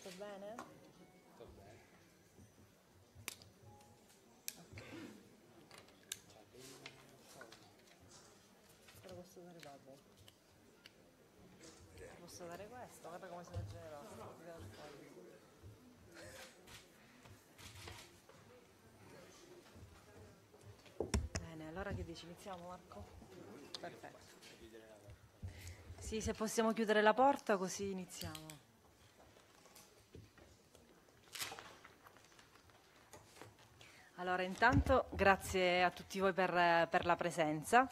Sto bene? Sto bene. Ok. posso dare dopo. posso dare questo, guarda come si generoso. No, Bene, allora che dici? Iniziamo Marco? Perfetto. Sì, se possiamo chiudere la porta così iniziamo. Allora, intanto grazie a tutti voi per, per la presenza.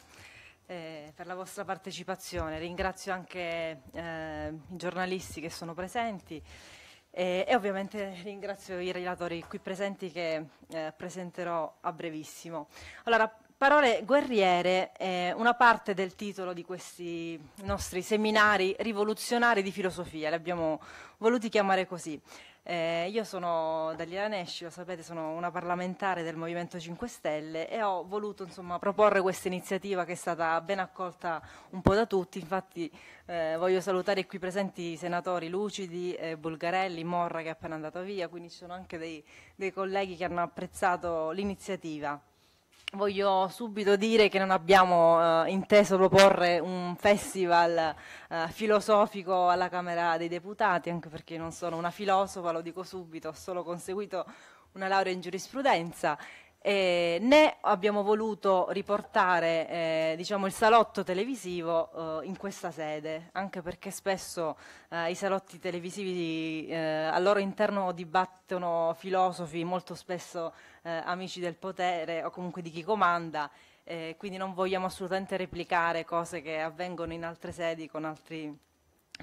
Eh, per la vostra partecipazione, ringrazio anche eh, i giornalisti che sono presenti eh, e ovviamente ringrazio i relatori qui presenti che eh, presenterò a brevissimo. Allora, parole guerriere è una parte del titolo di questi nostri seminari rivoluzionari di filosofia, li abbiamo voluti chiamare così. Eh, io sono Dalila Nesci, lo sapete, sono una parlamentare del Movimento 5 Stelle e ho voluto insomma, proporre questa iniziativa che è stata ben accolta un po' da tutti. Infatti eh, voglio salutare qui presenti i senatori Lucidi, eh, Bulgarelli, Morra che è appena andato via, quindi ci sono anche dei, dei colleghi che hanno apprezzato l'iniziativa. Voglio subito dire che non abbiamo eh, inteso proporre un festival eh, filosofico alla Camera dei Deputati, anche perché non sono una filosofa, lo dico subito, ho solo conseguito una laurea in giurisprudenza eh, né abbiamo voluto riportare eh, diciamo, il salotto televisivo eh, in questa sede, anche perché spesso eh, i salotti televisivi eh, al loro interno dibattono filosofi, molto spesso eh, amici del potere o comunque di chi comanda, quindi non vogliamo assolutamente replicare cose che avvengono in altre sedi con altri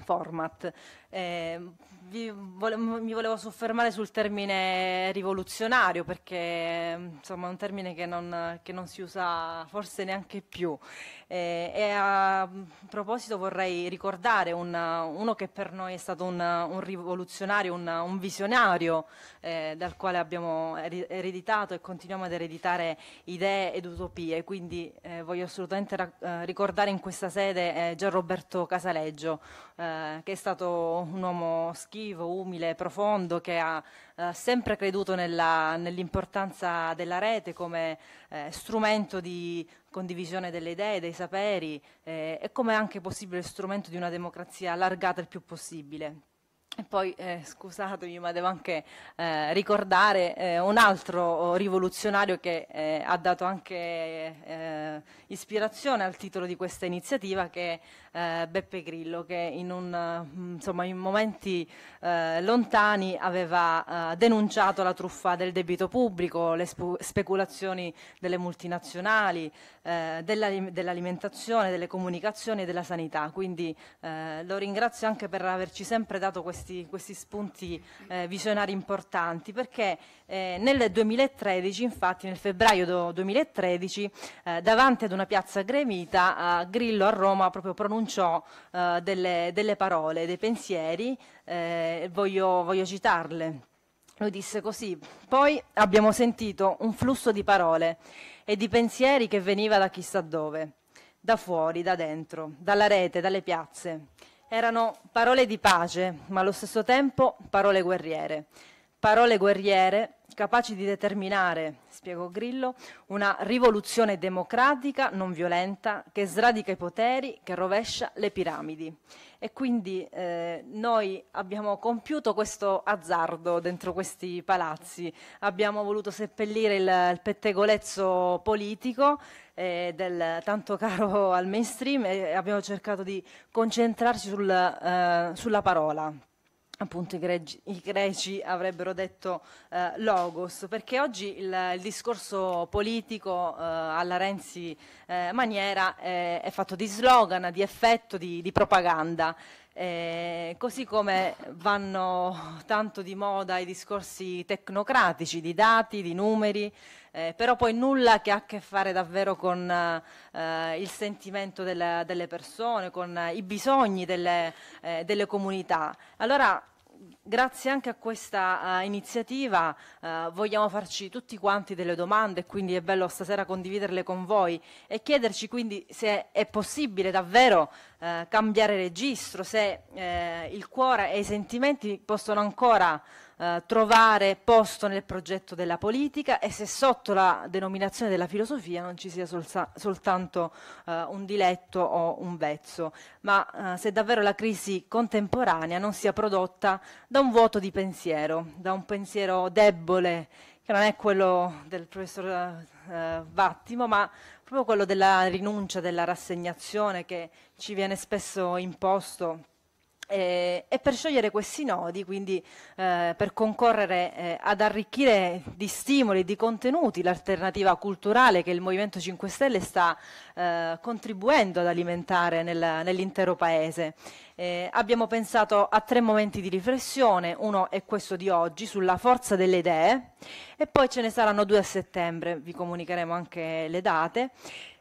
format. Ehm, vi vole- mi volevo soffermare sul termine rivoluzionario perché insomma, è un termine che non, che non, si usa forse neanche più. Eh, e a proposito vorrei ricordare un, uno che per noi è stato un, un rivoluzionario, un, un visionario eh, dal quale abbiamo ereditato e continuiamo ad ereditare idee ed utopie. Quindi eh, voglio assolutamente ra- eh, ricordare in questa sede eh, Gian Roberto Casaleggio, eh, che è stato un uomo schifoso positivo, umile, profondo che ha eh, sempre creduto nella, nell'importanza della rete come eh, strumento di condivisione delle idee, dei saperi eh, e come anche possibile strumento di una democrazia allargata il più possibile. E poi eh, scusatemi, ma devo anche eh, ricordare eh, un altro rivoluzionario che eh, ha dato anche eh, ispirazione al titolo di questa iniziativa, che è eh, Beppe Grillo, che in, un, mm, insomma, in momenti lontani aveva denunciato la truffa del debito pubblico, le speculazioni delle multinazionali, dell'alimentazione, delle comunicazioni e della sanità. Quindi lo ringrazio anche per averci sempre dato questa questi, questi spunti eh, visionari importanti perché eh, nel 2013, infatti nel febbraio 2013, eh, davanti ad una piazza gremita, eh, Grillo a Roma proprio pronunciò eh, delle, delle, parole, dei pensieri, eh, voglio, voglio citarle. Lui disse così, poi abbiamo sentito un flusso di parole e di pensieri che veniva da chissà dove, da fuori, da dentro, dalla rete, dalle piazze. Erano parole di pace, ma allo stesso tempo parole guerriere. Parole guerriere capaci di determinare, spiego Grillo, una rivoluzione democratica non violenta che sradica i poteri, che rovescia le piramidi. E quindi eh, noi abbiamo compiuto questo azzardo dentro questi palazzi, abbiamo voluto seppellire il, il pettegolezzo politico eh, del tanto caro al mainstream e abbiamo cercato di concentrarci sul, eh, sulla parola appunto i greci, i greci, avrebbero detto eh, logos, perché oggi il, il discorso politico eh, alla Renzi eh, maniera eh, è fatto di slogan, di effetto, di, di propaganda. Eh, così come vanno tanto di moda i discorsi tecnocratici, di dati, di numeri, eh, però poi nulla che ha a che fare davvero con eh, il sentimento della, delle persone, con i bisogni delle, eh, delle comunità. Allora, grazie anche a questa uh, iniziativa uh, vogliamo farci tutti quanti delle domande, quindi è bello stasera condividerle con voi e chiederci quindi se è possibile davvero uh, cambiare registro, se il cuore e i sentimenti possono ancora eh, trovare posto nel progetto della politica e se sotto la denominazione della filosofia non ci sia solsa, soltanto eh, un diletto o un vezzo, ma eh, se davvero la crisi contemporanea non sia prodotta da un vuoto di pensiero, da un pensiero debole che non è quello del professor eh, Vattimo, ma proprio quello della rinuncia, della rassegnazione che ci viene spesso imposto eh, e per sciogliere questi nodi, quindi eh, per concorrere eh, ad arricchire di stimoli e di contenuti l'alternativa culturale che il Movimento 5 Stelle sta eh, contribuendo ad alimentare nel, nell'intero Paese. Eh, abbiamo pensato a tre momenti di riflessione, uno è questo di oggi sulla forza delle idee e poi ce ne saranno due a settembre, vi comunicheremo anche le date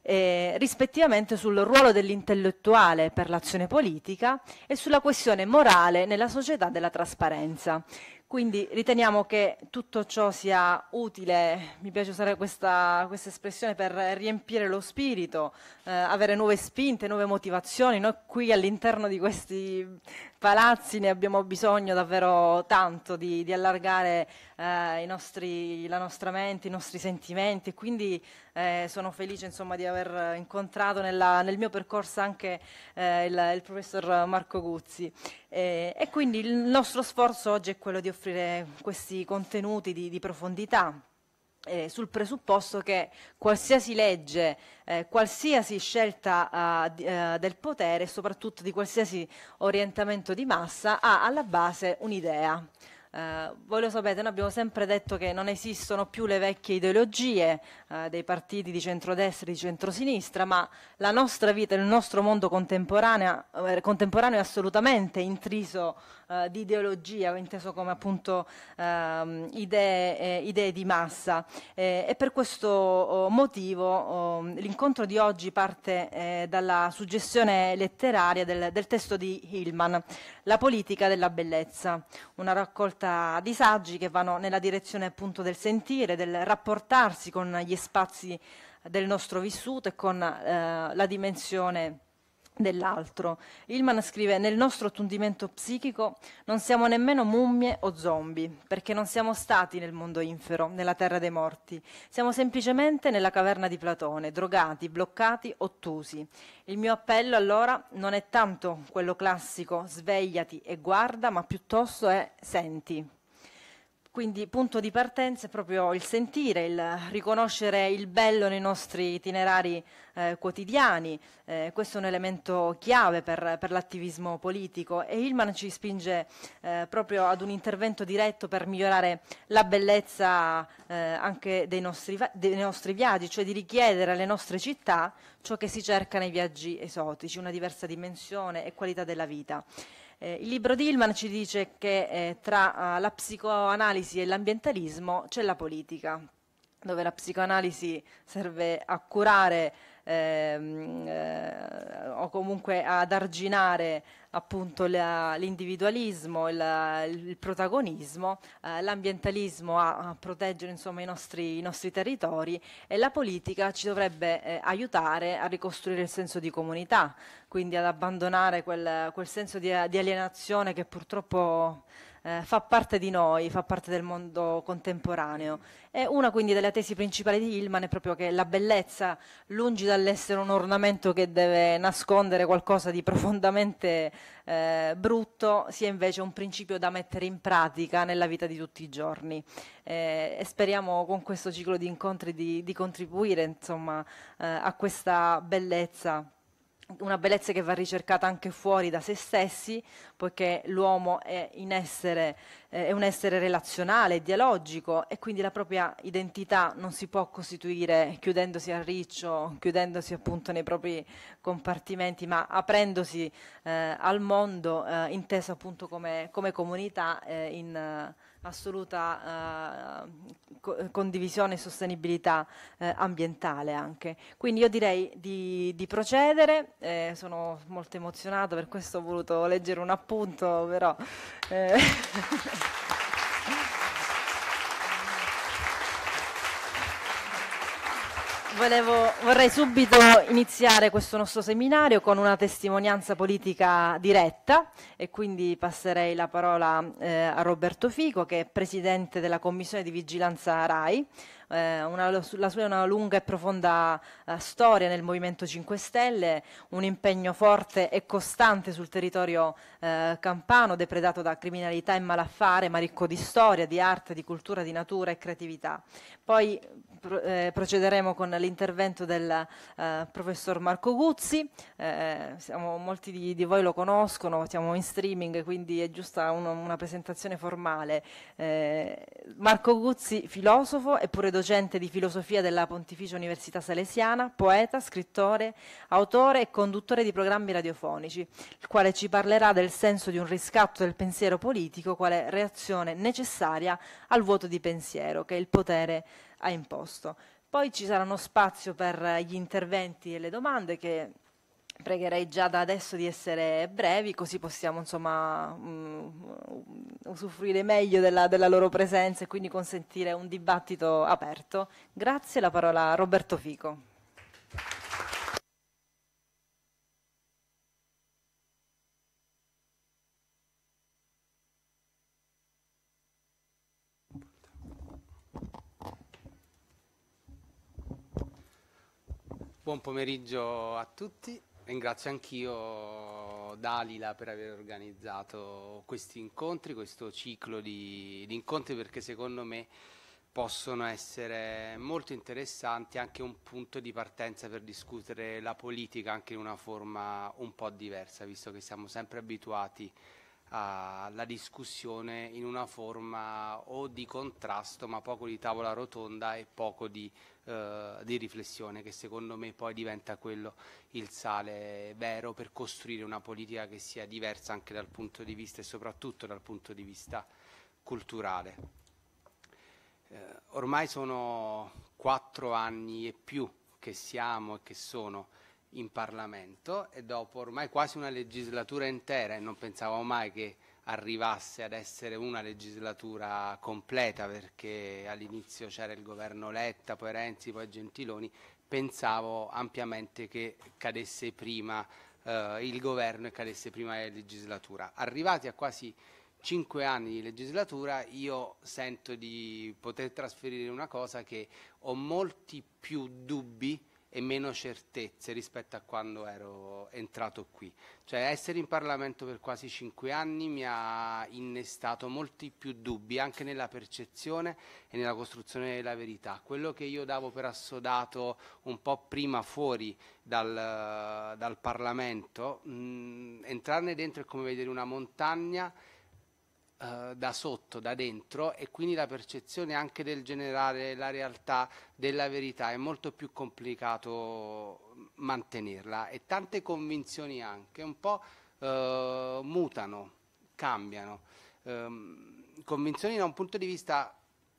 eh, rispettivamente sul ruolo dell'intellettuale per l'azione politica e sulla questione morale nella società della trasparenza. Quindi riteniamo che tutto ciò sia utile, mi piace usare questa, questa espressione per riempire lo spirito, eh, avere nuove spinte, nuove motivazioni. Noi qui all'interno di questi palazzi ne abbiamo bisogno davvero tanto di, di allargare eh, nostri, la nostra mente, i nostri sentimenti. Quindi eh, sono felice insomma, di aver incontrato nella, nel mio percorso anche eh, il, il, professor Marco Guzzi. e quindi il nostro sforzo oggi è quello di offrire questi contenuti di, di profondità eh, sul presupposto che qualsiasi legge, eh, qualsiasi scelta ah, eh, del potere e soprattutto di qualsiasi orientamento di massa ha alla base un'idea. Eh, voi lo sapete, noi abbiamo sempre detto che non esistono più le vecchie ideologie, eh, dei partiti di centrodestra e di centrosinistra, ma la nostra vita, il nostro mondo contemporaneo, eh, contemporaneo è assolutamente intriso eh, di ideologia, inteso come appunto ehm, idee, eh, idee, di massa. Eh, e per questo oh, motivo oh, l'incontro di oggi parte dalla suggestione letteraria del, del testo di Hillman, La politica della bellezza, una raccolta di saggi che vanno nella direzione appunto del sentire, del rapportarsi con gli gli spazi del nostro vissuto e con eh, la dimensione dell'altro. Ilman scrive nel nostro attundimento psichico non siamo nemmeno mummie o zombie, perché non siamo stati nel mondo infero, nella terra dei morti, siamo semplicemente nella caverna di Platone, drogati, bloccati, ottusi. Il mio appello allora non è tanto quello classico svegliati e guarda, ma piuttosto è senti. Quindi punto di partenza è proprio il sentire, il riconoscere il bello nei nostri itinerari eh, quotidiani. Eh, questo è un elemento chiave per, per l'attivismo politico e Ilman ci spinge eh, proprio ad un intervento diretto per migliorare la bellezza eh, anche dei nostri, dei nostri viaggi, cioè di richiedere alle nostre città ciò che si cerca nei viaggi esotici, una diversa dimensione e qualità della vita. Eh, il libro di Ilman ci dice che eh, tra uh, la psicoanalisi e l'ambientalismo c'è la politica, dove la psicoanalisi serve a curare ehm, eh, o comunque ad arginare appunto la, l'individualismo, il, il protagonismo, eh, l'ambientalismo a, a proteggere insomma, i, nostri, i, nostri, territori e la politica ci dovrebbe eh, aiutare a ricostruire il senso di comunità, quindi ad abbandonare quel, quel senso di, di alienazione che purtroppo eh, fa parte di noi, fa parte del mondo contemporaneo. E una quindi delle tesi principali di Hillman è proprio che la bellezza, lungi dall'essere un ornamento che deve nascondere qualcosa di profondamente eh, brutto, sia invece un principio da mettere in pratica nella vita di tutti i giorni. Eh, e speriamo con questo ciclo di incontri di, di contribuire insomma, eh, a questa bellezza una bellezza che va ricercata anche fuori da se stessi, poiché l'uomo è, essere, eh, è, un essere relazionale, dialogico e quindi la propria identità non si può costituire chiudendosi al riccio, chiudendosi appunto nei propri compartimenti, ma aprendosi eh, al mondo, eh, inteso appunto come, come comunità eh, in, assoluta eh, condivisione e sostenibilità eh, ambientale anche. Quindi io direi di, di procedere, eh, sono molto emozionata, per questo ho voluto leggere un appunto, però... Eh, Volevo, vorrei subito iniziare questo nostro seminario con una testimonianza politica diretta e quindi passerei la parola eh, a Roberto Fico che è Presidente della Commissione di Vigilanza RAI. Eh, una, la sua è una lunga e profonda eh, storia nel Movimento 5 Stelle, un impegno forte e costante sul territorio eh, campano depredato da criminalità e malaffare ma ricco di storia, di arte, di cultura, di natura e creatività. Poi pro, eh, procederemo con l'intervento del eh, professor Marco Guzzi, eh, siamo, molti di, di, voi lo conoscono, siamo in streaming quindi è giusta uno, una presentazione formale. Eh, Marco Guzzi, filosofo e pure docente di filosofia della Pontificia Università Salesiana, poeta, scrittore, autore e conduttore di programmi radiofonici, il quale ci parlerà del senso di un riscatto del pensiero politico quale reazione necessaria al vuoto di pensiero che il potere ha imposto. Poi ci sarà uno spazio per gli interventi e le domande che pregherei già da adesso di essere brevi così possiamo insomma mh, mm, usufruire meglio della, della, loro presenza e quindi consentire un dibattito aperto. Grazie, la parola a Roberto Fico. Buon pomeriggio a tutti, ringrazio anch'io Dalila per aver organizzato questi incontri, questo ciclo di, di incontri perché secondo me possono essere molto interessanti, anche un punto di partenza per discutere la politica anche in una forma un po' diversa, visto che siamo sempre abituati alla discussione in una forma o di contrasto ma poco di tavola rotonda e poco di, eh, di, riflessione che secondo me poi diventa quello il sale vero per costruire una politica che sia diversa anche dal punto di vista e soprattutto dal punto di vista culturale. Eh, ormai sono quattro anni e più che siamo e che sono in Parlamento e dopo ormai quasi una legislatura intera e non pensavo mai che arrivasse ad essere una legislatura completa perché all'inizio c'era il governo Letta, poi Renzi, poi Gentiloni, pensavo ampiamente che cadesse prima eh, il governo e cadesse prima la legislatura. Arrivati a quasi cinque anni di legislatura io sento di poter trasferire una cosa che ho molti più dubbi e meno certezze rispetto a quando ero entrato qui. Cioè essere in Parlamento per quasi cinque anni mi ha innestato molti più dubbi anche nella percezione e nella costruzione della verità. Quello che io davo per assodato un po' prima fuori dal, dal Parlamento, mh, entrarne dentro è come vedere una montagna eh, da sotto, da dentro e quindi la percezione anche del generare la realtà, della verità è molto più complicato mantenerla e tante convinzioni anche un po' eh, mutano, cambiano. Ehm, convinzioni da un punto di vista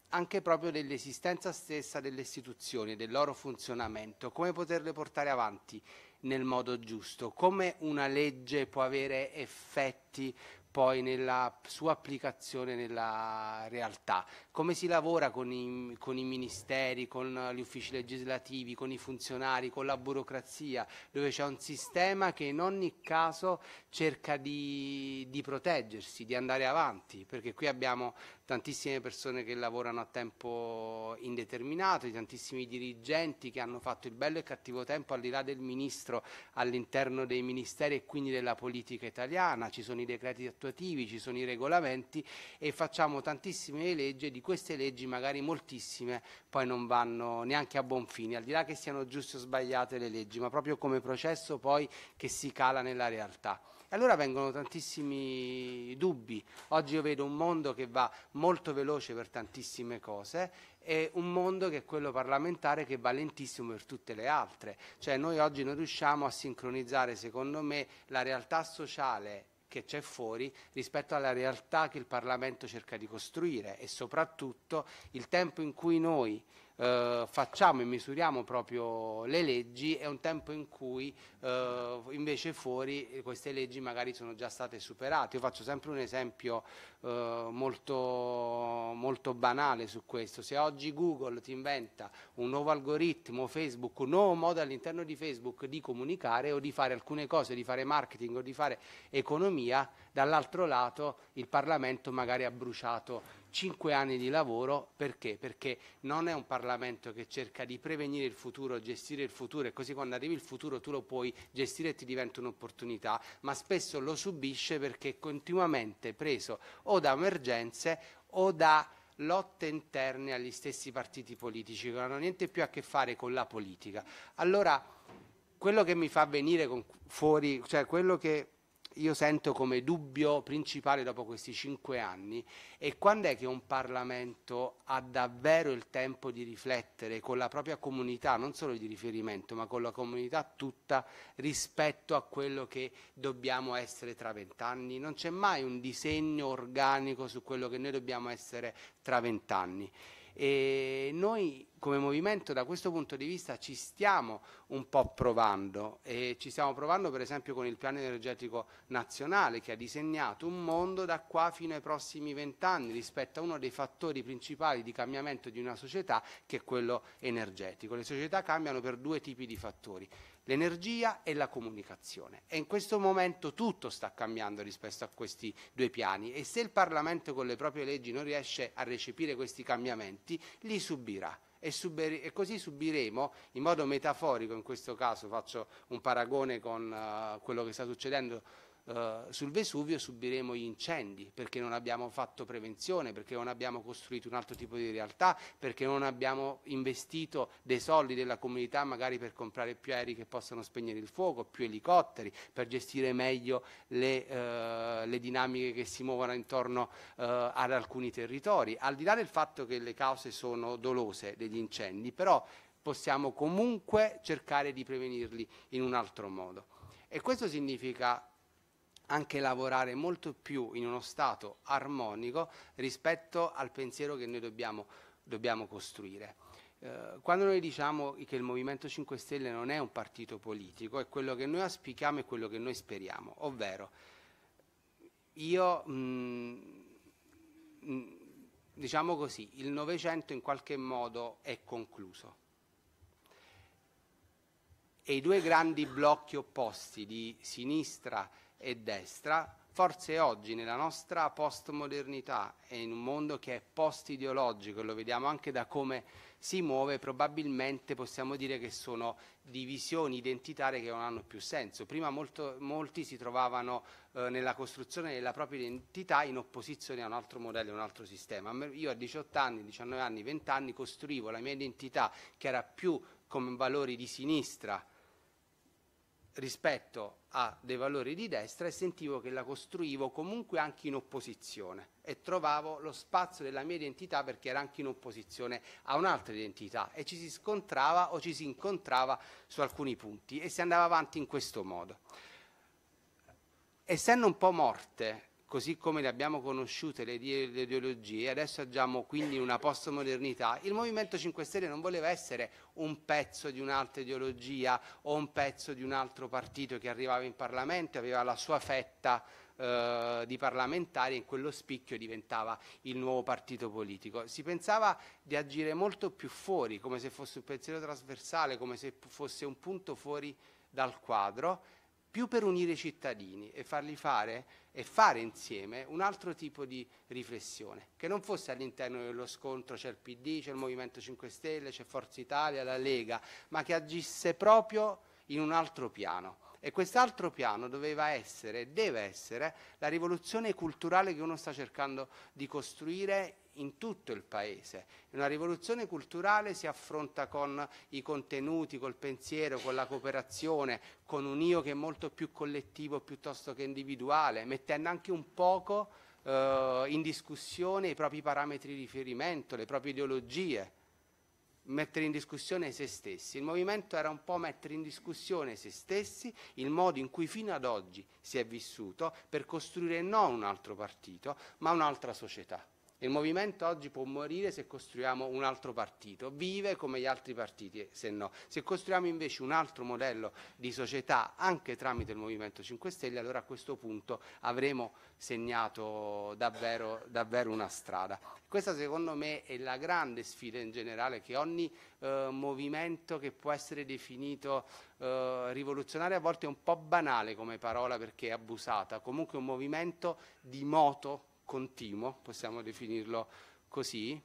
anche proprio dell'esistenza stessa delle istituzioni, del loro funzionamento, come poterle portare avanti nel modo giusto, come una legge può avere effetti poi nella sua applicazione nella realtà. Come si lavora con i, con i, ministeri, con gli uffici legislativi, con i funzionari, con la burocrazia, dove c'è un sistema che in ogni caso cerca di, di proteggersi, di andare avanti, perché qui abbiamo tantissime persone che lavorano a tempo indeterminato, di tantissimi dirigenti che hanno fatto il bello e il cattivo tempo al di là del ministro, all'interno dei ministeri e quindi della politica italiana, ci sono i decreti attuativi, ci sono i regolamenti e facciamo tantissime leggi e di queste leggi magari moltissime poi non vanno neanche a buon fine, al di là che siano giuste o sbagliate le leggi, ma proprio come processo poi che si cala nella realtà. E allora vengono tantissimi dubbi. Oggi io vedo un mondo che va molto veloce per tantissime cose e un mondo che è quello parlamentare che va lentissimo per tutte le altre. Cioè noi oggi non riusciamo a sincronizzare, secondo me, la realtà sociale che c'è fuori rispetto alla realtà che il Parlamento cerca di costruire e soprattutto il tempo in cui noi eh, facciamo e misuriamo proprio le leggi è un tempo in cui eh, invece fuori queste leggi magari sono già state superate. Io faccio sempre un esempio eh, molto, molto banale su questo. Se oggi Google ti inventa un nuovo algoritmo, Facebook, un nuovo modo all'interno di Facebook di comunicare o di fare alcune cose, di fare marketing o di fare economia, dall'altro lato il Parlamento magari ha bruciato cinque anni di lavoro perché? Perché non è un Parlamento che cerca di prevenire il futuro, gestire il futuro e così quando arrivi il futuro tu lo puoi gestire e ti diventa un'opportunità, ma spesso lo subisce perché è continuamente preso o da emergenze o da lotte interne agli stessi partiti politici che non hanno niente più a che fare con la politica. Allora, quello che mi fa venire fuori, cioè quello che io sento come dubbio principale dopo questi cinque anni è quando è che un Parlamento ha davvero il tempo di riflettere con la propria comunità, non solo di riferimento, ma con la comunità tutta rispetto a quello che dobbiamo essere tra vent'anni. Non c'è mai un disegno organico su quello che noi dobbiamo essere tra vent'anni. E noi come movimento da questo punto di vista ci stiamo un po' provando e ci stiamo provando per esempio con il piano energetico nazionale che ha disegnato un mondo da qua fino ai prossimi vent'anni rispetto a uno dei fattori principali di cambiamento di una società che è quello energetico. Le società cambiano per due tipi di fattori l'energia e la comunicazione. E in questo momento tutto sta cambiando rispetto a questi due piani e se il Parlamento con le proprie leggi non riesce a recepire questi cambiamenti, li subirà. E, e, così subiremo in modo metaforico, in questo caso faccio un paragone con uh, quello che sta succedendo eh, sul Vesuvio subiremo gli incendi perché non abbiamo fatto prevenzione, perché non abbiamo costruito un altro tipo di realtà, perché non abbiamo investito dei soldi della comunità magari per comprare più aerei che possano spegnere il fuoco, più elicotteri, per gestire meglio le, uh, le dinamiche che si muovono intorno uh, ad alcuni territori. Al di là del fatto che le cause sono dolose degli incendi, però possiamo comunque cercare di prevenirli in un altro modo. E questo significa anche lavorare molto più in uno stato armonico rispetto al pensiero che noi dobbiamo, dobbiamo costruire. Eh, quando noi diciamo che il Movimento 5 Stelle non è un partito politico, è quello che noi auspichiamo e quello che noi speriamo, ovvero io mm, mm, diciamo così, il Novecento in qualche modo è concluso. E i due grandi blocchi opposti di sinistra e e destra, forse oggi nella nostra postmodernità e in un mondo che è post-ideologico, lo vediamo anche da come si muove, probabilmente possiamo dire che sono divisioni identitarie che non hanno più senso. Prima molto, molti si trovavano eh, nella costruzione della propria identità in opposizione a un altro modello, a un altro sistema. Io a 18 anni, 19 anni, 20 anni costruivo la mia identità che era più come valori di sinistra, rispetto a dei valori di destra e sentivo che la costruivo comunque anche in opposizione e trovavo lo spazio della mia identità perché era anche in opposizione a un'altra identità e ci si scontrava o ci si incontrava su alcuni punti e si andava avanti in questo modo. Essendo un po' morte così come le abbiamo conosciute, le, ideologie, adesso agiamo quindi in una postmodernità, il Movimento 5 Stelle non voleva essere un pezzo di un'altra ideologia o un pezzo di un altro partito che arrivava in Parlamento e aveva la sua fetta eh, di parlamentari e in quello spicchio diventava il nuovo partito politico. Si pensava di agire molto più fuori, come se fosse un pensiero trasversale, come se fosse un punto fuori dal quadro più per unire i cittadini e farli fare e fare insieme un altro tipo di riflessione, che non fosse all'interno dello scontro c'è il PD, c'è il Movimento 5 Stelle, c'è Forza Italia, la Lega, ma che agisse proprio in un altro piano. E quest'altro piano doveva essere, deve essere, la rivoluzione culturale che uno sta cercando di costruire in tutto il paese. Una rivoluzione culturale si affronta con i contenuti, col pensiero, con la cooperazione, con un io che è molto più collettivo piuttosto che individuale, mettendo anche un poco eh, in discussione i propri parametri di riferimento, le proprie ideologie mettere in discussione se stessi. Il movimento era un po' mettere in discussione se stessi, il modo in cui fino ad oggi si è vissuto per costruire non un altro partito, ma un'altra società. Il movimento oggi può morire se costruiamo un altro partito, vive come gli altri partiti, se no. Se costruiamo invece un altro modello di società anche tramite il Movimento 5 Stelle, allora a questo punto avremo segnato davvero, davvero una strada. Questa secondo me è la grande sfida in generale che ogni eh, movimento che può essere definito eh, rivoluzionario a volte è un po' banale come parola perché è abusata, comunque un movimento di moto continuo, possiamo definirlo così,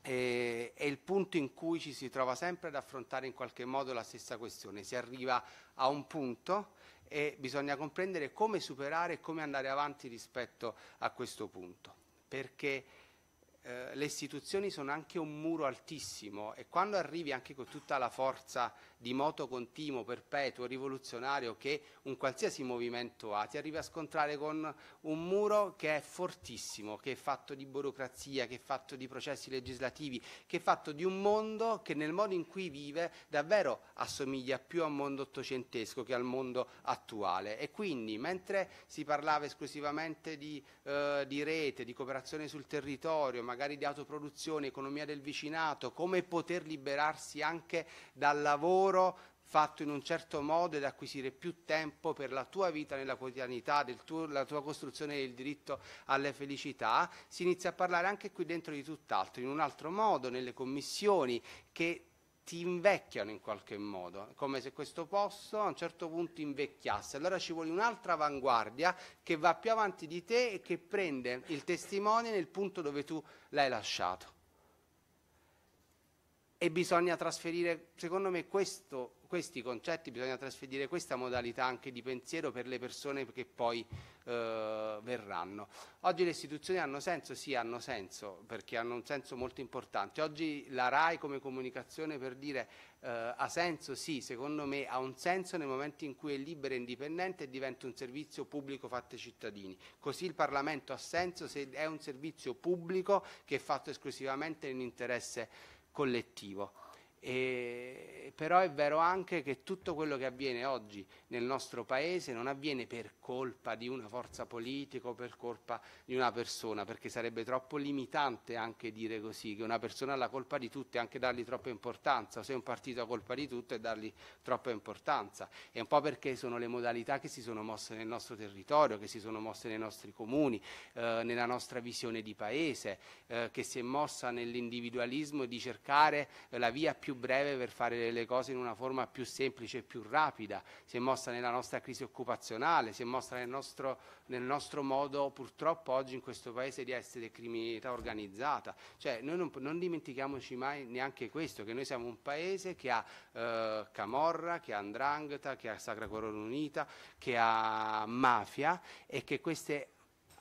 eh, è il punto in cui ci si trova sempre ad affrontare in qualche modo la stessa questione. Si arriva a un punto e bisogna comprendere come superare e come andare avanti rispetto a questo punto, perché eh, le istituzioni sono anche un muro altissimo e quando arrivi anche con tutta la forza di moto continuo, perpetuo, rivoluzionario che un qualsiasi movimento ha, ti arrivi a scontrare con un muro che è fortissimo, che è fatto di burocrazia, che è fatto di processi legislativi, che è fatto di un mondo che nel modo in cui vive davvero assomiglia più a un mondo ottocentesco che al mondo attuale e quindi mentre si parlava esclusivamente di, eh, di rete, di cooperazione sul territorio, magari magari di autoproduzione, economia del vicinato, come poter liberarsi anche dal lavoro fatto in un certo modo ed acquisire più tempo per la tua vita nella quotidianità, tuo, la tua costruzione del diritto alla felicità, si inizia a parlare anche qui dentro di tutt'altro, in un altro modo, nelle commissioni che ti invecchiano in qualche modo, come se questo posto a un certo punto invecchiasse. Allora ci vuole un'altra avanguardia che va più avanti di te e che prende il testimone nel punto dove tu l'hai lasciato. E bisogna trasferire, secondo me, questo, questi concetti, bisogna trasferire questa modalità anche di pensiero per le persone che poi eh, verranno. Oggi le istituzioni hanno senso? Sì, hanno senso, perché hanno un senso molto importante. Oggi la RAI come comunicazione per dire eh, ha senso? Sì, secondo me ha un senso nel momento in cui è libera e indipendente e diventa un servizio pubblico fatto ai cittadini. Così il Parlamento ha senso se è un servizio pubblico che è fatto esclusivamente in interesse collettivo. E, però è vero anche che tutto quello che avviene oggi nel nostro paese non avviene per colpa di una forza politica o per colpa di una persona, perché sarebbe troppo limitante anche dire così, che una persona ha la colpa di tutto e anche dargli troppa importanza, o se un partito ha colpa di tutto e dargli troppa importanza. È un po' perché sono le modalità che si sono mosse nel nostro territorio, che si sono mosse nei nostri comuni, eh, nella nostra visione di paese, eh, che si è mossa nell'individualismo di cercare la via più più breve per fare le cose in una forma più semplice e più rapida, si è mossa nella nostra crisi occupazionale, si è mossa nel nostro, nel nostro modo purtroppo oggi in questo paese di essere criminalità organizzata. Cioè, noi non, non, dimentichiamoci mai neanche questo, che noi siamo un paese che ha eh, Camorra, che ha Andrangheta, che ha Sacra Corona Unita, che ha mafia e che queste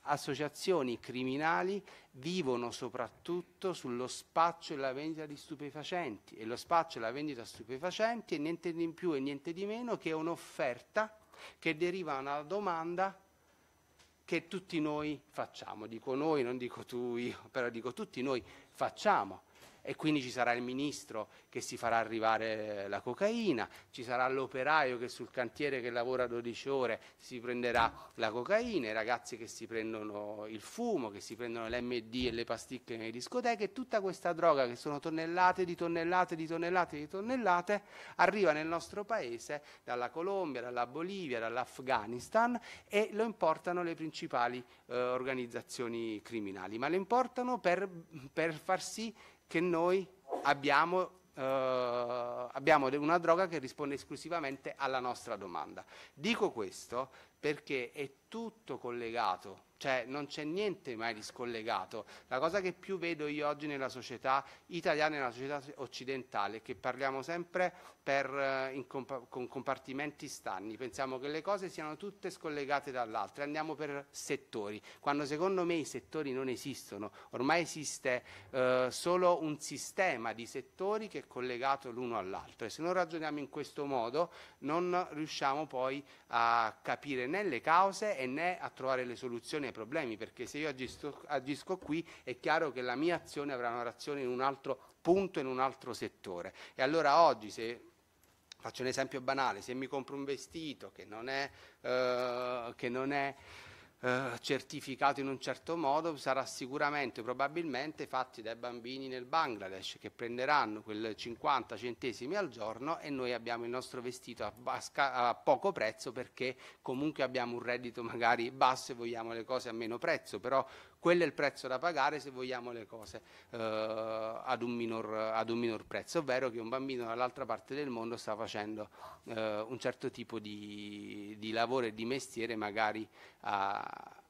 associazioni criminali vivono soprattutto sullo spaccio e la vendita di stupefacenti e lo spaccio e la vendita di stupefacenti è niente di più e niente di meno che un'offerta che deriva da una domanda che tutti noi facciamo, dico noi, non dico tu io, però dico tutti noi facciamo e quindi ci sarà il ministro che si farà arrivare la cocaina, ci sarà l'operaio che sul cantiere che lavora 12 ore si prenderà la cocaina, i ragazzi che si prendono il fumo, che si prendono l'MD e le pasticche nelle discoteche tutta questa droga che sono tonnellate di tonnellate di tonnellate di tonnellate arriva nel nostro paese dalla Colombia, dalla Bolivia, dall'Afghanistan e lo importano le principali eh, organizzazioni criminali, ma lo importano per, per far sì che noi abbiamo Uh, abbiamo una droga che risponde esclusivamente alla nostra domanda. Dico questo perché è tutto collegato, cioè non c'è niente mai di scollegato. La cosa che più vedo io oggi nella società italiana e nella società occidentale è che parliamo sempre per, eh, comp con compartimenti stanni, pensiamo che le cose siano tutte scollegate dall'altra, andiamo per settori, quando secondo me i settori non esistono, ormai esiste eh, solo un sistema di settori che è collegato l'uno all'altro e se non ragioniamo in questo modo non riusciamo poi a capire né le cause e né a trovare le soluzioni ai problemi, perché se io agisco, agisco qui è chiaro che la mia azione avrà una reazione in un altro punto, in un altro settore. E allora oggi se faccio un esempio banale, se mi compro un vestito che non è, eh, che non è eh, certificato in un certo modo sarà sicuramente, probabilmente, fatti dai bambini nel Bangladesh che prenderanno quel 50 centesimi al giorno e noi abbiamo il nostro vestito a, basca, a poco prezzo perché comunque abbiamo un reddito magari basso e vogliamo le cose a meno prezzo, però quello è il prezzo da pagare se vogliamo le cose eh, ad, un minor, ad, un minor, prezzo, ovvero che un bambino dall'altra parte del mondo sta facendo eh, un certo tipo di, di, lavoro e di mestiere magari a,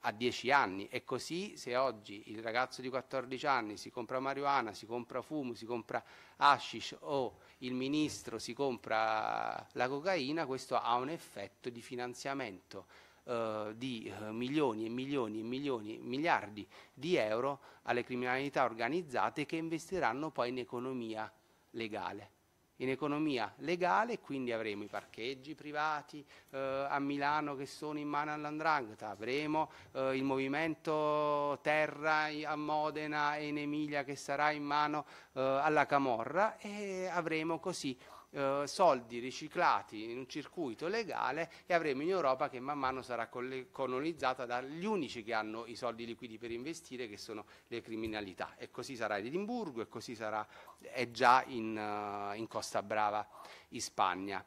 a 10 anni e così se oggi il ragazzo di 14 anni si compra marijuana, si compra fumo, si compra hashish o il ministro si compra la cocaina, questo ha un effetto di finanziamento eh, di eh, milioni e milioni e milioni, miliardi di euro alle criminalità organizzate che investiranno poi in economia legale. In economia legale quindi avremo i parcheggi privati eh, a Milano che sono in mano all'andrangheta, avremo eh, il movimento terra a Modena e in Emilia che sarà in mano eh, alla Camorra e avremo così eh, soldi riciclati in un circuito legale e avremo in Europa che man mano sarà colonizzata dagli unici che hanno i soldi liquidi per investire che sono le criminalità e così sarà Edimburgo e così sarà, è già in, uh, in Costa Brava in Spagna.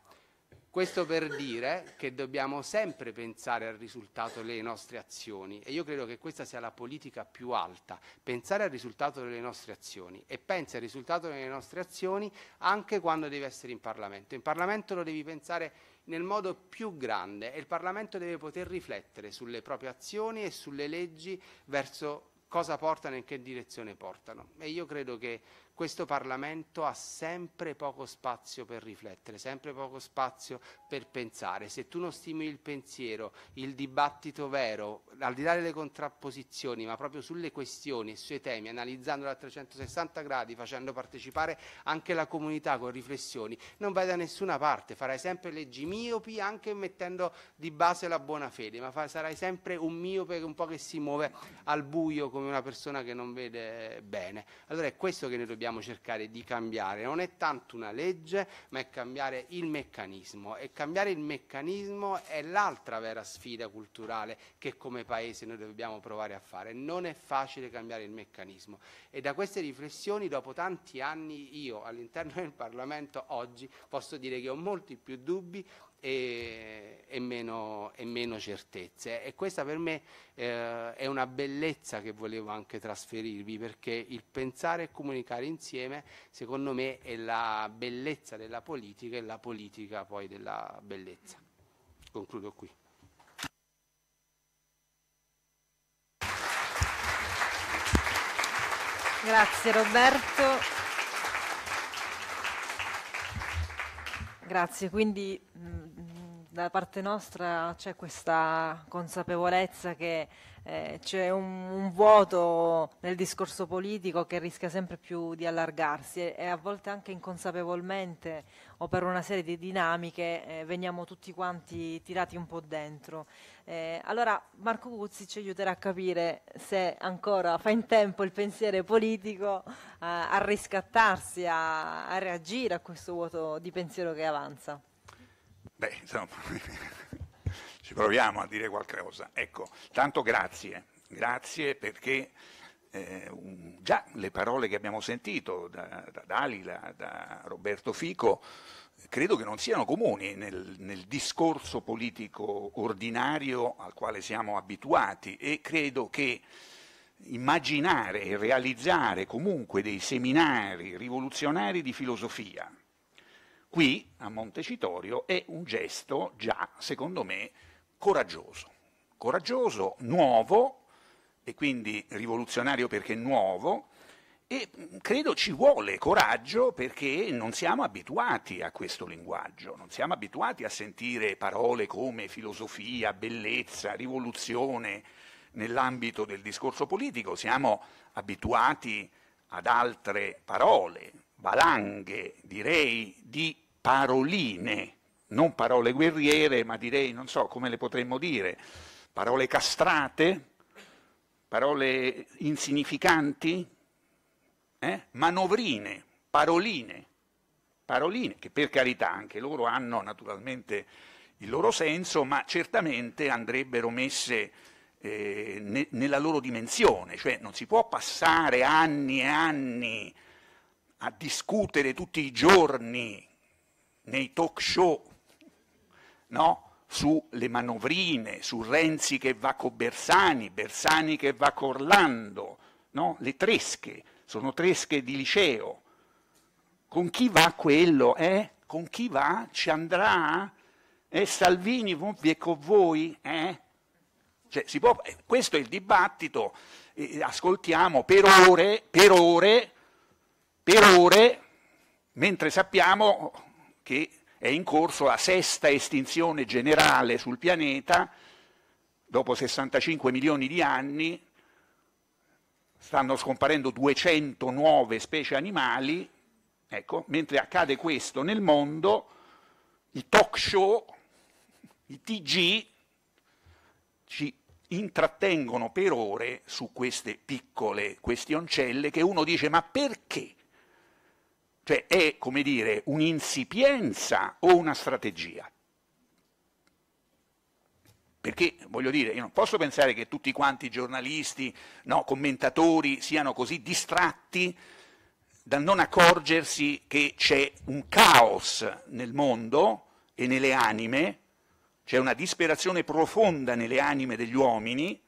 Questo per dire che dobbiamo sempre pensare al risultato delle nostre azioni e io credo che questa sia la politica più alta, pensare al risultato delle nostre azioni e pensa al risultato delle nostre azioni anche quando devi essere in Parlamento. In Parlamento lo devi pensare nel modo più grande e il Parlamento deve poter riflettere sulle proprie azioni e sulle leggi verso cosa portano e in che direzione portano. E io credo che questo Parlamento ha sempre poco spazio per riflettere, sempre poco spazio per pensare. Se tu non stimoli il pensiero, il dibattito vero, al di là delle contrapposizioni, ma proprio sulle questioni e sui temi, analizzandolo a 360 gradi, facendo partecipare anche la comunità con riflessioni, non vai da nessuna parte, farai sempre leggi miopi anche mettendo di base la buona fede, ma sarai sempre un miope un po' che si muove al buio come una persona che non vede bene. Allora è questo che noi dobbiamo cercare di cambiare, non è tanto una legge, ma è cambiare il meccanismo e cambiare il meccanismo è l'altra vera sfida culturale che come Paese noi dobbiamo provare a fare. Non è facile cambiare il meccanismo e da queste riflessioni dopo tanti anni io all'interno del Parlamento oggi posso dire che ho molti più dubbi e, e, meno, e, meno, certezze. E questa per me eh, è una bellezza che volevo anche trasferirvi, perché il pensare e comunicare insieme, secondo me, è la bellezza della politica e la politica poi della bellezza. Concludo qui. Grazie Roberto. Grazie, quindi mh, mm, da parte nostra c'è questa consapevolezza che eh, c'è un, un, vuoto nel discorso politico che rischia sempre più di allargarsi e, e a volte anche inconsapevolmente o per una serie di dinamiche eh, veniamo tutti quanti tirati un po' dentro. Eh, allora Marco Guzzi ci aiuterà a capire se ancora fa in tempo il pensiero politico eh, a riscattarsi, a, a reagire a questo vuoto di pensiero che avanza. Beh, insomma, ci proviamo a dire qualcosa. Ecco, tanto grazie, grazie perché eh, un, già le parole che abbiamo sentito da, da Dalila, da Roberto Fico, credo che non siano comuni nel, nel, discorso politico ordinario al quale siamo abituati e credo che immaginare e realizzare comunque dei seminari rivoluzionari di filosofia, qui a Montecitorio è un gesto già, secondo me, coraggioso. Coraggioso, nuovo e quindi rivoluzionario perché nuovo e mm, credo ci vuole coraggio perché non siamo abituati a questo linguaggio, non siamo abituati a sentire parole come filosofia, bellezza, rivoluzione nell'ambito del discorso politico, siamo abituati ad altre parole, valanghe, direi, di paroline, non parole guerriere, ma direi, non so come le potremmo dire, parole castrate, parole insignificanti, eh? manovrine, paroline, paroline, che per carità anche loro hanno naturalmente il loro senso, ma certamente andrebbero messe eh, ne, nella loro dimensione, cioè non si può passare anni e anni a discutere tutti i giorni nei talk show no? sulle manovrine, su Renzi che va con Bersani, Bersani che va con Orlando, no? le tresche, sono tresche di liceo. Con chi va quello? Eh? Con chi va? Ci andrà? Eh, Salvini è con voi? Eh? Cioè, può, eh, questo è il dibattito, eh, ascoltiamo per ore, per ore per ore, mentre sappiamo che è in corso la sesta estinzione generale sul pianeta, dopo 65 milioni di anni, stanno scomparendo 200 nuove specie animali, ecco, mentre accade questo nel mondo, i talk show, i TG, ci intrattengono per ore su queste piccole questioncelle che uno dice ma perché? cioè è, come dire, un'insipienza o una strategia? Perché, voglio dire, io non posso pensare che tutti quanti i giornalisti, no, commentatori siano così distratti da non accorgersi che c'è un caos nel mondo e nelle anime, c'è una disperazione profonda nelle anime degli uomini,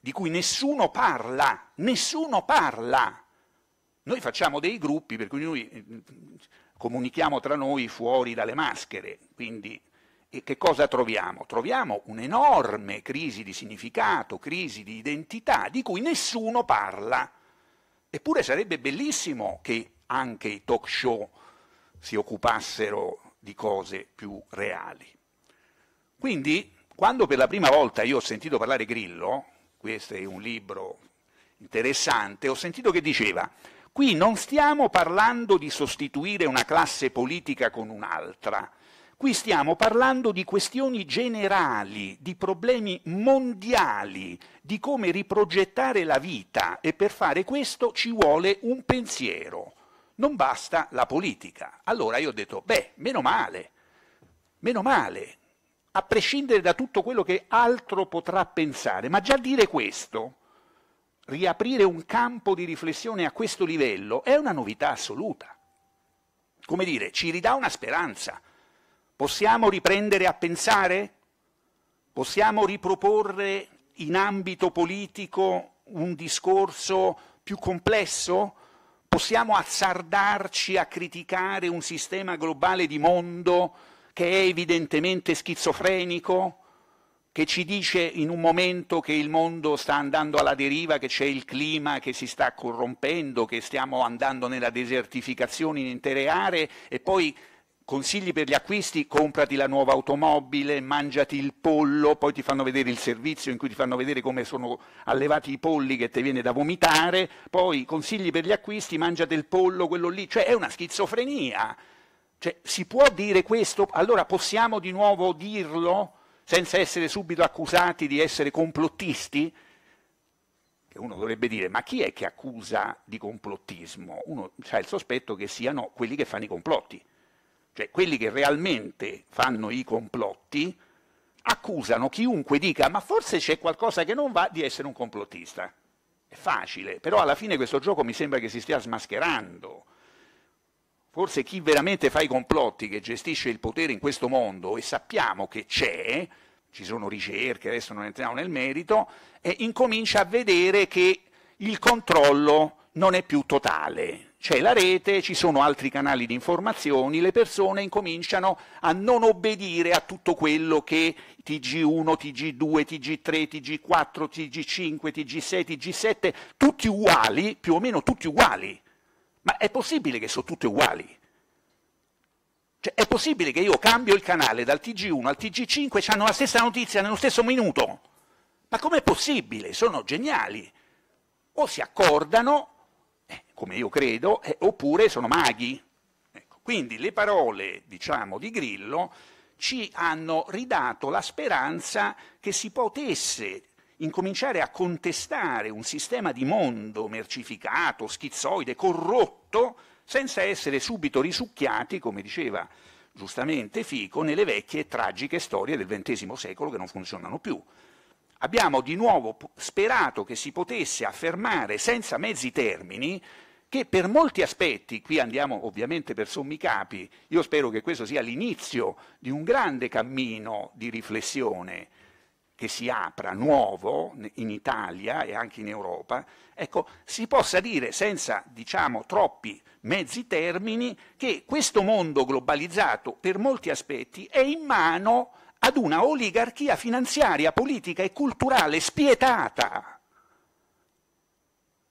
di cui nessuno parla, nessuno parla. Noi facciamo dei gruppi per cui noi eh, comunichiamo tra noi fuori dalle maschere, quindi e che cosa troviamo? Troviamo un'enorme crisi di significato, crisi di identità, di cui nessuno parla. Eppure sarebbe bellissimo che anche i talk show si occupassero di cose più reali. Quindi, quando per la prima volta io ho sentito parlare Grillo, questo è un libro interessante, ho sentito che diceva Qui non stiamo parlando di sostituire una classe politica con un'altra, qui stiamo parlando di questioni generali, di problemi mondiali, di come riprogettare la vita e per fare questo ci vuole un pensiero. Non basta la politica. Allora io ho detto, beh, meno male, meno male, a prescindere da tutto quello che altro potrà pensare, ma già dire questo riaprire un campo di riflessione a questo livello è una novità assoluta. Come dire, ci ridà una speranza. Possiamo riprendere a pensare? Possiamo riproporre in ambito politico un discorso più complesso? Possiamo azzardarci a criticare un sistema globale di mondo che è evidentemente schizofrenico? che ci dice in un momento che il mondo sta andando alla deriva, che c'è il clima che si sta corrompendo, che stiamo andando nella desertificazione in intere aree e poi consigli per gli acquisti, comprati la nuova automobile, mangiati il pollo, poi ti fanno vedere il servizio in cui ti fanno vedere come sono allevati i polli che ti viene da vomitare, poi consigli per gli acquisti, mangiate il pollo, quello lì, cioè è una schizofrenia. Cioè, si può dire questo? Allora possiamo di nuovo dirlo? senza essere subito accusati di essere complottisti? Che uno dovrebbe dire, ma chi è che accusa di complottismo? Uno ha il sospetto che siano quelli che fanno i complotti, cioè quelli che realmente fanno i complotti accusano chiunque dica, ma forse c'è qualcosa che non va, di essere un complottista. È facile, però alla fine questo gioco mi sembra che si stia smascherando. Forse chi veramente fa i complotti, che gestisce il potere in questo mondo, e sappiamo che c'è, ci sono ricerche, adesso non entriamo nel merito, eh, incomincia a vedere che il controllo non è più totale. C'è la rete, ci sono altri canali di informazioni, le persone incominciano a non obbedire a tutto quello che TG1, TG2, TG3, TG4, TG5, TG6, TG7, tutti uguali, più o meno tutti uguali ma è possibile che sono tutte uguali? Cioè, è possibile che io cambio il canale dal TG1 al TG5 e hanno la stessa notizia nello stesso minuto? Ma com'è possibile? Sono geniali. O si accordano, eh, come io credo, eh, oppure sono maghi. Ecco, quindi le parole, diciamo, di Grillo ci hanno ridato la speranza che si potesse incominciare a contestare un sistema di mondo mercificato, schizzoide, corrotto, senza essere subito risucchiati, come diceva giustamente Fico, nelle vecchie e tragiche storie del XX secolo che non funzionano più. Abbiamo di nuovo sperato che si potesse affermare senza mezzi termini che per molti aspetti, qui andiamo ovviamente per sommi capi, io spero che questo sia l'inizio di un grande cammino di riflessione che si apra nuovo in Italia e anche in Europa, ecco, si possa dire senza diciamo, troppi mezzi termini che questo mondo globalizzato per molti aspetti è in mano ad una oligarchia finanziaria, politica e culturale spietata.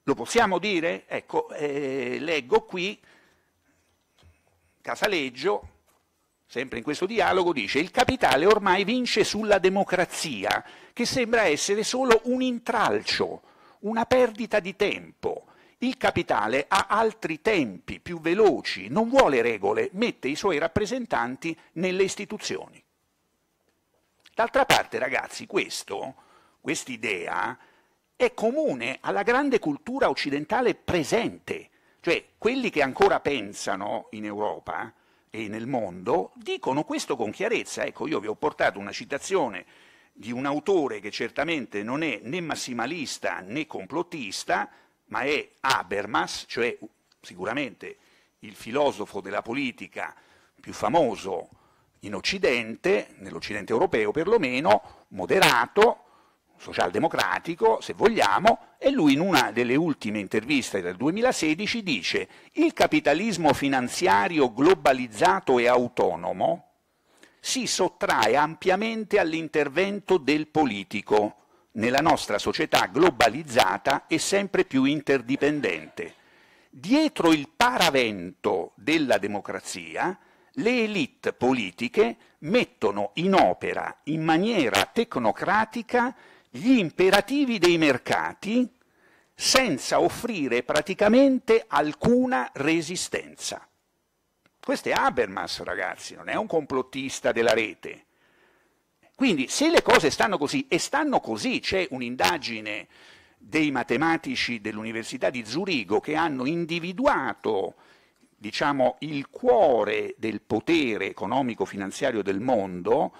Lo possiamo dire? Ecco, eh, leggo qui Casaleggio sempre in questo dialogo, dice il capitale ormai vince sulla democrazia, che sembra essere solo un intralcio, una perdita di tempo. Il capitale ha altri tempi più veloci, non vuole regole, mette i suoi rappresentanti nelle istituzioni. D'altra parte, ragazzi, questo, quest'idea è comune alla grande cultura occidentale presente, cioè quelli che ancora pensano in Europa e nel mondo dicono questo con chiarezza. Ecco, io vi ho portato una citazione di un autore che certamente non è né massimalista né complottista, ma è Habermas, cioè sicuramente il filosofo della politica più famoso in Occidente, nell'Occidente europeo perlomeno, moderato, socialdemocratico, se vogliamo, e lui in una delle ultime interviste del 2016 dice il capitalismo finanziario globalizzato e autonomo si sottrae ampiamente all'intervento del politico nella nostra società globalizzata e sempre più interdipendente. Dietro il paravento della democrazia, le elite politiche mettono in opera in maniera tecnocratica gli imperativi dei mercati senza offrire praticamente alcuna resistenza. Questo è Habermas, ragazzi, non è un complottista della rete. Quindi se le cose stanno così, e stanno così, c'è un'indagine dei matematici dell'Università di Zurigo che hanno individuato diciamo, il cuore del potere economico-finanziario del mondo,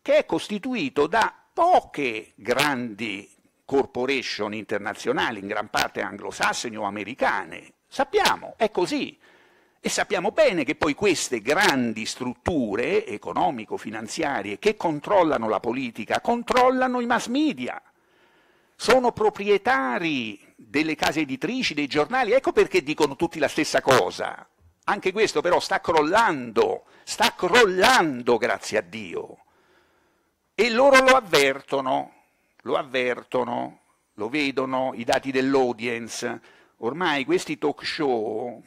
che è costituito da poche grandi corporation internazionali, in gran parte anglosassoni o americane. Sappiamo, è così. E sappiamo bene che poi queste grandi strutture economico-finanziarie che controllano la politica, controllano i mass media, sono proprietari delle case editrici, dei giornali, ecco perché dicono tutti la stessa cosa. Anche questo però sta crollando, sta crollando grazie a Dio e loro lo avvertono, lo avvertono, lo vedono i dati dell'audience. Ormai questi talk show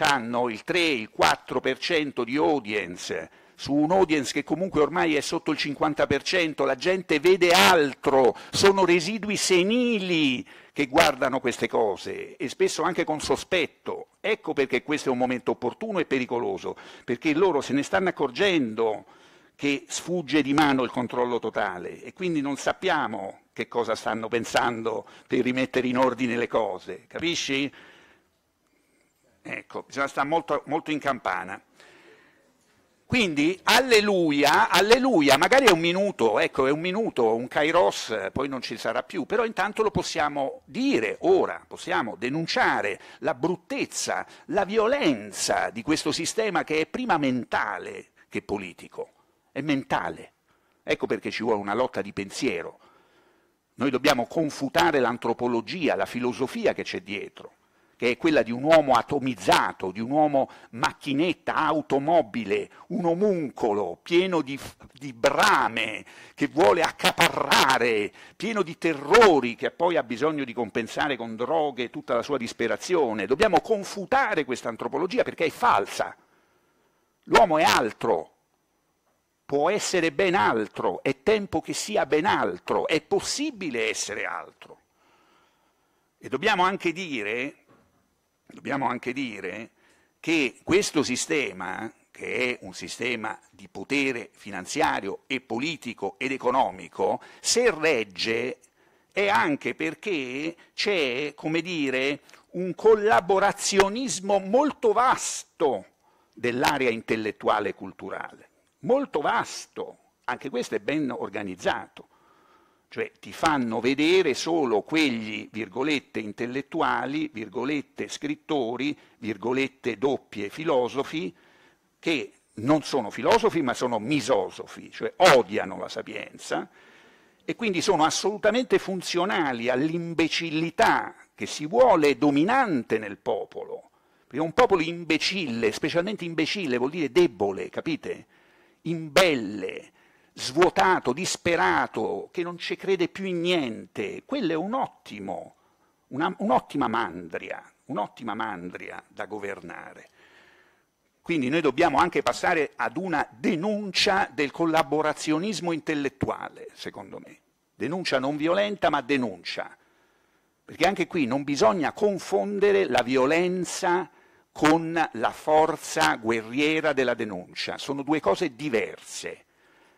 hanno il 3, il 4% di audience, su un audience che comunque ormai è sotto il 50%, la gente vede altro, sono residui senili che guardano queste cose e spesso anche con sospetto. Ecco perché questo è un momento opportuno e pericoloso, perché loro se ne stanno accorgendo che sfugge di mano il controllo totale e quindi non sappiamo che cosa stanno pensando per rimettere in ordine le cose, capisci? Ecco, bisogna stare molto, molto in campana. Quindi alleluia, alleluia, magari è un minuto, ecco, è un minuto, un kairos, poi non ci sarà più, però intanto lo possiamo dire ora, possiamo denunciare la bruttezza, la violenza di questo sistema che è prima mentale che politico è mentale. Ecco perché ci vuole una lotta di pensiero. Noi dobbiamo confutare l'antropologia, la filosofia che c'è dietro, che è quella di un uomo atomizzato, di un uomo macchinetta, automobile, un omuncolo pieno di, di brame che vuole accaparrare, pieno di terrori che poi ha bisogno di compensare con droghe tutta la sua disperazione. Dobbiamo confutare questa antropologia perché è falsa. L'uomo è altro, può essere ben altro, è tempo che sia ben altro, è possibile essere altro. E dobbiamo anche dire, dobbiamo anche dire che questo sistema, che è un sistema di potere finanziario e politico ed economico, se regge è anche perché c'è, come dire, un collaborazionismo molto vasto dell'area intellettuale e culturale molto vasto, anche questo è ben organizzato, cioè ti fanno vedere solo quegli, virgolette, intellettuali, virgolette, scrittori, virgolette, doppie, filosofi, che non sono filosofi ma sono misosofi, cioè odiano la sapienza e quindi sono assolutamente funzionali all'imbecillità che si vuole dominante nel popolo, perché un popolo imbecille, specialmente imbecille, vuol dire debole, capite? imbelle, svuotato, disperato, che non ci crede più in niente. Quello è un ottimo, una, un'ottima mandria, un'ottima mandria da governare. Quindi noi dobbiamo anche passare ad una denuncia del collaborazionismo intellettuale, secondo me. Denuncia non violenta, ma denuncia. Perché anche qui non bisogna confondere la violenza con la forza guerriera della denuncia. Sono due cose diverse.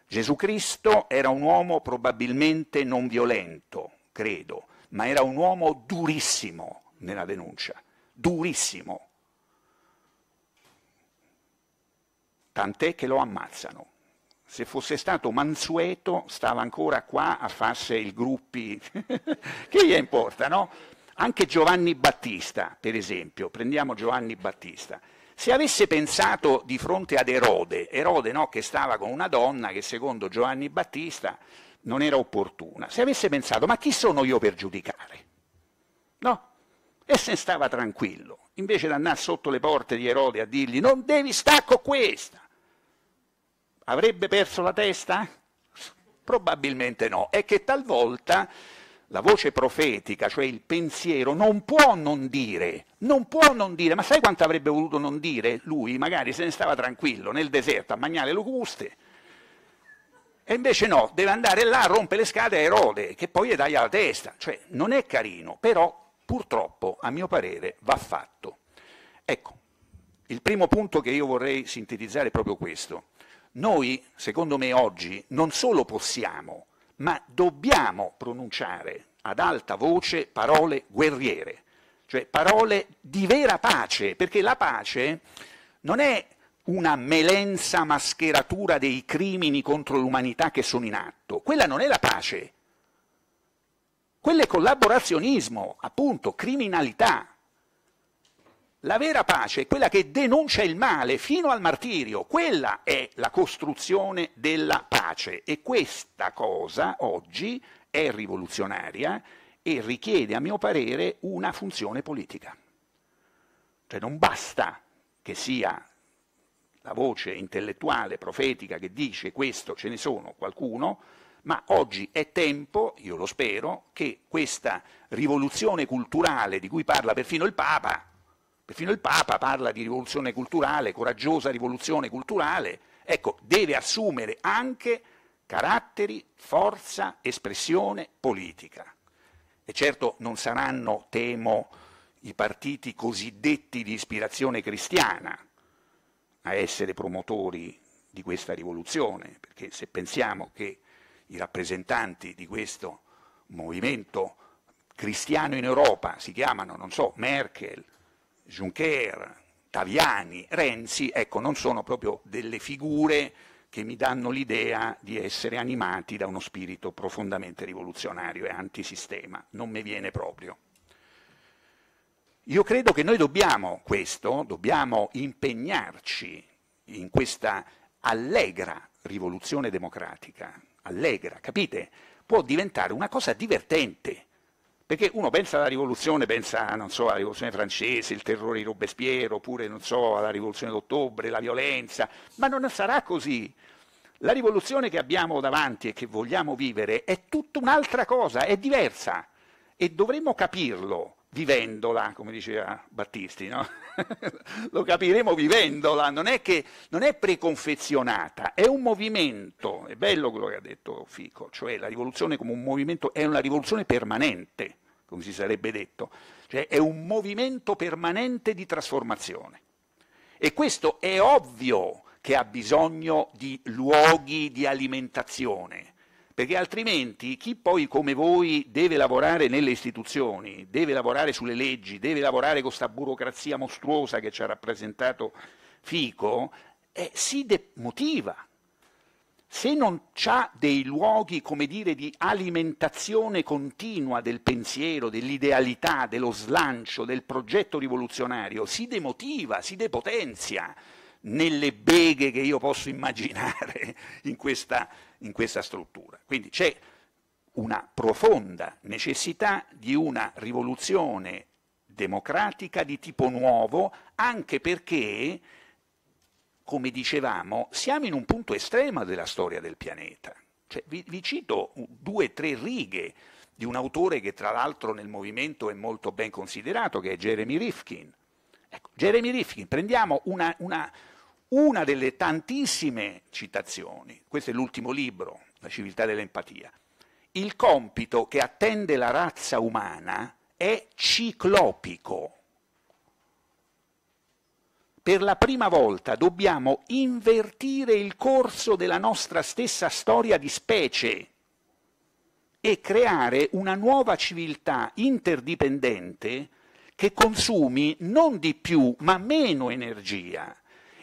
Gesù Cristo era un uomo probabilmente non violento, credo, ma era un uomo durissimo nella denuncia, durissimo. Tant'è che lo ammazzano. Se fosse stato mansueto, stava ancora qua a farsi il gruppi, che gli importa, no? Anche Giovanni Battista, per esempio, prendiamo Giovanni Battista, se avesse pensato di fronte ad Erode, Erode no, che stava con una donna che secondo Giovanni Battista non era opportuna, se avesse pensato ma chi sono io per giudicare? No? E se stava tranquillo, invece di andare sotto le porte di Erode a dirgli non devi stare con questa, avrebbe perso la testa? Probabilmente no. È che talvolta la voce profetica, cioè il pensiero, non può non dire, non può non dire, ma sai quanto avrebbe voluto non dire lui? Magari se ne stava tranquillo nel deserto a mangiare le locuste. E invece no, deve andare là, rompe le scatole a Erode, che poi gli taglia la testa. Cioè, non è carino, però purtroppo, a mio parere, va fatto. Ecco, il primo punto che io vorrei sintetizzare è proprio questo. Noi, secondo me, oggi non solo possiamo, ma dobbiamo pronunciare ad alta voce parole guerriere, cioè parole di vera pace, perché la pace non è una melensa mascheratura dei crimini contro l'umanità che sono in atto, quella non è la pace, quello è collaborazionismo, appunto, criminalità. La vera pace è quella che denuncia il male fino al martirio, quella è la costruzione della pace e questa cosa oggi è rivoluzionaria e richiede, a mio parere, una funzione politica. Cioè non basta che sia la voce intellettuale, profetica che dice questo, ce ne sono qualcuno, ma oggi è tempo, io lo spero, che questa rivoluzione culturale di cui parla perfino il Papa, Perfino il Papa parla di rivoluzione culturale, coraggiosa rivoluzione culturale, ecco, deve assumere anche caratteri, forza, espressione politica. E certo non saranno, temo, i partiti cosiddetti di ispirazione cristiana a essere promotori di questa rivoluzione, perché se pensiamo che i rappresentanti di questo movimento cristiano in Europa si chiamano, non so, Merkel, Juncker, Taviani, Renzi, ecco, non sono proprio delle figure che mi danno l'idea di essere animati da uno spirito profondamente rivoluzionario e antisistema, non mi viene proprio. Io credo che noi dobbiamo questo, dobbiamo impegnarci in questa allegra rivoluzione democratica, allegra, capite? Può diventare una cosa divertente, perché uno pensa alla rivoluzione, pensa, so, alla rivoluzione francese, il terrore di Robespierre, oppure, so, alla rivoluzione d'ottobre, la violenza, ma non sarà così. La rivoluzione che abbiamo davanti e che vogliamo vivere è tutta un'altra cosa, è diversa e dovremmo capirlo vivendola, come diceva Battisti, no? lo capiremo vivendola, non è, che, non è preconfezionata, è un movimento, è bello quello che ha detto Fico, cioè la rivoluzione come un movimento è una rivoluzione permanente, come si sarebbe detto, cioè è un movimento permanente di trasformazione. E questo è ovvio che ha bisogno di luoghi di alimentazione perché altrimenti chi poi come voi deve lavorare nelle istituzioni, deve lavorare sulle leggi, deve lavorare con questa burocrazia mostruosa che ci ha rappresentato Fico, eh, si demotiva. Se non ha dei luoghi, come dire, di alimentazione continua del pensiero, dell'idealità, dello slancio, del progetto rivoluzionario, si demotiva, si depotenzia nelle beghe che io posso immaginare in questa in questa struttura. Quindi c'è una profonda necessità di una rivoluzione democratica di tipo nuovo, anche perché, come dicevamo, siamo in un punto estremo della storia del pianeta. Cioè, vi, vi, cito due o tre righe di un autore che tra l'altro nel movimento è molto ben considerato, che è Jeremy Rifkin. Ecco, Jeremy Rifkin, prendiamo una, una una delle tantissime citazioni, questo è l'ultimo libro, La civiltà dell'empatia, il compito che attende la razza umana è ciclopico. Per la prima volta dobbiamo invertire il corso della nostra stessa storia di specie e creare una nuova civiltà interdipendente che consumi non di più ma meno energia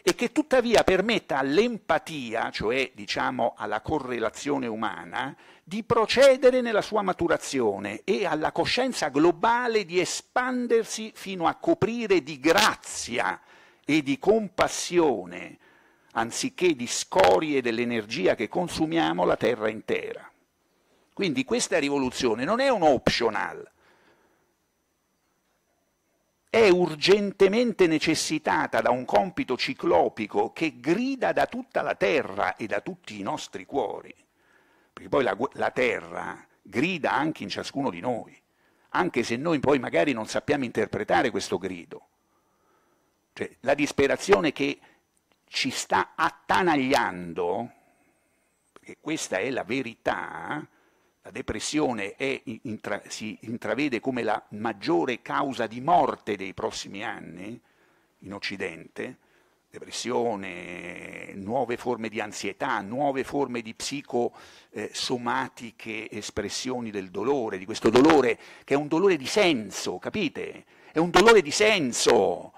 e che tuttavia permetta all'empatia, cioè diciamo alla correlazione umana, di procedere nella sua maturazione e alla coscienza globale di espandersi fino a coprire di grazia e di compassione, anziché di scorie dell'energia che consumiamo, la terra intera. Quindi questa rivoluzione non è un optional, è urgentemente necessitata da un compito ciclopico che grida da tutta la terra e da tutti i nostri cuori, perché poi la, la terra grida anche in ciascuno di noi, anche se noi poi magari non sappiamo interpretare questo grido. Cioè, la disperazione che ci sta attanagliando, perché questa è la verità, la depressione è, intra, si intravede come la maggiore causa di morte dei prossimi anni in Occidente, depressione, nuove forme di ansietà, nuove forme di psicosomatiche espressioni del dolore, di questo dolore che è un dolore di senso, capite? È un dolore di senso,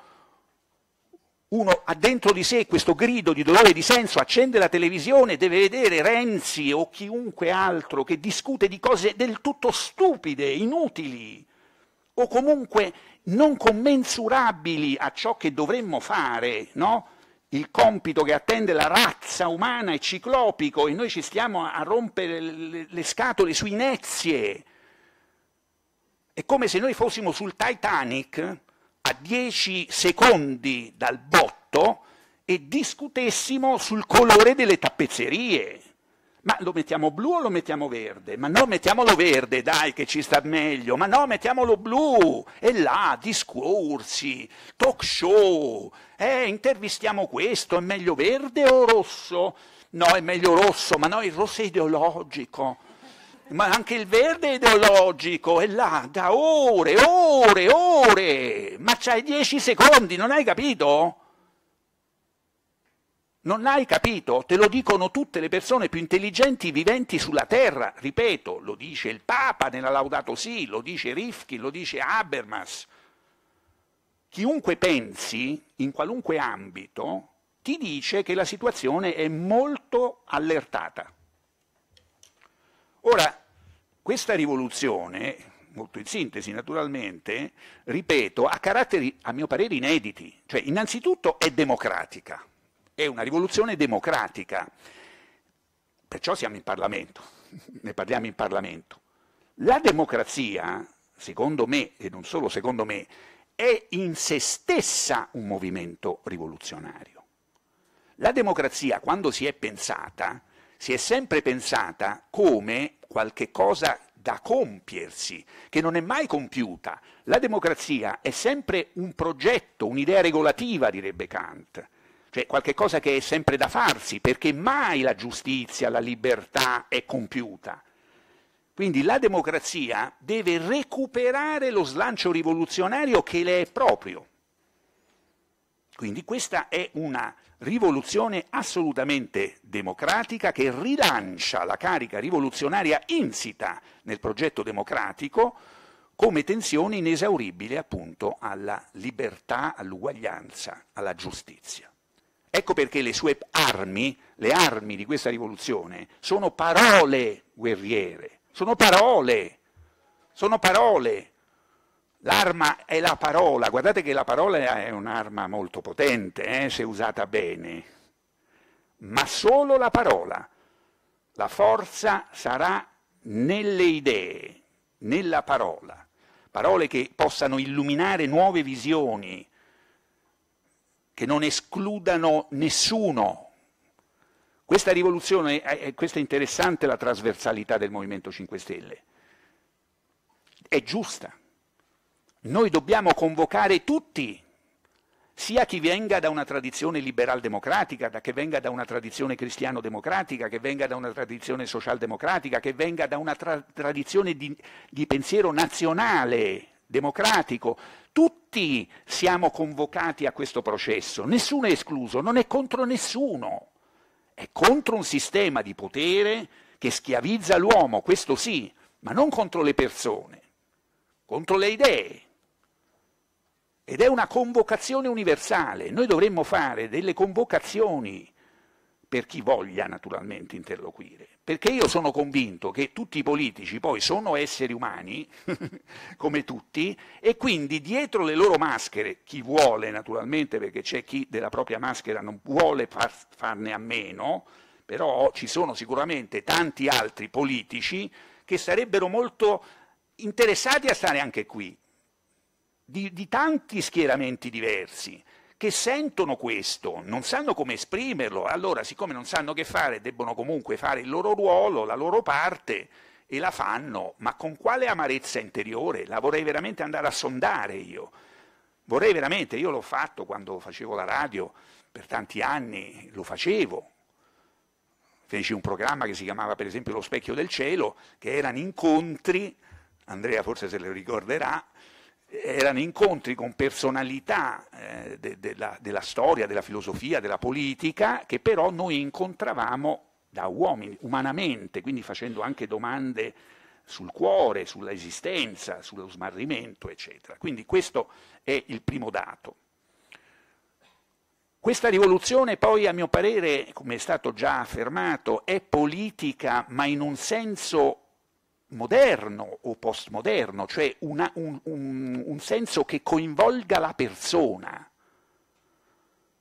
uno ha dentro di sé questo grido di dolore di senso, accende la televisione, deve vedere Renzi o chiunque altro che discute di cose del tutto stupide, inutili o comunque non commensurabili a ciò che dovremmo fare, no? il compito che attende la razza umana è ciclopico e noi ci stiamo a rompere le scatole su inezie. È come se noi fossimo sul Titanic a 10 secondi dal botto e discutessimo sul colore delle tappezzerie. Ma lo mettiamo blu o lo mettiamo verde? Ma no, mettiamolo verde, dai che ci sta meglio. Ma no, mettiamolo blu. E là, discorsi, talk show. Eh, intervistiamo questo, è meglio verde o rosso? No, è meglio rosso, ma no, il rosso è ideologico ma anche il verde ideologico è là da ore, ore, ore, ma c'hai dieci secondi, non hai capito? Non hai capito? Te lo dicono tutte le persone più intelligenti viventi sulla Terra, ripeto, lo dice il Papa nella Laudato Si, lo dice Rifkin, lo dice Habermas. Chiunque pensi, in qualunque ambito, ti dice che la situazione è molto allertata. Ora, questa rivoluzione, molto in sintesi naturalmente, ripeto, ha caratteri a mio parere inediti, cioè innanzitutto è democratica, è una rivoluzione democratica, perciò siamo in Parlamento, ne parliamo in Parlamento. La democrazia, secondo me, e non solo secondo me, è in se stessa un movimento rivoluzionario. La democrazia, quando si è pensata, si è sempre pensata come qualche cosa da compiersi, che non è mai compiuta. La democrazia è sempre un progetto, un'idea regolativa, direbbe Kant, cioè qualcosa che è sempre da farsi, perché mai la giustizia, la libertà è compiuta. Quindi la democrazia deve recuperare lo slancio rivoluzionario che le è proprio. Quindi questa è una rivoluzione assolutamente democratica che rilancia la carica rivoluzionaria insita nel progetto democratico come tensione inesauribile appunto alla libertà, all'uguaglianza, alla giustizia. Ecco perché le sue armi, le armi di questa rivoluzione, sono parole guerriere, sono parole, sono parole L'arma è la parola, guardate che la parola è un'arma molto potente eh, se usata bene, ma solo la parola. La forza sarà nelle idee, nella parola, parole che possano illuminare nuove visioni, che non escludano nessuno. Questa rivoluzione, eh, questa è interessante la trasversalità del Movimento 5 Stelle, è giusta noi dobbiamo convocare tutti, sia chi venga da una tradizione liberal-democratica, che venga da una tradizione cristiano-democratica, che venga da una tradizione socialdemocratica, che venga da una tra- tradizione di, di pensiero nazionale, democratico. Tutti siamo convocati a questo processo, nessuno è escluso, non è contro nessuno, è contro un sistema di potere che schiavizza l'uomo, questo sì, ma non contro le persone, contro le idee. Ed è una convocazione universale. Noi dovremmo fare delle convocazioni per chi voglia naturalmente interloquire. Perché io sono convinto che tutti i politici poi sono esseri umani, come tutti, e quindi dietro le loro maschere, chi vuole naturalmente, perché c'è chi della propria maschera non vuole far, farne a meno, però ci sono sicuramente tanti altri politici che sarebbero molto interessati a stare anche qui di, di tanti schieramenti diversi che sentono questo, non sanno come esprimerlo, allora siccome non sanno che fare debbono comunque fare il loro ruolo, la loro parte e la fanno, ma con quale amarezza interiore? La vorrei veramente andare a sondare io. Vorrei veramente, io l'ho fatto quando facevo la radio, per tanti anni lo facevo. Feci un programma che si chiamava per esempio Lo specchio del cielo, che erano incontri, Andrea forse se lo ricorderà, erano incontri con personalità eh, de, de la, della storia, della filosofia, della politica, che però noi incontravamo da uomini, umanamente, quindi facendo anche domande sul cuore, sull'esistenza, sullo smarrimento, eccetera. Quindi questo è il primo dato. Questa rivoluzione poi, a mio parere, come è stato già affermato, è politica, ma in un senso moderno o postmoderno, cioè una, un, un, un senso che coinvolga la persona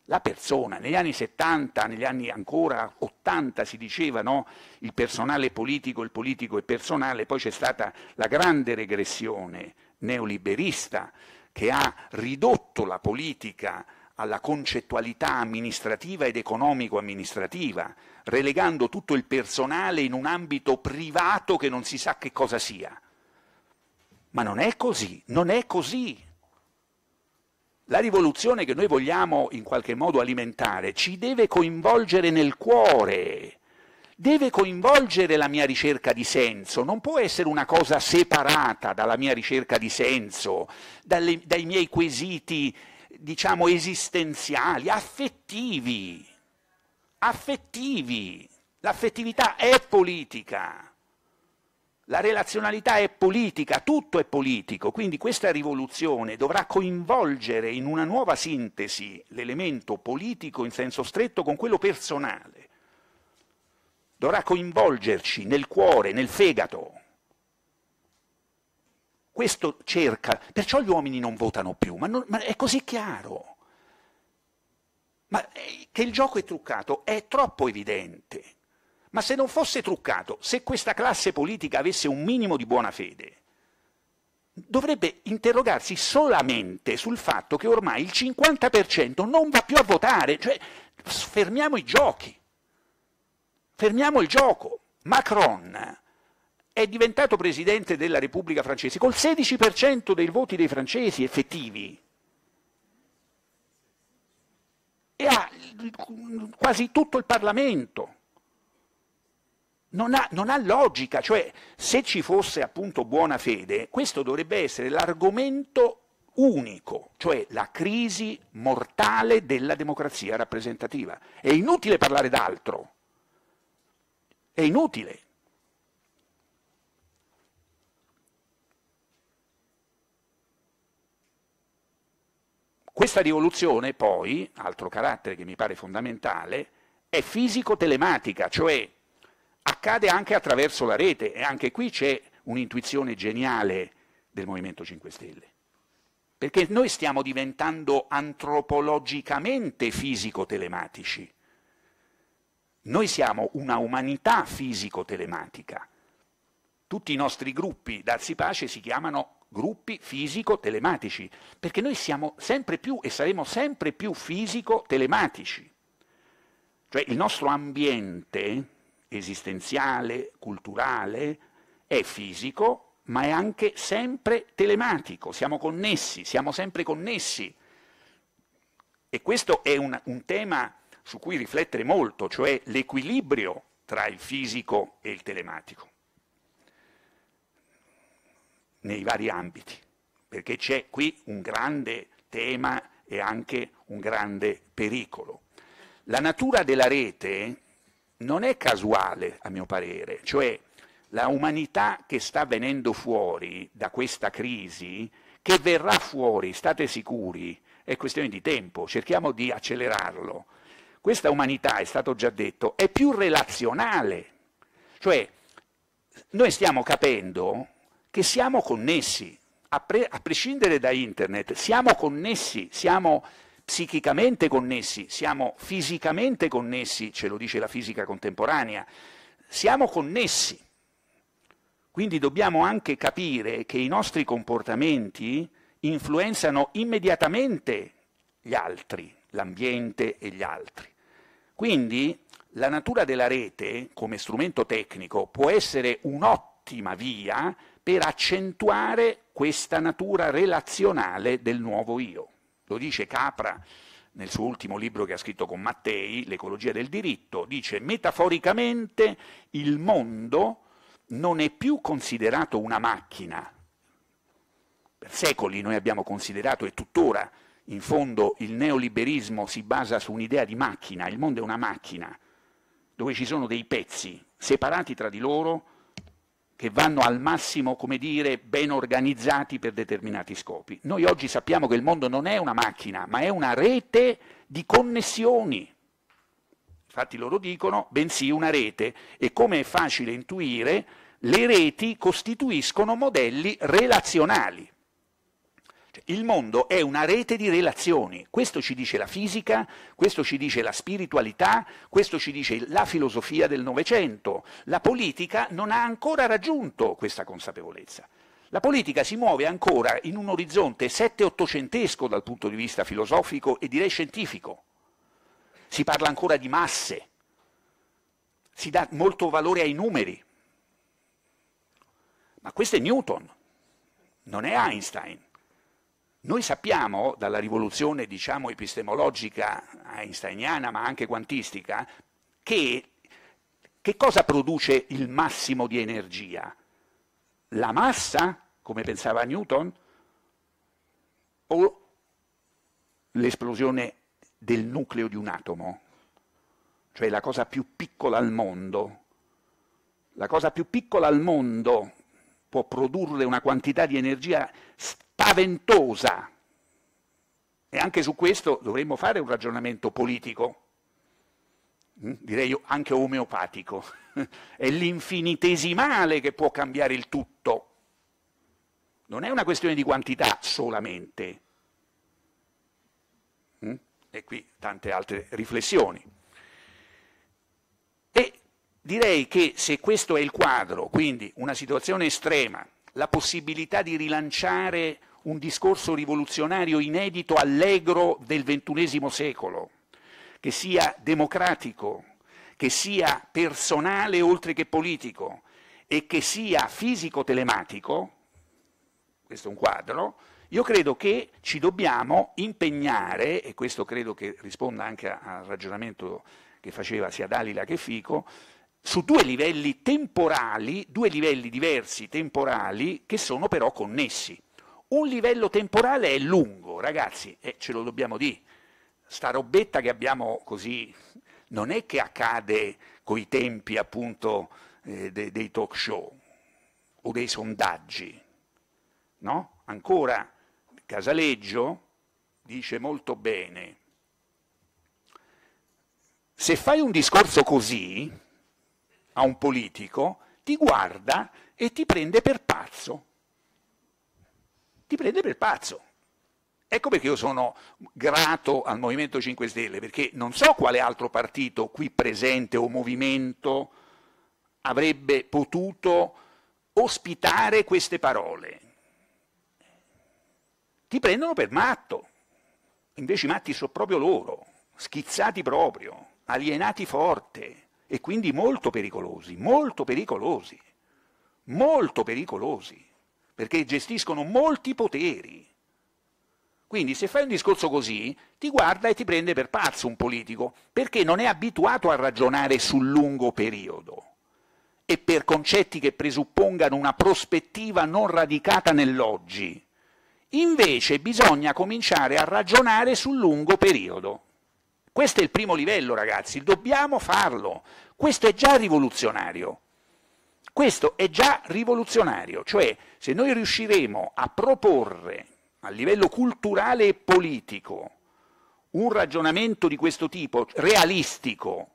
la persona. Negli anni 70, negli anni ancora 80 si diceva no? il personale politico, il politico è personale, poi c'è stata la grande regressione neoliberista che ha ridotto la politica alla concettualità amministrativa ed economico-amministrativa, relegando tutto il personale in un ambito privato che non si sa che cosa sia. Ma non è così, non è così. La rivoluzione che noi vogliamo in qualche modo alimentare ci deve coinvolgere nel cuore, deve coinvolgere la mia ricerca di senso, non può essere una cosa separata dalla mia ricerca di senso, dalle, dai miei quesiti diciamo, esistenziali, affettivi, affettivi. L'affettività è politica, la relazionalità è politica, tutto è politico, quindi questa rivoluzione dovrà coinvolgere in una nuova sintesi l'elemento politico in senso stretto con quello personale, dovrà coinvolgerci nel cuore, nel fegato. Questo cerca, perciò gli uomini non votano più, ma, non, ma è così chiaro. Ma eh, che il gioco è truccato è troppo evidente. Ma se non fosse truccato, se questa classe politica avesse un minimo di buona fede, dovrebbe interrogarsi solamente sul fatto che ormai il 50% non va più a votare, cioè fermiamo i giochi, fermiamo il gioco. Macron è diventato presidente della Repubblica francese col 16% dei voti dei francesi effettivi e ha quasi tutto il Parlamento. Non ha, non ha, logica, cioè se ci fosse appunto buona fede, questo dovrebbe essere l'argomento unico, cioè la crisi mortale della democrazia rappresentativa. È inutile parlare d'altro, è inutile. Questa rivoluzione poi, altro carattere che mi pare fondamentale, è fisico-telematica, cioè accade anche attraverso la rete e anche qui c'è un'intuizione geniale del Movimento 5 Stelle, perché noi stiamo diventando antropologicamente fisico-telematici, noi siamo una umanità fisico-telematica, tutti i nostri gruppi d'Arsi Pace si chiamano gruppi fisico-telematici, perché noi siamo sempre più e saremo sempre più fisico-telematici. Cioè il nostro ambiente esistenziale, culturale, è fisico, ma è anche sempre telematico, siamo connessi, siamo sempre connessi. E questo è un, un tema su cui riflettere molto, cioè l'equilibrio tra il fisico e il telematico nei vari ambiti, perché c'è qui un grande tema e anche un grande pericolo. La natura della rete non è casuale, a mio parere, cioè la umanità che sta venendo fuori da questa crisi, che verrà fuori, state sicuri, è questione di tempo, cerchiamo di accelerarlo. Questa umanità, è stato già detto, è più relazionale, cioè noi stiamo capendo che siamo connessi, a, pre- a prescindere da internet, siamo connessi, siamo psichicamente connessi, siamo fisicamente connessi, ce lo dice la fisica contemporanea, siamo connessi. Quindi dobbiamo anche capire che i nostri comportamenti influenzano immediatamente gli altri, l'ambiente e gli altri. Quindi la natura della rete come strumento tecnico può essere un'ottima via per accentuare questa natura relazionale del nuovo io. Lo dice Capra nel suo ultimo libro che ha scritto con Mattei, L'ecologia del diritto, dice metaforicamente il mondo non è più considerato una macchina. Per secoli noi abbiamo considerato e tuttora in fondo il neoliberismo si basa su un'idea di macchina, il mondo è una macchina, dove ci sono dei pezzi separati tra di loro, che vanno al massimo, come dire, ben organizzati per determinati scopi. Noi oggi sappiamo che il mondo non è una macchina, ma è una rete di connessioni. Infatti loro dicono, bensì una rete. E come è facile intuire, le reti costituiscono modelli relazionali. Cioè, il mondo è una rete di relazioni, questo ci dice la fisica, questo ci dice la spiritualità, questo ci dice la filosofia del Novecento. La politica non ha ancora raggiunto questa consapevolezza. La politica si muove ancora in un orizzonte 7-800esco dal punto di vista filosofico e direi scientifico. Si parla ancora di masse, si dà molto valore ai numeri. Ma questo è Newton, non è Einstein. Noi sappiamo dalla rivoluzione diciamo, epistemologica einsteiniana ma anche quantistica che, che cosa produce il massimo di energia? La massa, come pensava Newton, o l'esplosione del nucleo di un atomo, cioè la cosa più piccola al mondo. La cosa più piccola al mondo può produrre una quantità di energia spaventosa. E anche su questo dovremmo fare un ragionamento politico, mm, direi anche omeopatico. È l'infinitesimale che può cambiare il tutto. Non è una questione di quantità solamente. Mm? E qui tante altre riflessioni. E direi che se questo è il quadro, quindi una situazione estrema, la possibilità di rilanciare un discorso rivoluzionario inedito, allegro del XXI secolo, che sia democratico, che sia personale oltre che politico e che sia fisico-telematico, questo è un quadro, io credo che ci dobbiamo impegnare, e questo credo che risponda anche al ragionamento che faceva sia Dalila che Fico, su due livelli temporali, due livelli diversi temporali che sono però connessi. Un livello temporale è lungo, ragazzi, e eh, ce lo dobbiamo dire. Sta robetta che abbiamo così non è che accade con i tempi appunto eh, de- dei talk show o dei sondaggi, no? Ancora Casaleggio dice molto bene, se fai un discorso così, a un politico, ti guarda e ti prende per pazzo. Ti prende per pazzo. Ecco perché io sono grato al Movimento 5 Stelle, perché non so quale altro partito qui presente o movimento avrebbe potuto ospitare queste parole. Ti prendono per matto, invece i matti sono proprio loro, schizzati proprio, alienati forte, e quindi molto pericolosi, molto pericolosi, molto pericolosi, perché gestiscono molti poteri. Quindi se fai un discorso così, ti guarda e ti prende per pazzo un politico, perché non è abituato a ragionare sul lungo periodo e per concetti che presuppongano una prospettiva non radicata nell'oggi. Invece bisogna cominciare a ragionare sul lungo periodo. Questo è il primo livello, ragazzi, dobbiamo farlo. Questo è già rivoluzionario. Questo è già rivoluzionario, cioè se noi riusciremo a proporre a livello culturale e politico un ragionamento di questo tipo, realistico,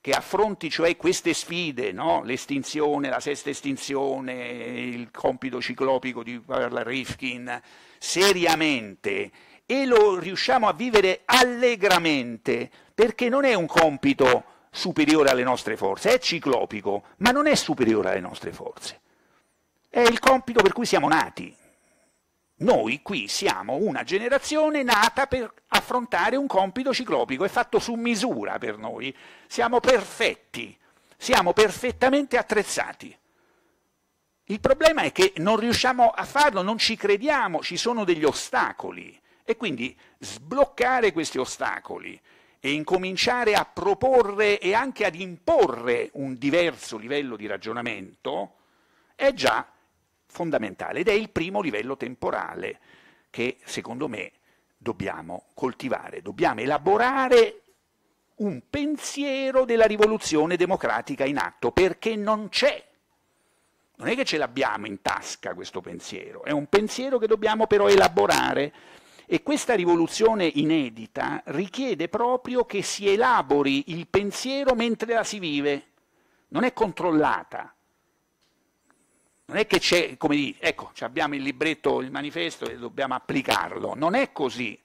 che affronti cioè queste sfide, no? l'estinzione, la sesta estinzione, il compito ciclopico di Rifkin, seriamente e lo riusciamo a vivere allegramente, perché non è un compito superiore alle nostre forze, è ciclopico, ma non è superiore alle nostre forze. È il compito per cui siamo nati. Noi qui siamo una generazione nata per affrontare un compito ciclopico, è fatto su misura per noi, siamo perfetti, siamo perfettamente attrezzati. Il problema è che non riusciamo a farlo, non ci crediamo, ci sono degli ostacoli. E quindi sbloccare questi ostacoli e incominciare a proporre e anche ad imporre un diverso livello di ragionamento è già fondamentale ed è il primo livello temporale che secondo me dobbiamo coltivare, dobbiamo elaborare un pensiero della rivoluzione democratica in atto, perché non c'è. Non è che ce l'abbiamo in tasca questo pensiero, è un pensiero che dobbiamo però elaborare e questa rivoluzione inedita richiede proprio che si elabori il pensiero mentre la si vive, non è controllata. Non è che c'è, come dire, ecco, abbiamo il libretto, il manifesto e dobbiamo applicarlo. Non è così.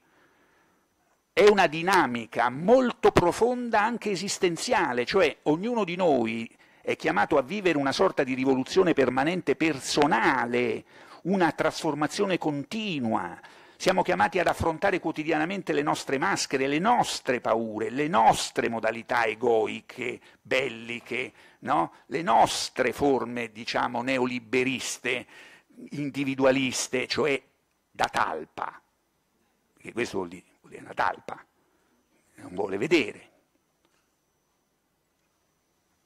È una dinamica molto profonda anche esistenziale, cioè ognuno di noi è chiamato a vivere una sorta di rivoluzione permanente personale, una trasformazione continua, siamo chiamati ad affrontare quotidianamente le nostre maschere, le nostre paure, le nostre modalità egoiche, belliche, no? le nostre forme, diciamo, neoliberiste, individualiste, cioè da talpa. Perché questo vuol dire, vuol dire una talpa, non vuole vedere.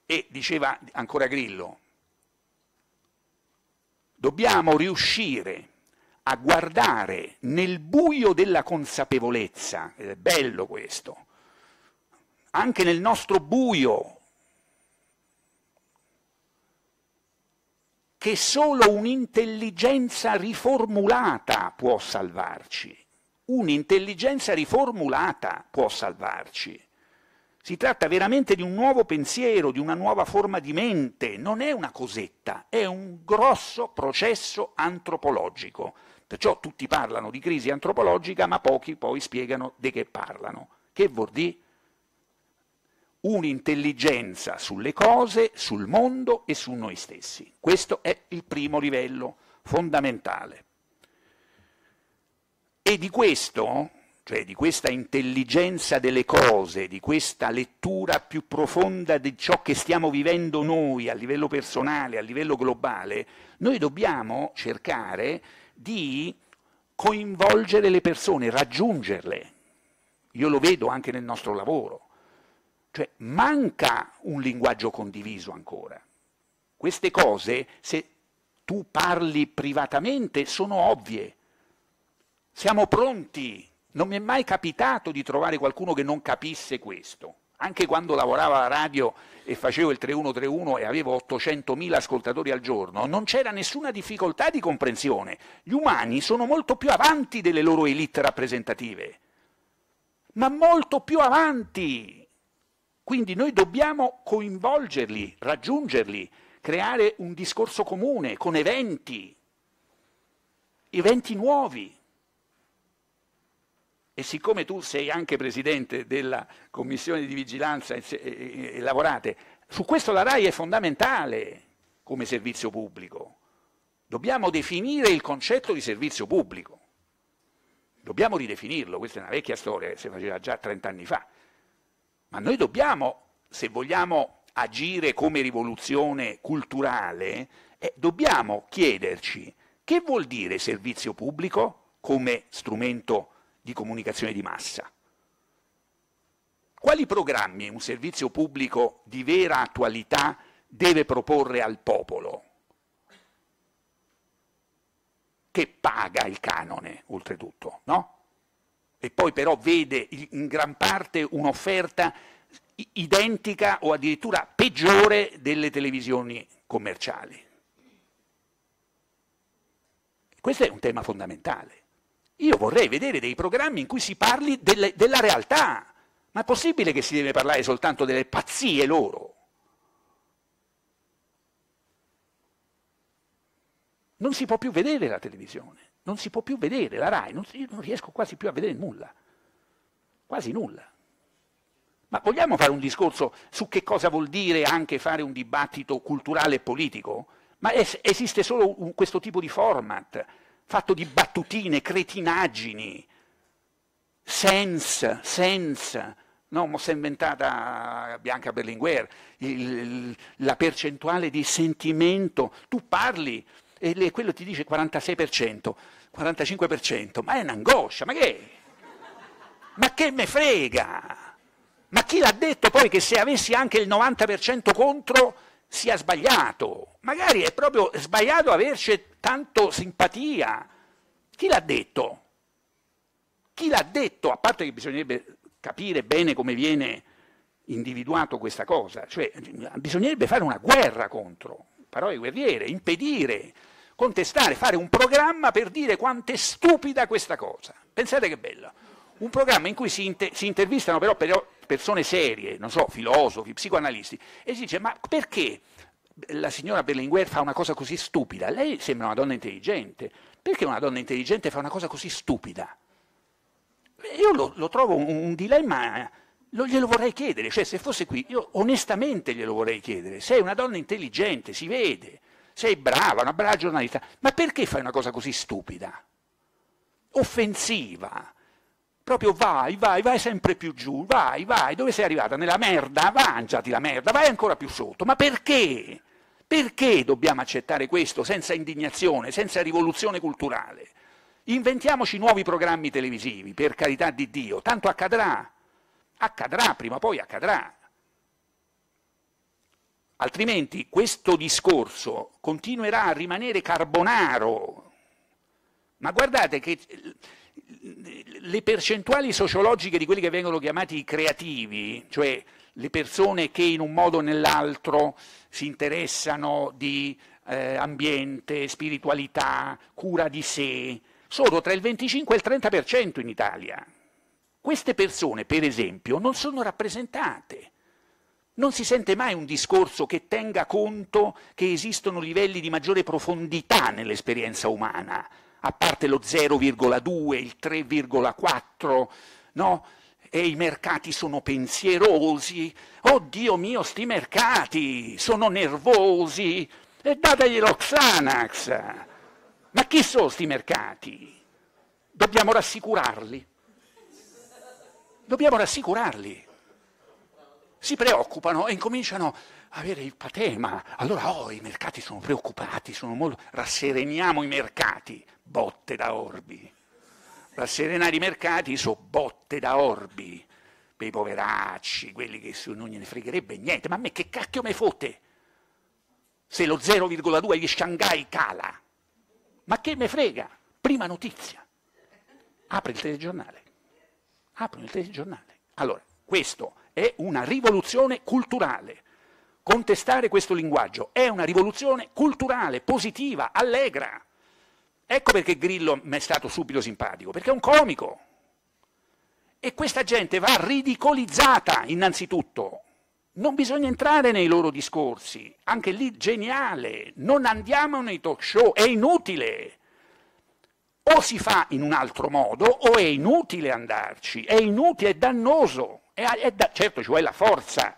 E diceva ancora Grillo, dobbiamo riuscire a guardare nel buio della consapevolezza, è bello questo, anche nel nostro buio, che solo un'intelligenza riformulata può salvarci. Un'intelligenza riformulata può salvarci. Si tratta veramente di un nuovo pensiero, di una nuova forma di mente, non è una cosetta, è un grosso processo antropologico. Perciò tutti parlano di crisi antropologica, ma pochi poi spiegano di che parlano. Che vuol dire? Un'intelligenza sulle cose, sul mondo e su noi stessi. Questo è il primo livello fondamentale. E di questo, cioè di questa intelligenza delle cose, di questa lettura più profonda di ciò che stiamo vivendo noi a livello personale, a livello globale, noi dobbiamo cercare di coinvolgere le persone, raggiungerle. Io lo vedo anche nel nostro lavoro. Cioè manca un linguaggio condiviso ancora. Queste cose, se tu parli privatamente, sono ovvie. Siamo pronti. Non mi è mai capitato di trovare qualcuno che non capisse questo anche quando lavoravo alla radio e facevo il 3131 e avevo 800.000 ascoltatori al giorno, non c'era nessuna difficoltà di comprensione. Gli umani sono molto più avanti delle loro elite rappresentative, ma molto più avanti. Quindi noi dobbiamo coinvolgerli, raggiungerli, creare un discorso comune con eventi, eventi nuovi. E siccome tu sei anche presidente della commissione di vigilanza e, e, e lavorate, su questo la RAI è fondamentale come servizio pubblico. Dobbiamo definire il concetto di servizio pubblico. Dobbiamo ridefinirlo, questa è una vecchia storia si faceva già 30 anni fa. Ma noi dobbiamo, se vogliamo agire come rivoluzione culturale, eh, dobbiamo chiederci che vuol dire servizio pubblico come strumento pubblico di comunicazione di massa. Quali programmi un servizio pubblico di vera attualità deve proporre al popolo? Che paga il canone, oltretutto, no? E poi però vede in gran parte un'offerta identica o addirittura peggiore delle televisioni commerciali. Questo è un tema fondamentale. Io vorrei vedere dei programmi in cui si parli delle, della realtà. Ma è possibile che si deve parlare soltanto delle pazzie loro? Non si può più vedere la televisione, non si può più vedere la RAI, non, io non riesco quasi più a vedere nulla, quasi nulla. Ma vogliamo fare un discorso su che cosa vuol dire anche fare un dibattito culturale e politico? Ma es- esiste solo un, questo tipo di format, fatto di battutine, cretinaggini, sense, sense, no, mo si è inventata Bianca Berlinguer, il, la percentuale di sentimento, tu parli e le, quello ti dice 46%, 45%, ma è un'angoscia, ma che? Ma che me frega? Ma chi l'ha detto poi che se avessi anche il 90% contro sia sbagliato? magari è proprio sbagliato averci tanto simpatia. Chi l'ha detto? Chi l'ha detto? A parte che bisognerebbe capire bene come viene individuato questa cosa, cioè bisognerebbe fare una guerra contro, parole guerriere, impedire, contestare, fare un programma per dire quanto è stupida questa cosa. Pensate che bello. Un programma in cui si, inter- si intervistano però, però persone serie, non so, filosofi, psicoanalisti, e si dice ma perché la signora Berlinguer fa una cosa così stupida. Lei sembra una donna intelligente. Perché una donna intelligente fa una cosa così stupida? Io lo, lo trovo un, un dilemma, lo, glielo vorrei chiedere, cioè se fosse qui, io onestamente glielo vorrei chiedere. Sei una donna intelligente, si vede, sei brava, una brava giornalista, ma perché fai una cosa così stupida? Offensiva. Proprio vai, vai, vai sempre più giù, vai, vai, dove sei arrivata? Nella merda? Mangiati la merda, vai ancora più sotto. Ma perché? Perché dobbiamo accettare questo senza indignazione, senza rivoluzione culturale? Inventiamoci nuovi programmi televisivi, per carità di Dio, tanto accadrà, accadrà, prima o poi accadrà. Altrimenti questo discorso continuerà a rimanere carbonaro. Ma guardate che le percentuali sociologiche di quelli che vengono chiamati creativi, cioè le persone che in un modo o nell'altro si interessano di eh, ambiente, spiritualità, cura di sé, sono tra il 25 e il 30% in Italia. Queste persone, per esempio, non sono rappresentate. Non si sente mai un discorso che tenga conto che esistono livelli di maggiore profondità nell'esperienza umana, a parte lo 0,2, il 3,4, no? e i mercati sono pensierosi. Oh Dio mio, sti mercati sono nervosi e dategli lo Xanax. Ma chi sono sti mercati? Dobbiamo rassicurarli. Dobbiamo rassicurarli. Si preoccupano e incominciano a avere il patema. Allora, oh, i mercati sono preoccupati, sono molto... Rassereniamo i mercati. Botte da orbi a serenare i mercati so botte da orbi per i poveracci, quelli che non gliene fregherebbe niente, ma a me che cacchio me fotte se lo 0,2 di Shanghai cala? Ma che me frega? Prima notizia. Apri il telegiornale. Apri il telegiornale. Allora, questo è una rivoluzione culturale. Contestare questo linguaggio è una rivoluzione culturale, positiva, allegra. Ecco perché Grillo mi è stato subito simpatico, perché è un comico. E questa gente va ridicolizzata innanzitutto. Non bisogna entrare nei loro discorsi, anche lì geniale, non andiamo nei talk show, è inutile. O si fa in un altro modo o è inutile andarci, è inutile, è dannoso. È, è da... certo ci vuole la forza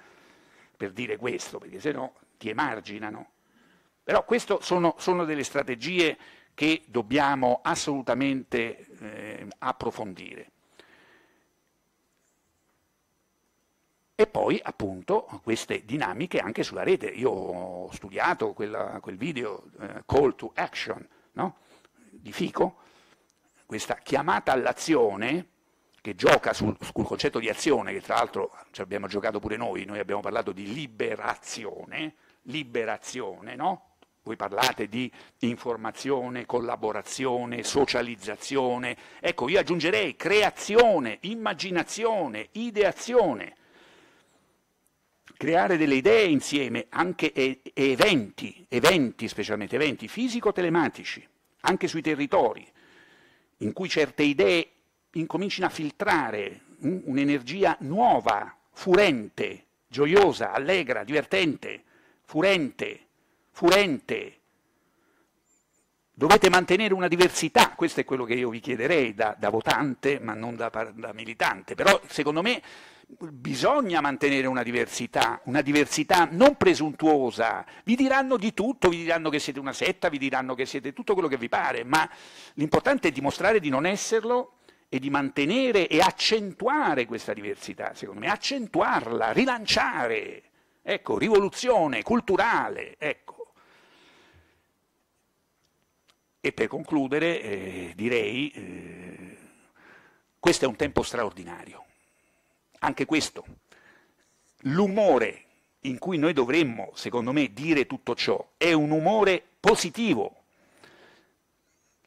per dire questo, perché se no ti emarginano. Però queste sono, sono delle strategie che dobbiamo assolutamente eh, approfondire. E poi appunto queste dinamiche anche sulla rete. Io ho studiato quella, quel video eh, Call to Action no? di Fico, questa chiamata all'azione che gioca sul, sul, concetto di azione, che tra l'altro ci abbiamo giocato pure noi, noi abbiamo parlato di liberazione, liberazione, no? Voi parlate di informazione, collaborazione, socializzazione. Ecco, io aggiungerei creazione, immaginazione, ideazione. Creare delle idee insieme, anche e- eventi, eventi specialmente, eventi fisico-telematici, anche sui territori, in cui certe idee incominciano a filtrare mm, un'energia nuova, furente, gioiosa, allegra, divertente, furente furente. Dovete mantenere una diversità, questo è quello che io vi chiederei da, da votante, ma non da, da militante. Però secondo me bisogna mantenere una diversità, una diversità non presuntuosa. Vi diranno di tutto, vi diranno che siete una setta, vi diranno che siete tutto quello che vi pare, ma l'importante è dimostrare di non esserlo e di mantenere e accentuare questa diversità, secondo me, accentuarla, rilanciare, ecco, rivoluzione culturale, ecco. E per concludere eh, direi, eh, questo è un tempo straordinario, anche questo, l'umore in cui noi dovremmo, secondo me, dire tutto ciò è un umore positivo.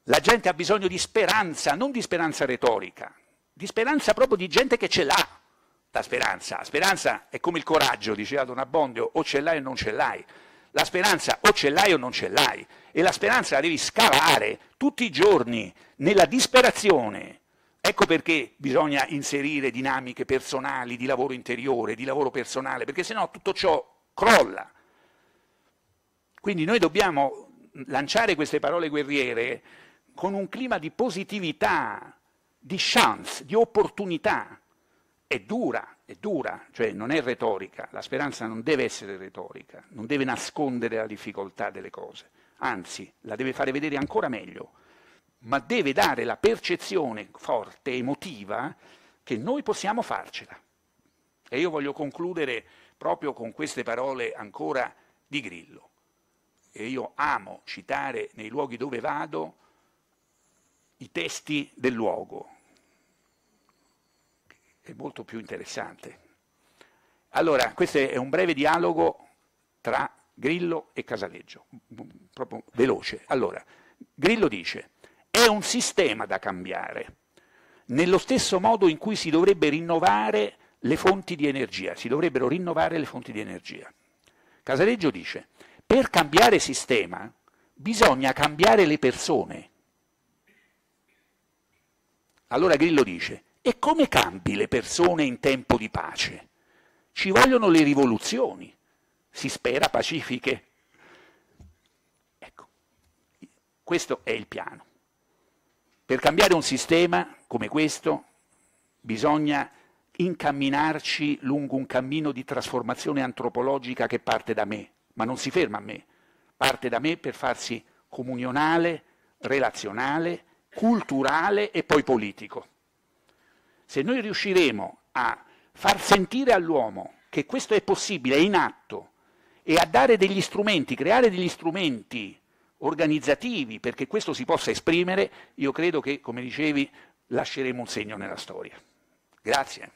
La gente ha bisogno di speranza, non di speranza retorica, di speranza proprio di gente che ce l'ha, la speranza. La speranza è come il coraggio, diceva Don Abbondio, o ce l'hai o non ce l'hai. La speranza o ce l'hai o non ce l'hai e la speranza la devi scavare tutti i giorni nella disperazione. Ecco perché bisogna inserire dinamiche personali di lavoro interiore, di lavoro personale, perché sennò tutto ciò crolla. Quindi noi dobbiamo lanciare queste parole guerriere con un clima di positività, di chance, di opportunità. È dura, è dura, cioè non è retorica, la speranza non deve essere retorica, non deve nascondere la difficoltà delle cose, anzi la deve fare vedere ancora meglio, ma deve dare la percezione forte, emotiva, che noi possiamo farcela. E io voglio concludere proprio con queste parole ancora di Grillo. E io amo citare nei luoghi dove vado i testi del luogo, è molto più interessante. Allora, questo è un breve dialogo tra Grillo e Casaleggio, proprio veloce. Allora, Grillo dice, è un sistema da cambiare, nello stesso modo in cui si dovrebbe rinnovare le fonti di energia, si dovrebbero rinnovare le fonti di energia. Casaleggio dice, per cambiare sistema bisogna cambiare le persone. Allora Grillo dice, e come cambi le persone in tempo di pace? Ci vogliono le rivoluzioni, si spera pacifiche. Ecco, questo è il piano. Per cambiare un sistema come questo bisogna incamminarci lungo un cammino di trasformazione antropologica che parte da me, ma non si ferma a me, parte da me per farsi comunionale, relazionale, culturale e poi politico. Se noi riusciremo a far sentire all'uomo che questo è possibile, è in atto, e a dare degli strumenti, creare degli strumenti organizzativi perché questo si possa esprimere, io credo che, come dicevi, lasceremo un segno nella storia. Grazie.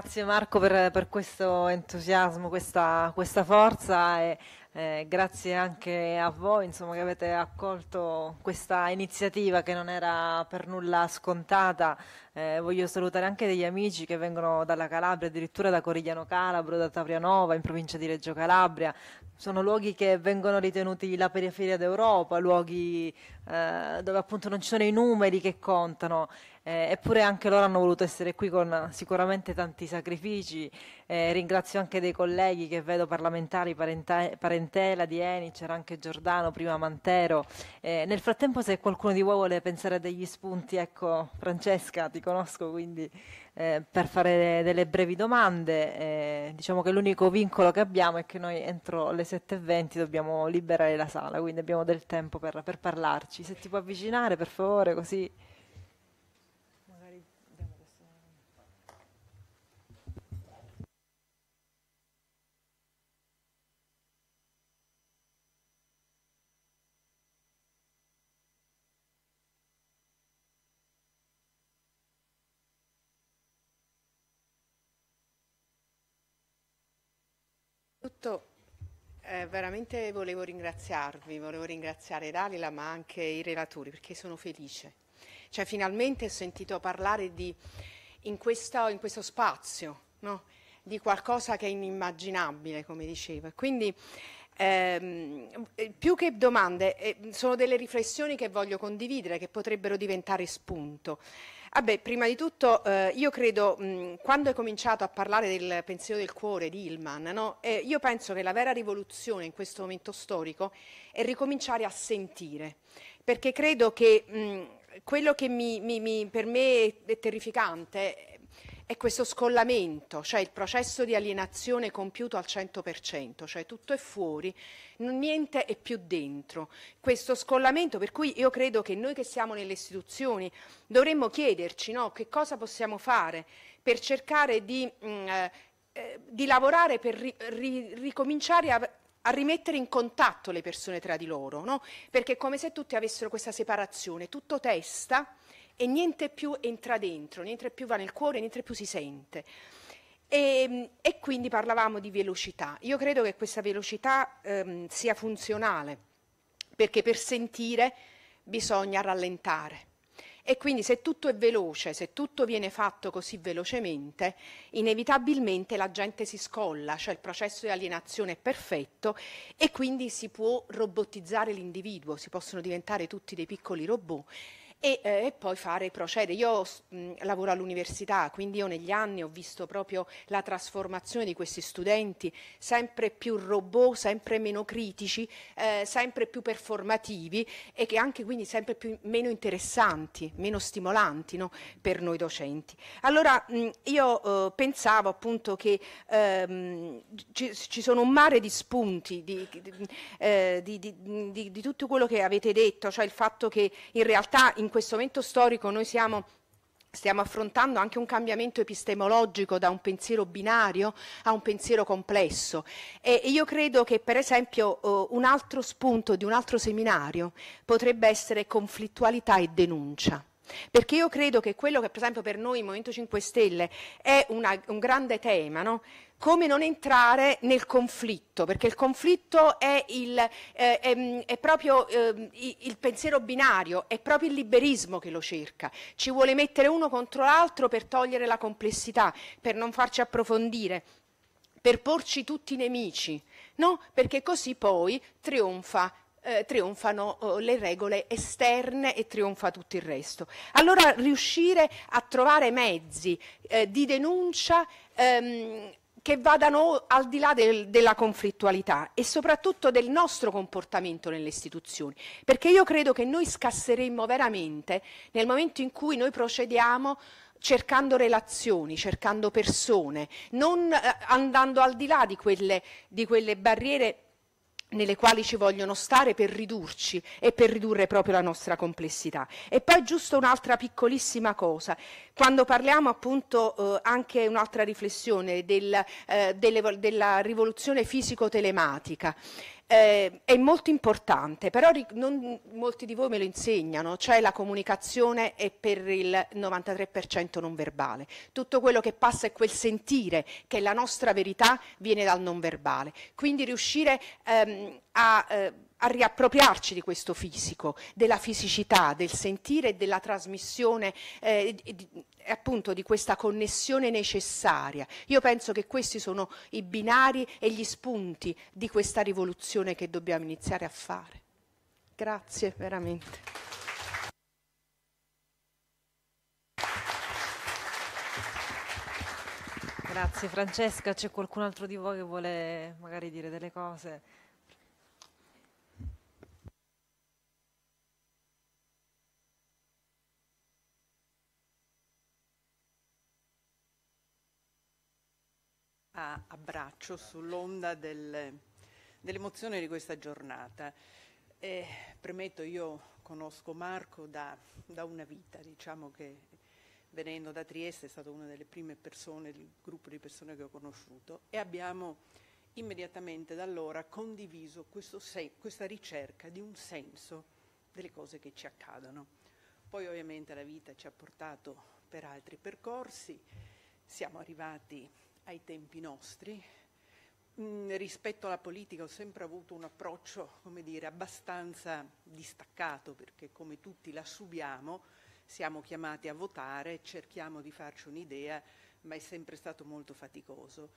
Grazie Marco per, per questo entusiasmo, questa, questa forza e eh, grazie anche a voi insomma, che avete accolto questa iniziativa che non era per nulla scontata. Eh, voglio salutare anche degli amici che vengono dalla Calabria, addirittura da Corigliano Calabro, da Taprianova, in provincia di Reggio Calabria. Sono luoghi che vengono ritenuti la periferia d'Europa, luoghi eh, dove appunto non ci sono i numeri che contano, eh, eppure anche loro hanno voluto essere qui con sicuramente tanti sacrifici. Eh, ringrazio anche dei colleghi che vedo parlamentari, parente- parentela di Eni, c'era anche Giordano, prima Mantero. Eh, nel frattempo se qualcuno di voi vuole pensare a degli spunti, ecco Francesca ti conosco quindi eh, per fare delle brevi domande. Eh, diciamo che l'unico vincolo che abbiamo è che noi entro le 7.20 dobbiamo liberare la sala, quindi abbiamo del tempo per, per parlarci. Se ti puoi avvicinare per favore così... innanzitutto eh, veramente volevo ringraziarvi, volevo ringraziare Dalila ma anche i relatori perché sono felice. Cioè finalmente ho sentito parlare di, in, questa, in questo spazio, no? di qualcosa che è inimmaginabile, come dicevo. Quindi ehm, eh, più che domande, eh, sono delle riflessioni che voglio condividere, che potrebbero diventare spunto. Vabbè, ah, prima di tutto eh, io credo, mh, quando hai cominciato a parlare del pensiero del cuore di Hillman, no? eh, io penso che la vera rivoluzione in questo momento storico è ricominciare a sentire, perché credo che mh, quello che mi, mi, mi, per me è terrificante è questo scollamento, cioè il processo di alienazione compiuto al 100%, cioè tutto è fuori, niente è più dentro. Questo scollamento per cui io credo che noi che siamo nelle istituzioni dovremmo chiederci no, che cosa possiamo fare per cercare di, mh, mm, eh, eh, di lavorare per ri, ri, ricominciare a a rimettere in contatto le persone tra di loro, no? perché è come se tutti avessero questa separazione, tutto testa, e niente più entra dentro, niente più va nel cuore, niente più si sente. E, ehm, e quindi parlavamo di velocità. Io credo che questa velocità ehm, sia funzionale, perché per sentire bisogna rallentare. E quindi se tutto è veloce, se tutto viene fatto così velocemente, inevitabilmente la gente si scolla, cioè il processo di alienazione è perfetto e quindi si può robotizzare l'individuo, si possono diventare tutti dei piccoli robot e, eh, e poi fare procedere. Io mh, lavoro all'università, quindi io negli anni ho visto proprio la trasformazione di questi studenti, sempre più robot, sempre meno critici, eh, sempre più performativi e che anche quindi sempre più, meno interessanti, meno stimolanti no, per noi docenti. Allora mh, io eh, pensavo appunto che ehm, ci, ci, sono un mare di spunti di, di, di, eh, di tutto quello che avete detto, cioè il fatto che in realtà in questo momento storico noi siamo Stiamo affrontando anche un cambiamento epistemologico da un pensiero binario a un pensiero complesso e io credo che per esempio eh, un altro spunto di un altro seminario potrebbe essere conflittualità e denuncia. Perché io credo che quello che per esempio per noi il Movimento 5 Stelle è una, un grande tema, no? come non entrare nel conflitto, perché il conflitto è, il, eh, è, mm, è proprio eh, il pensiero binario, è proprio il liberismo che lo cerca. Ci vuole mettere uno contro l'altro per togliere la complessità, per non farci approfondire, per porci tutti nemici, no? Perché così poi trionfa eh, trionfano eh, le regole esterne e trionfa tutto il resto. Allora riuscire a trovare mezzi eh, di denuncia ehm, che vadano al di là del, della conflittualità e soprattutto del nostro comportamento nelle istituzioni, perché io credo che noi scasseremmo veramente nel momento in cui noi procediamo cercando relazioni, cercando persone, non eh, andando al di là di quelle, di quelle barriere nelle quali ci vogliono stare per ridurci e per ridurre proprio la nostra complessità. E poi giusto un'altra piccolissima cosa, quando parliamo appunto eh, anche un'altra riflessione del, eh, delle, della rivoluzione fisico-telematica, eh, è molto importante, però non, molti di voi me lo insegnano, cioè la comunicazione è per il 93% non verbale. Tutto quello che passa è quel sentire che la nostra verità viene dal non verbale. Quindi riuscire ehm, a, eh, a riappropriarci di questo fisico, della fisicità, del sentire e della trasmissione eh, di, eh, appunto di questa connessione necessaria. Io penso che questi sono i binari e gli spunti di questa rivoluzione che dobbiamo iniziare a fare. Grazie veramente. Grazie Francesca, c'è qualcun altro di voi che vuole magari dire delle cose? a, a braccio sull'onda del, dell'emozione di questa giornata. E, premetto, io conosco Marco da, da una vita, diciamo che venendo da Trieste è stato una delle prime persone, il gruppo di persone che ho conosciuto e abbiamo immediatamente da allora condiviso se- questa ricerca di un senso delle cose che ci accadono. Poi ovviamente la vita ci ha portato per altri percorsi, siamo arrivati ai tempi nostri. Mm, rispetto alla politica ho sempre avuto un approccio, come dire, abbastanza distaccato, perché come tutti la subiamo, siamo chiamati a votare, cerchiamo di farci un'idea, ma è sempre stato molto faticoso.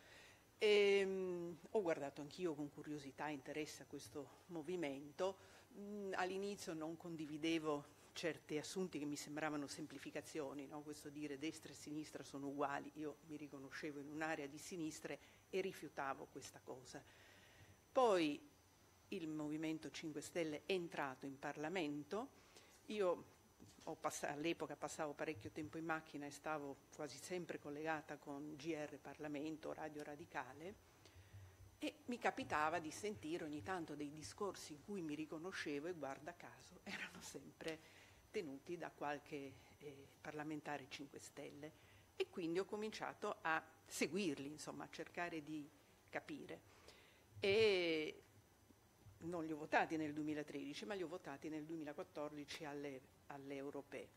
E, mm, ho guardato anch'io con curiosità e interesse a questo movimento. Mm, all'inizio non condividevo certi assunti che mi sembravano semplificazioni, no? questo dire destra e sinistra sono uguali, io mi riconoscevo in un'area di sinistra e rifiutavo questa cosa. Poi il Movimento 5 Stelle è entrato in Parlamento, io pass- all'epoca passavo parecchio tempo in macchina e stavo quasi sempre collegata con GR Parlamento, Radio Radicale, e mi capitava di sentire ogni tanto dei discorsi in cui mi riconoscevo e guarda caso erano sempre tenuti da qualche eh, parlamentare 5 Stelle e quindi ho cominciato a seguirli, insomma, a cercare di capire. E non li ho votati nel 2013, ma li ho votati nel 2014 alle, alle europee.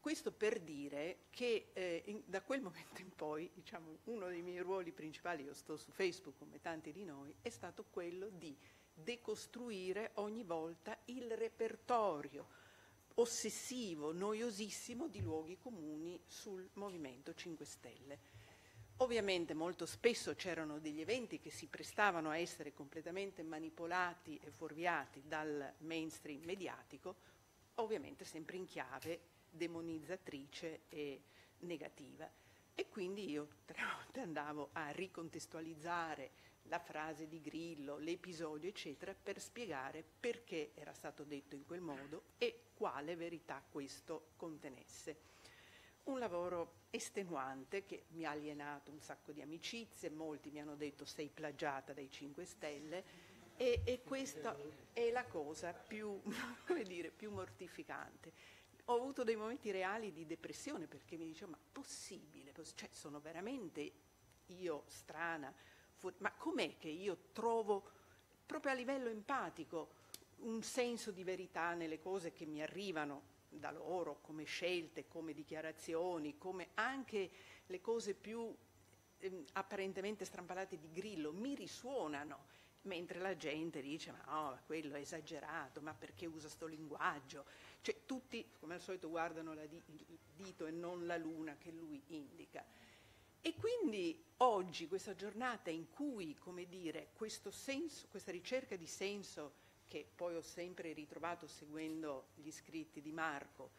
Questo per dire che eh, in, da quel momento in poi, diciamo, uno dei miei ruoli principali, io sto su Facebook come tanti di noi, è stato quello di decostruire ogni volta il repertorio ossessivo, noiosissimo di luoghi comuni sul Movimento 5 Stelle. Ovviamente molto spesso c'erano degli eventi che si prestavano a essere completamente manipolati e fuorviati dal mainstream mediatico, ovviamente sempre in chiave demonizzatrice e negativa. E quindi io tre volte andavo a ricontestualizzare la frase di Grillo, l'episodio, eccetera, per spiegare perché era stato detto in quel modo e quale verità questo contenesse. Un lavoro estenuante che mi ha alienato un sacco di amicizie, molti mi hanno detto sei plagiata dai 5 Stelle e, e questa è la cosa più, dire, più mortificante ho avuto dei momenti reali di depressione perché mi dicevo ma possibile, cioè sono veramente io strana, fuori. Ma com'è che io trovo, proprio a livello empatico, un senso di verità nelle cose che mi arrivano da loro, come scelte, come dichiarazioni, come anche le cose più ehm, apparentemente strampalate di grillo, mi risuonano mentre la gente dice ma no, oh, quello è esagerato, ma perché usa sto linguaggio? Cioè tutti, come al solito, guardano di, il dito e non la luna che lui indica. E quindi oggi, questa giornata in cui, come dire, senso, questa ricerca di senso che poi ho sempre ritrovato seguendo gli scritti di Marco,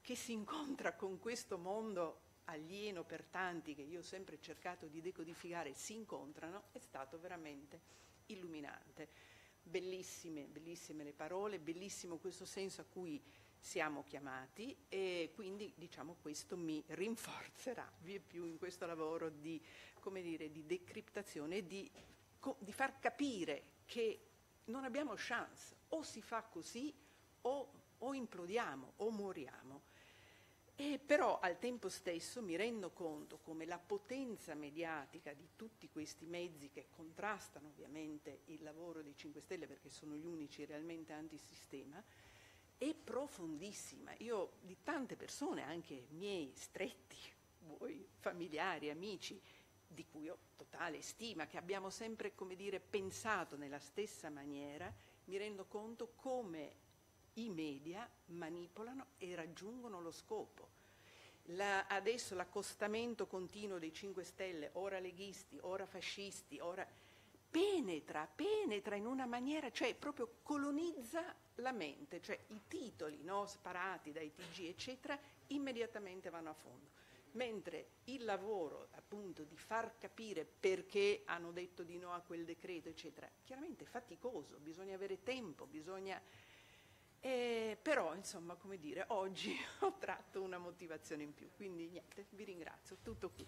che si incontra con questo mondo alieno per tanti che io ho sempre cercato di decodificare, si incontrano, è stato veramente illuminante. Bellissime, bellissime le parole, bellissimo questo senso a cui siamo chiamati e quindi diciamo questo mi rinforzerà via più in questo lavoro di, come dire, di decriptazione di, di far capire che non abbiamo chance, o si fa così o, o implodiamo o moriamo. E però al tempo stesso mi rendo conto come la potenza mediatica di tutti questi mezzi che contrastano ovviamente il lavoro dei 5 Stelle perché sono gli unici realmente antisistema, è profondissima. Io di tante persone, anche miei stretti, voi familiari, amici, di cui ho totale stima, che abbiamo sempre, come dire, pensato nella stessa maniera, mi rendo conto come i media manipolano e raggiungono lo scopo. La, adesso l'accostamento continuo dei 5 Stelle, ora leghisti, ora fascisti, ora penetra, penetra in una maniera, cioè proprio colonizza la mente, cioè i titoli no, sparati dai TG eccetera immediatamente vanno a fondo. Mentre il lavoro appunto di far capire perché hanno detto di no a quel decreto eccetera, chiaramente è faticoso, bisogna avere tempo, bisogna... Eh, però insomma come dire, oggi ho tratto una motivazione in più, quindi niente, vi ringrazio, tutto qui.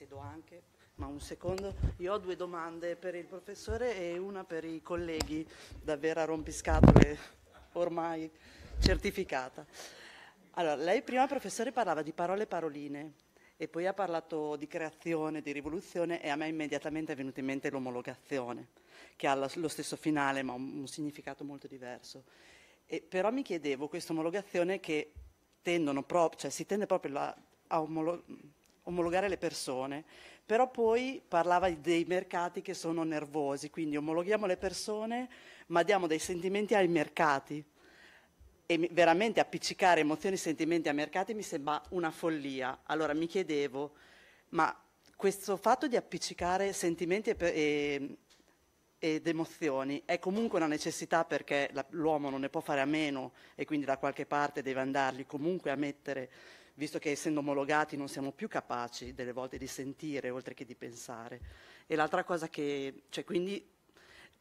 siedo anche, ma un secondo. Io ho due domande per il professore e una per i colleghi, davvero a rompiscatole ormai certificata. Allora, lei prima, professore, parlava di parole e paroline e poi ha parlato di creazione, di rivoluzione e a me immediatamente è venuta in mente l'omologazione, che ha lo stesso finale ma un, significato molto diverso. E, però mi chiedevo, questa omologazione che tendono proprio, cioè, si tende proprio a, a omologare omologare le persone, però poi parlava dei mercati che sono nervosi, quindi omologhiamo le persone ma diamo dei sentimenti ai mercati e veramente appiccicare emozioni e sentimenti a mercati mi sembra una follia. Allora mi chiedevo, ma questo fatto di appiccicare sentimenti e, e, ed emozioni è comunque una necessità perché l'uomo non ne può fare a meno e quindi da qualche parte deve andarli comunque a mettere visto che essendo omologati non siamo più capaci delle volte di sentire oltre che di pensare. E l'altra cosa che, cioè quindi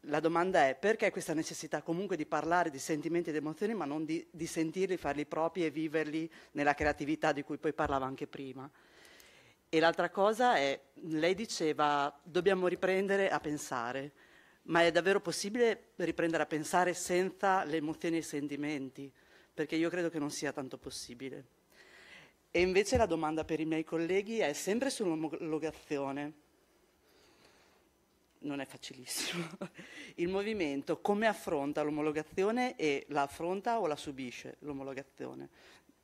la domanda è perché questa necessità comunque di parlare di sentimenti ed emozioni ma non di, di sentirli, farli propri e viverli nella creatività di cui poi parlava anche prima. E l'altra cosa è, lei diceva dobbiamo riprendere a pensare, ma è davvero possibile riprendere a pensare senza le emozioni e i sentimenti? Perché io credo che non sia tanto possibile. E invece la domanda per i miei colleghi è sempre sull'omologazione. Non è facilissimo. Il movimento come affronta l'omologazione e la affronta o la subisce l'omologazione?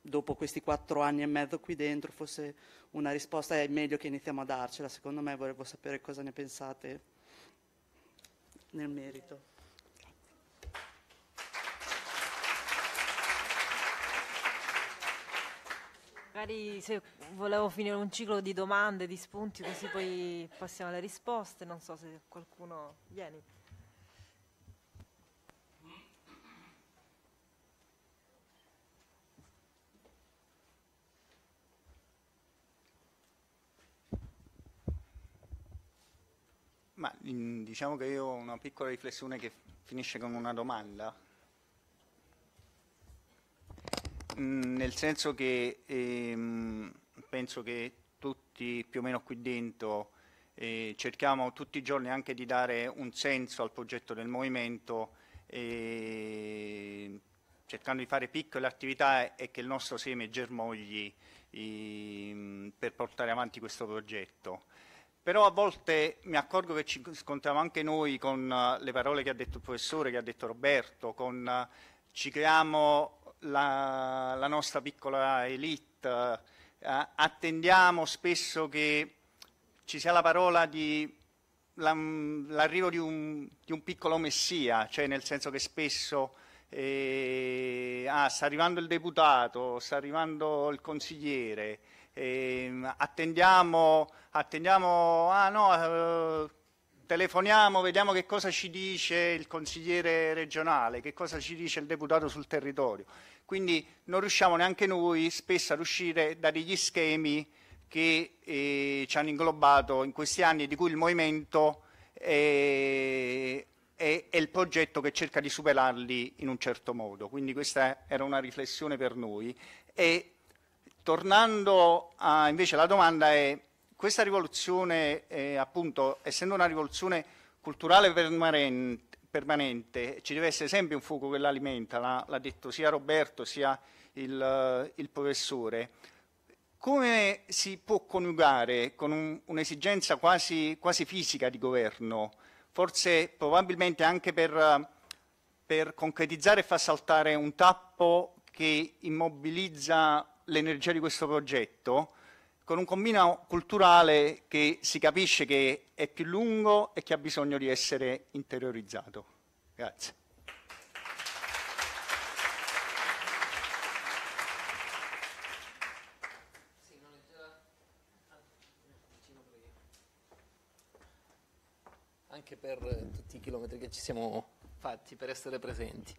Dopo questi quattro anni e mezzo qui dentro, forse una risposta è meglio che iniziamo a darcela. Secondo me volevo sapere cosa ne pensate nel merito. Magari se volevo finire un ciclo di domande, di spunti, così poi passiamo alle risposte. Non so se qualcuno... Vieni. Ma mm, diciamo che io ho una piccola riflessione che finisce con una domanda Mm, nel senso che ehm, penso che tutti più o meno qui dentro eh, cerchiamo tutti i giorni anche di dare un senso al progetto del movimento eh, cercando di fare piccole attività e che il nostro seme germogli eh, per portare avanti questo progetto però a volte mi accorgo che ci scontriamo anche noi con eh, le parole che ha detto il professore, che ha detto Roberto, con, eh, ci creiamo la, la nostra piccola elite, eh, attendiamo spesso che ci sia la parola di l'arrivo di un, di un, piccolo messia, cioè nel senso che spesso eh, ah, sta arrivando il deputato, sta arrivando il consigliere, eh, attendiamo, attendiamo, ah no, eh, telefoniamo, vediamo che cosa ci dice il consigliere regionale, che cosa ci dice il deputato sul territorio. Quindi non riusciamo neanche noi spesso ad uscire da degli schemi che eh, ci hanno inglobato in questi anni, di cui il movimento è, eh, è, è, il progetto che cerca di superarli in un certo modo. Quindi questa era una riflessione per noi. E tornando a, invece alla domanda è questa rivoluzione, eh, appunto, essendo una rivoluzione culturale permanente, ci deve essere sempre un fuoco che l'alimenta, l'ha, l'ha detto sia Roberto sia il, il, professore. Come si può coniugare con un, un'esigenza quasi, quasi, fisica di governo, forse probabilmente anche per, per concretizzare e far saltare un tappo che immobilizza l'energia di questo progetto, con un combino culturale che si capisce che è più lungo e che ha bisogno di essere interiorizzato. Grazie. Anche per tutti i chilometri che ci siamo fatti per essere presenti.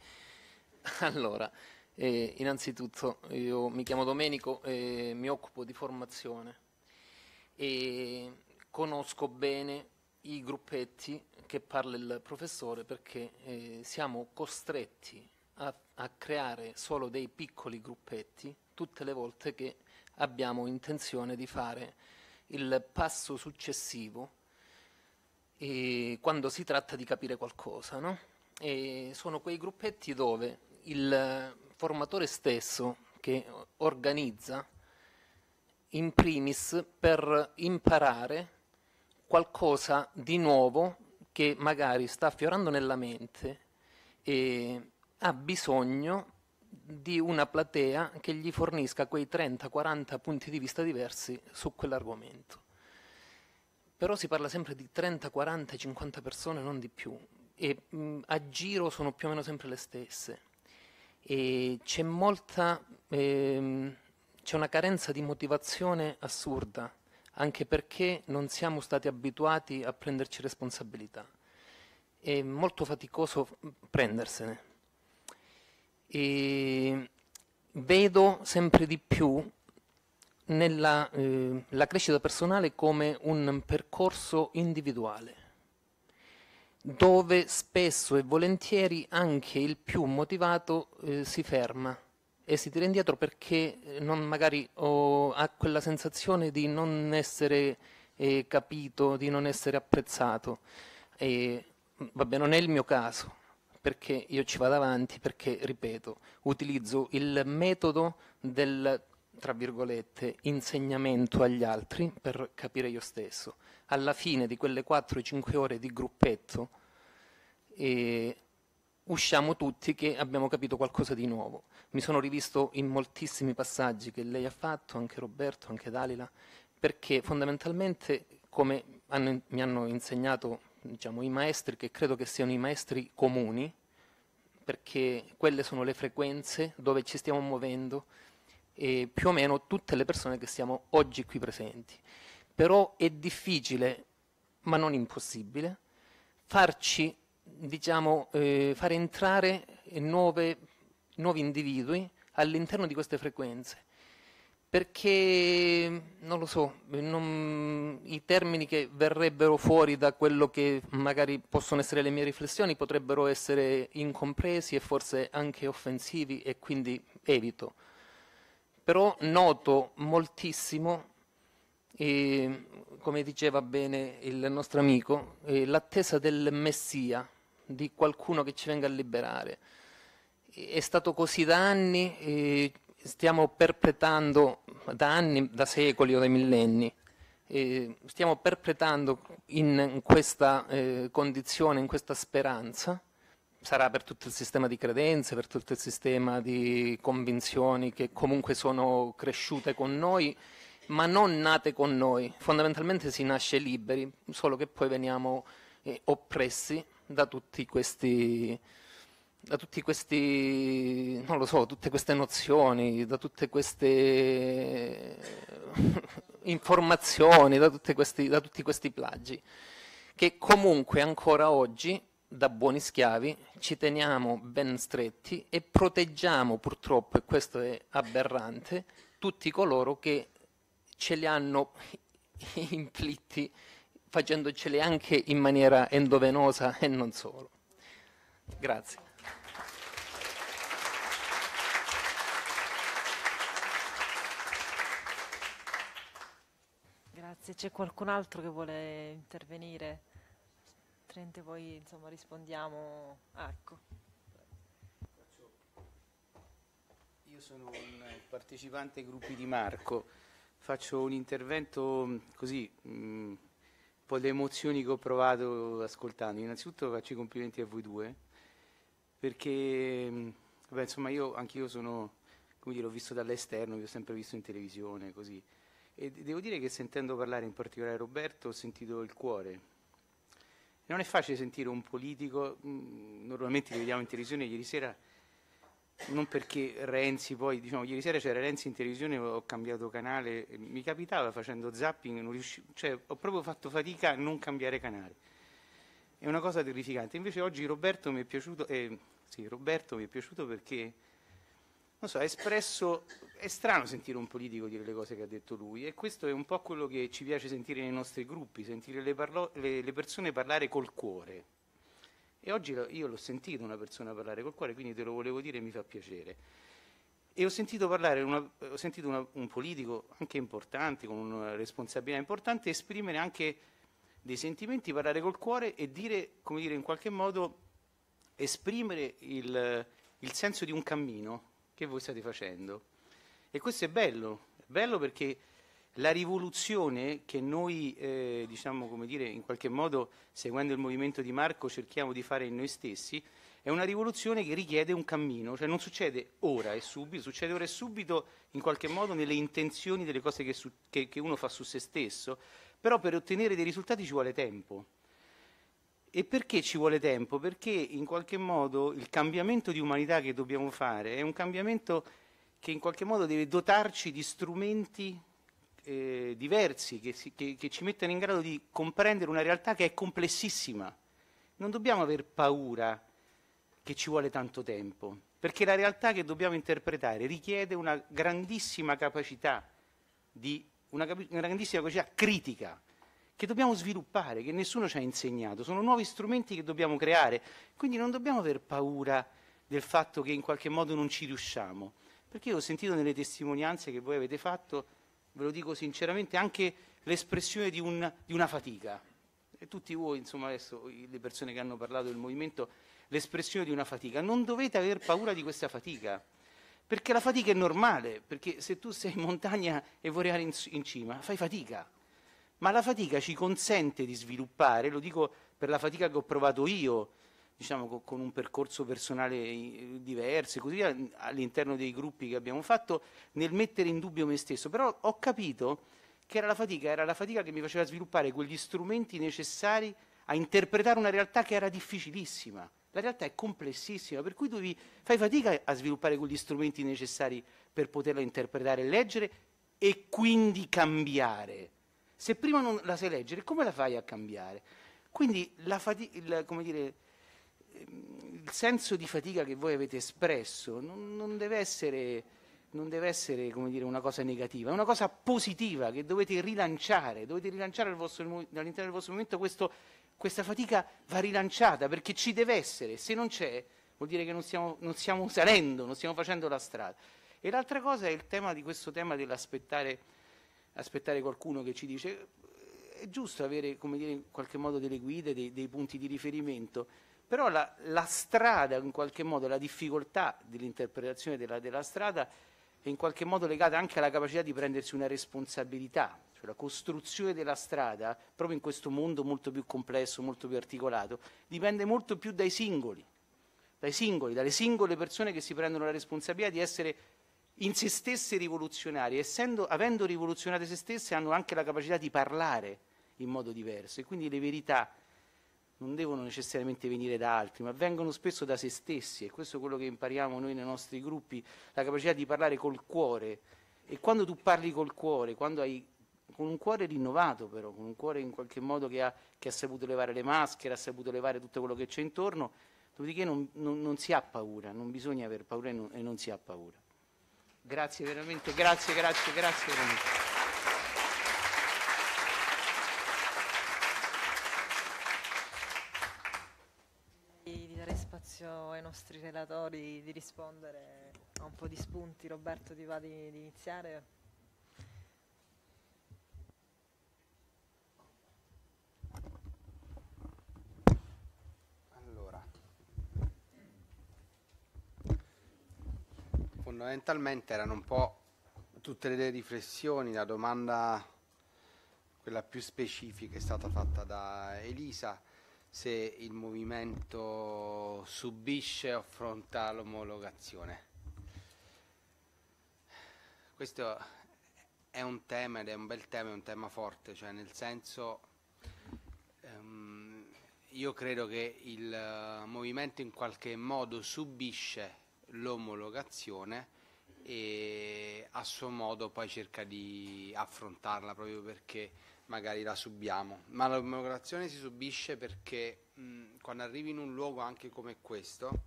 Allora, eh, innanzitutto io mi chiamo Domenico e mi occupo di formazione e conosco bene i gruppetti che parla il professore perché eh, siamo costretti a, a, creare solo dei piccoli gruppetti tutte le volte che abbiamo intenzione di fare il passo successivo eh, quando si tratta di capire qualcosa. No? sono quei gruppetti dove il formatore stesso che organizza in primis per imparare qualcosa di nuovo che magari sta affiorando nella mente e ha bisogno di una platea che gli fornisca quei 30-40 punti di vista diversi su quell'argomento. Però si parla sempre di 30, 40, 50 persone, non di più, e mh, a giro sono più o meno sempre le stesse c'è molta, ehm, c'è una carenza di motivazione assurda, anche perché non siamo stati abituati a prenderci responsabilità. È molto faticoso prendersene. E vedo sempre di più nella, eh, la crescita personale come un percorso individuale dove spesso e volentieri anche il più motivato eh, si ferma e si tira indietro perché eh, non, magari oh, ha quella sensazione di non essere eh, capito, di non essere apprezzato. E, mm, vabbè, non è il mio caso, perché io ci vado avanti, perché, ripeto, utilizzo il metodo del, tra virgolette, insegnamento agli altri per capire io stesso. Alla fine di quelle 4-5 ore di gruppetto e usciamo tutti che abbiamo capito qualcosa di nuovo. Mi sono rivisto in moltissimi passaggi che lei ha fatto, anche Roberto, anche Dalila, perché fondamentalmente, come hanno, mi hanno insegnato diciamo, i maestri, che credo che siano i maestri comuni, perché quelle sono le frequenze dove ci stiamo muovendo e più o meno tutte le persone che siamo oggi qui presenti. Però è difficile, ma non impossibile, farci diciamo, eh, fare entrare nuove, nuovi individui all'interno di queste frequenze. Perché, non lo so, non, i termini che verrebbero fuori da quello che magari possono essere le mie riflessioni potrebbero essere incompresi e forse anche offensivi e quindi evito. Però noto moltissimo e, come diceva bene il nostro amico, eh, l'attesa del Messia, di qualcuno che ci venga a liberare. È stato così da anni, e stiamo perpetrando da anni, da secoli o dai millenni, eh, stiamo perpetrando in questa eh, condizione, in questa speranza, sarà per tutto il sistema di credenze, per tutto il sistema di convinzioni che comunque sono cresciute con noi, ma non nate con noi. Fondamentalmente si nasce liberi, solo che poi veniamo eh, oppressi da tutti questi da tutti questi non lo so, tutte queste nozioni, da tutte queste eh, informazioni, da, questi, da tutti questi plagi che comunque ancora oggi da buoni schiavi ci teniamo ben stretti e proteggiamo purtroppo, e questo è aberrante, tutti coloro che ce li hanno inflitti facendocele anche in maniera endovenosa e non solo. Grazie. Grazie, c'è qualcun altro che vuole intervenire? Trente, poi insomma rispondiamo. Ah, ecco. Io sono un partecipante ai gruppi di Marco, faccio un intervento mm, così mh, mm, po' le emozioni che ho provato ascoltando. Innanzitutto faccio i complimenti a voi due, perché beh, insomma io anch'io sono, come dire, ho visto dall'esterno, vi ho sempre visto in televisione, così. E devo dire che sentendo parlare in particolare Roberto ho sentito il cuore. Non è facile sentire un politico, mm, normalmente li vediamo in televisione, ieri sera non perché Renzi poi, diciamo, ieri sera c'era Renzi in televisione, ho cambiato canale, mi capitava facendo zapping, riuscivo, cioè, ho proprio fatto fatica a non cambiare canale. È una cosa terrificante. Invece oggi Roberto mi è piaciuto, eh, sì, Roberto mi è piaciuto perché, non so, ha espresso, è strano sentire un politico dire le cose che ha detto lui e questo è un po' quello che ci piace sentire nei nostri gruppi, sentire le, parlo, le, le persone parlare col cuore e oggi io l'ho sentito una persona parlare col cuore, quindi te lo volevo dire e mi fa piacere. E ho sentito parlare, una, ho sentito una, un politico anche importante, con una responsabilità importante, esprimere anche dei sentimenti, parlare col cuore e dire, come dire, in qualche modo esprimere il, il senso di un cammino che voi state facendo. E questo è bello, è bello perché la rivoluzione che noi, eh, diciamo, come dire, in qualche modo, seguendo il movimento di Marco, cerchiamo di fare in noi stessi, è una rivoluzione che richiede un cammino, cioè non succede ora e subito, succede ora e subito in qualche modo nelle intenzioni delle cose che, su, che, che uno fa su se stesso, però per ottenere dei risultati ci vuole tempo. E perché ci vuole tempo? Perché in qualche modo il cambiamento di umanità che dobbiamo fare è un cambiamento che in qualche modo deve dotarci di strumenti eh, diversi che, si, che, che ci mettono in grado di comprendere una realtà che è complessissima. Non dobbiamo aver paura che ci vuole tanto tempo, perché la realtà che dobbiamo interpretare richiede una grandissima capacità, di, una, una grandissima capacità critica che dobbiamo sviluppare, che nessuno ci ha insegnato, sono nuovi strumenti che dobbiamo creare, quindi non dobbiamo aver paura del fatto che in qualche modo non ci riusciamo, perché io ho sentito nelle testimonianze che voi avete fatto ve lo dico sinceramente, anche l'espressione di, un, di una fatica. E tutti voi, insomma, adesso le persone che hanno parlato del movimento, l'espressione di una fatica. Non dovete aver paura di questa fatica, perché la fatica è normale, perché se tu sei in montagna e vuoi arrivare in, in cima, fai fatica. Ma la fatica ci consente di sviluppare, lo dico per la fatica che ho provato io, diciamo, con un percorso personale eh, diverso e così via, all'interno dei gruppi che abbiamo fatto, nel mettere in dubbio me stesso. Però ho capito che era la fatica, era la fatica che mi faceva sviluppare quegli strumenti necessari a interpretare una realtà che era difficilissima. La realtà è complessissima, per cui tu fai fatica a sviluppare quegli strumenti necessari per poterla interpretare e leggere e quindi cambiare. Se prima non la sai leggere, come la fai a cambiare? Quindi la fatica, come dire, Ehm, il senso di fatica che voi avete espresso non, non deve essere, non deve essere dire, una cosa negativa, è una cosa positiva che dovete rilanciare, dovete rilanciare all'interno del vostro movimento questo, questa fatica va rilanciata perché ci deve essere, se non c'è vuol dire che non stiamo, non stiamo salendo, non stiamo facendo la strada. E l'altra cosa è il tema di questo tema dell'aspettare aspettare qualcuno che ci dice è giusto avere dire, in qualche modo delle guide, dei, dei punti di riferimento però la, la, strada, in qualche modo, la difficoltà dell'interpretazione della, della, strada è in qualche modo legata anche alla capacità di prendersi una responsabilità, cioè la costruzione della strada, proprio in questo mondo molto più complesso, molto più articolato, dipende molto più dai singoli, dai singoli dalle singole persone che si prendono la responsabilità di essere in se stesse rivoluzionari, essendo, avendo rivoluzionato se stesse hanno anche la capacità di parlare in modo diverso e quindi le verità non devono necessariamente venire da altri, ma vengono spesso da se stessi e questo è quello che impariamo noi nei nostri gruppi, la capacità di parlare col cuore. E quando tu parli col cuore, quando hai con un cuore rinnovato però, con un cuore in qualche modo che ha, che ha saputo levare le maschere, ha saputo levare tutto quello che c'è intorno, dopodiché non, non, non, si ha paura, non bisogna aver paura e non, e non si ha paura. Grazie veramente, grazie, grazie, grazie veramente. nostri relatori di rispondere a un po' di spunti. Roberto ti va di, di iniziare? Allora, fondamentalmente erano un po' tutte le riflessioni, la domanda quella più specifica è stata fatta da Elisa se il movimento subisce o affronta l'omologazione. Questo è un tema ed è un bel tema, è un tema forte, cioè nel senso um, io credo che il eh, movimento in qualche modo subisce l'omologazione e a suo modo poi cerca di affrontarla proprio perché magari la subiamo, ma la migrazione si subisce perché mh, quando arrivi in un luogo anche come questo,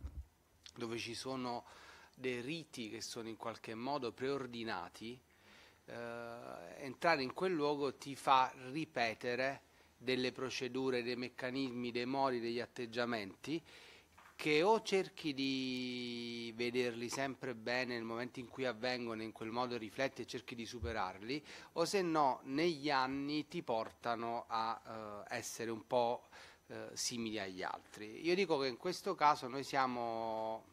dove ci sono dei riti che sono in qualche modo preordinati, eh, entrare in quel luogo ti fa ripetere delle procedure, dei meccanismi, dei modi, degli atteggiamenti che o cerchi di vederli sempre bene nel momento in cui avvengono, in quel modo rifletti e cerchi di superarli, o se no negli anni ti portano a eh, essere un po' eh, simili agli altri. Io dico che in questo caso noi siamo,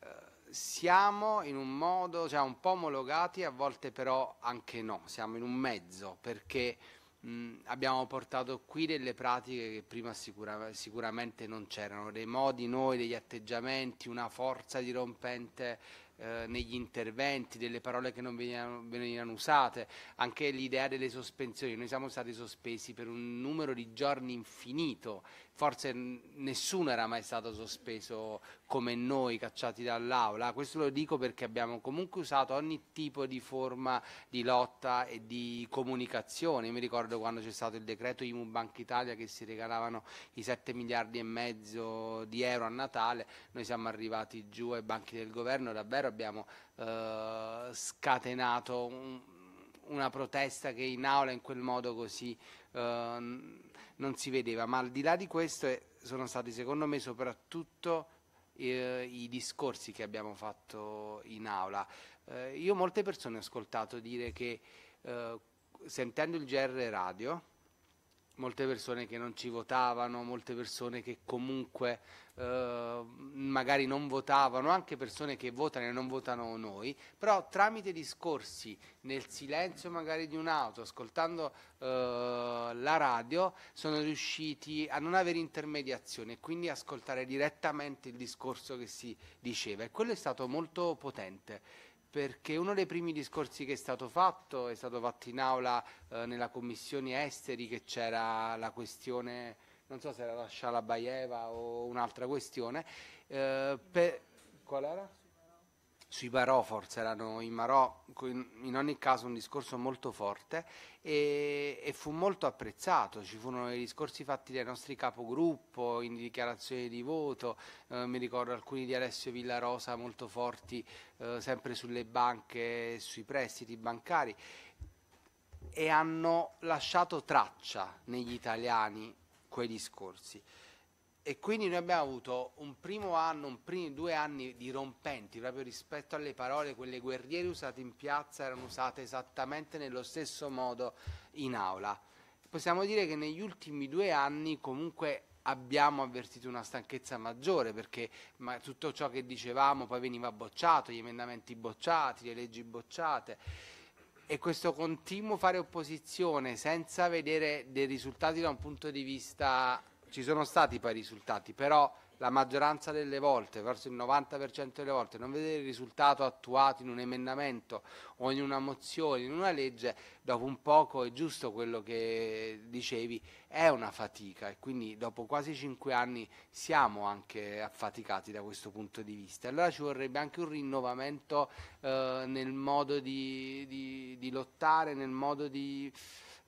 eh, siamo in un modo, cioè un po' omologati, a volte però anche no, siamo in un mezzo, perché mh, mm, abbiamo portato qui delle pratiche che prima sicura, sicuramente non c'erano, dei modi noi, degli atteggiamenti, una forza dirompente eh, negli interventi, delle parole che non venivano, venivano usate, anche l'idea delle sospensioni, noi siamo stati sospesi per un numero di giorni infinito forse nessuno era mai stato sospeso come noi, cacciati dall'aula. Questo lo dico perché abbiamo comunque usato ogni tipo di forma di lotta e di comunicazione. mi ricordo quando c'è stato il decreto IMU Banca Italia che si regalavano i 7 miliardi e mezzo di euro a Natale, noi siamo arrivati giù ai banchi del governo, e davvero abbiamo eh, scatenato un, una protesta che in aula in quel modo così Ehm, non si vedeva, ma al di là di questo eh, sono stati secondo me soprattutto eh, i discorsi che abbiamo fatto in aula. Eh, io molte persone ho ascoltato dire che eh, sentendo il GR radio, molte persone che non ci votavano, molte persone che comunque eh, magari non votavano, anche persone che votano e non votano noi, però tramite discorsi nel silenzio magari di un'auto, ascoltando eh, la radio, sono riusciti a non avere intermediazione e quindi ascoltare direttamente il discorso che si diceva e quello è stato molto potente perché uno dei primi discorsi che è stato fatto è stato fatto in aula eh, nella commissione esteri che c'era la questione non so se era la Shalabayeva o un'altra questione. Eh, per, qual era? Sui Barò forse erano i Marò, in ogni caso un discorso molto forte e, e, fu molto apprezzato, ci furono i discorsi fatti dai nostri capogruppo in dichiarazione di voto, eh, mi ricordo alcuni di Alessio Villarosa molto forti eh, sempre sulle banche, sui prestiti bancari e hanno lasciato traccia negli italiani quei discorsi. E quindi noi abbiamo avuto un primo anno, un primi due anni di rompenti proprio rispetto alle parole, quelle guerriere usate in piazza erano usate esattamente nello stesso modo in aula. Possiamo dire che negli ultimi due anni comunque abbiamo avvertito una stanchezza maggiore perché ma tutto ciò che dicevamo poi veniva bocciato, gli emendamenti bocciati, le leggi bocciate e questo continuo fare opposizione senza vedere dei risultati da un punto di vista... Ci sono stati poi risultati, però la maggioranza delle volte, verso il 90% delle volte, non vedere il risultato attuato in un emendamento o in una mozione, in una legge, dopo un poco è giusto quello che dicevi, è una fatica e quindi dopo quasi cinque anni siamo anche affaticati da questo punto di vista. Allora ci vorrebbe anche un rinnovamento eh, nel modo di, di, di lottare, nel modo di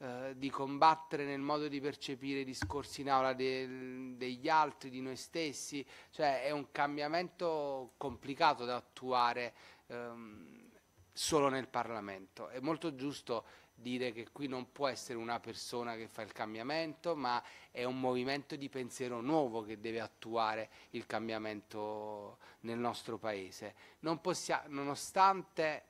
eh, di combattere nel modo di percepire i discorsi in aula del, degli altri, di noi stessi, cioè è un cambiamento complicato da attuare ehm, solo nel Parlamento. È molto giusto dire che qui non può essere una persona che fa il cambiamento, ma è un movimento di pensiero nuovo che deve attuare il cambiamento nel nostro Paese. non Possiamo, nonostante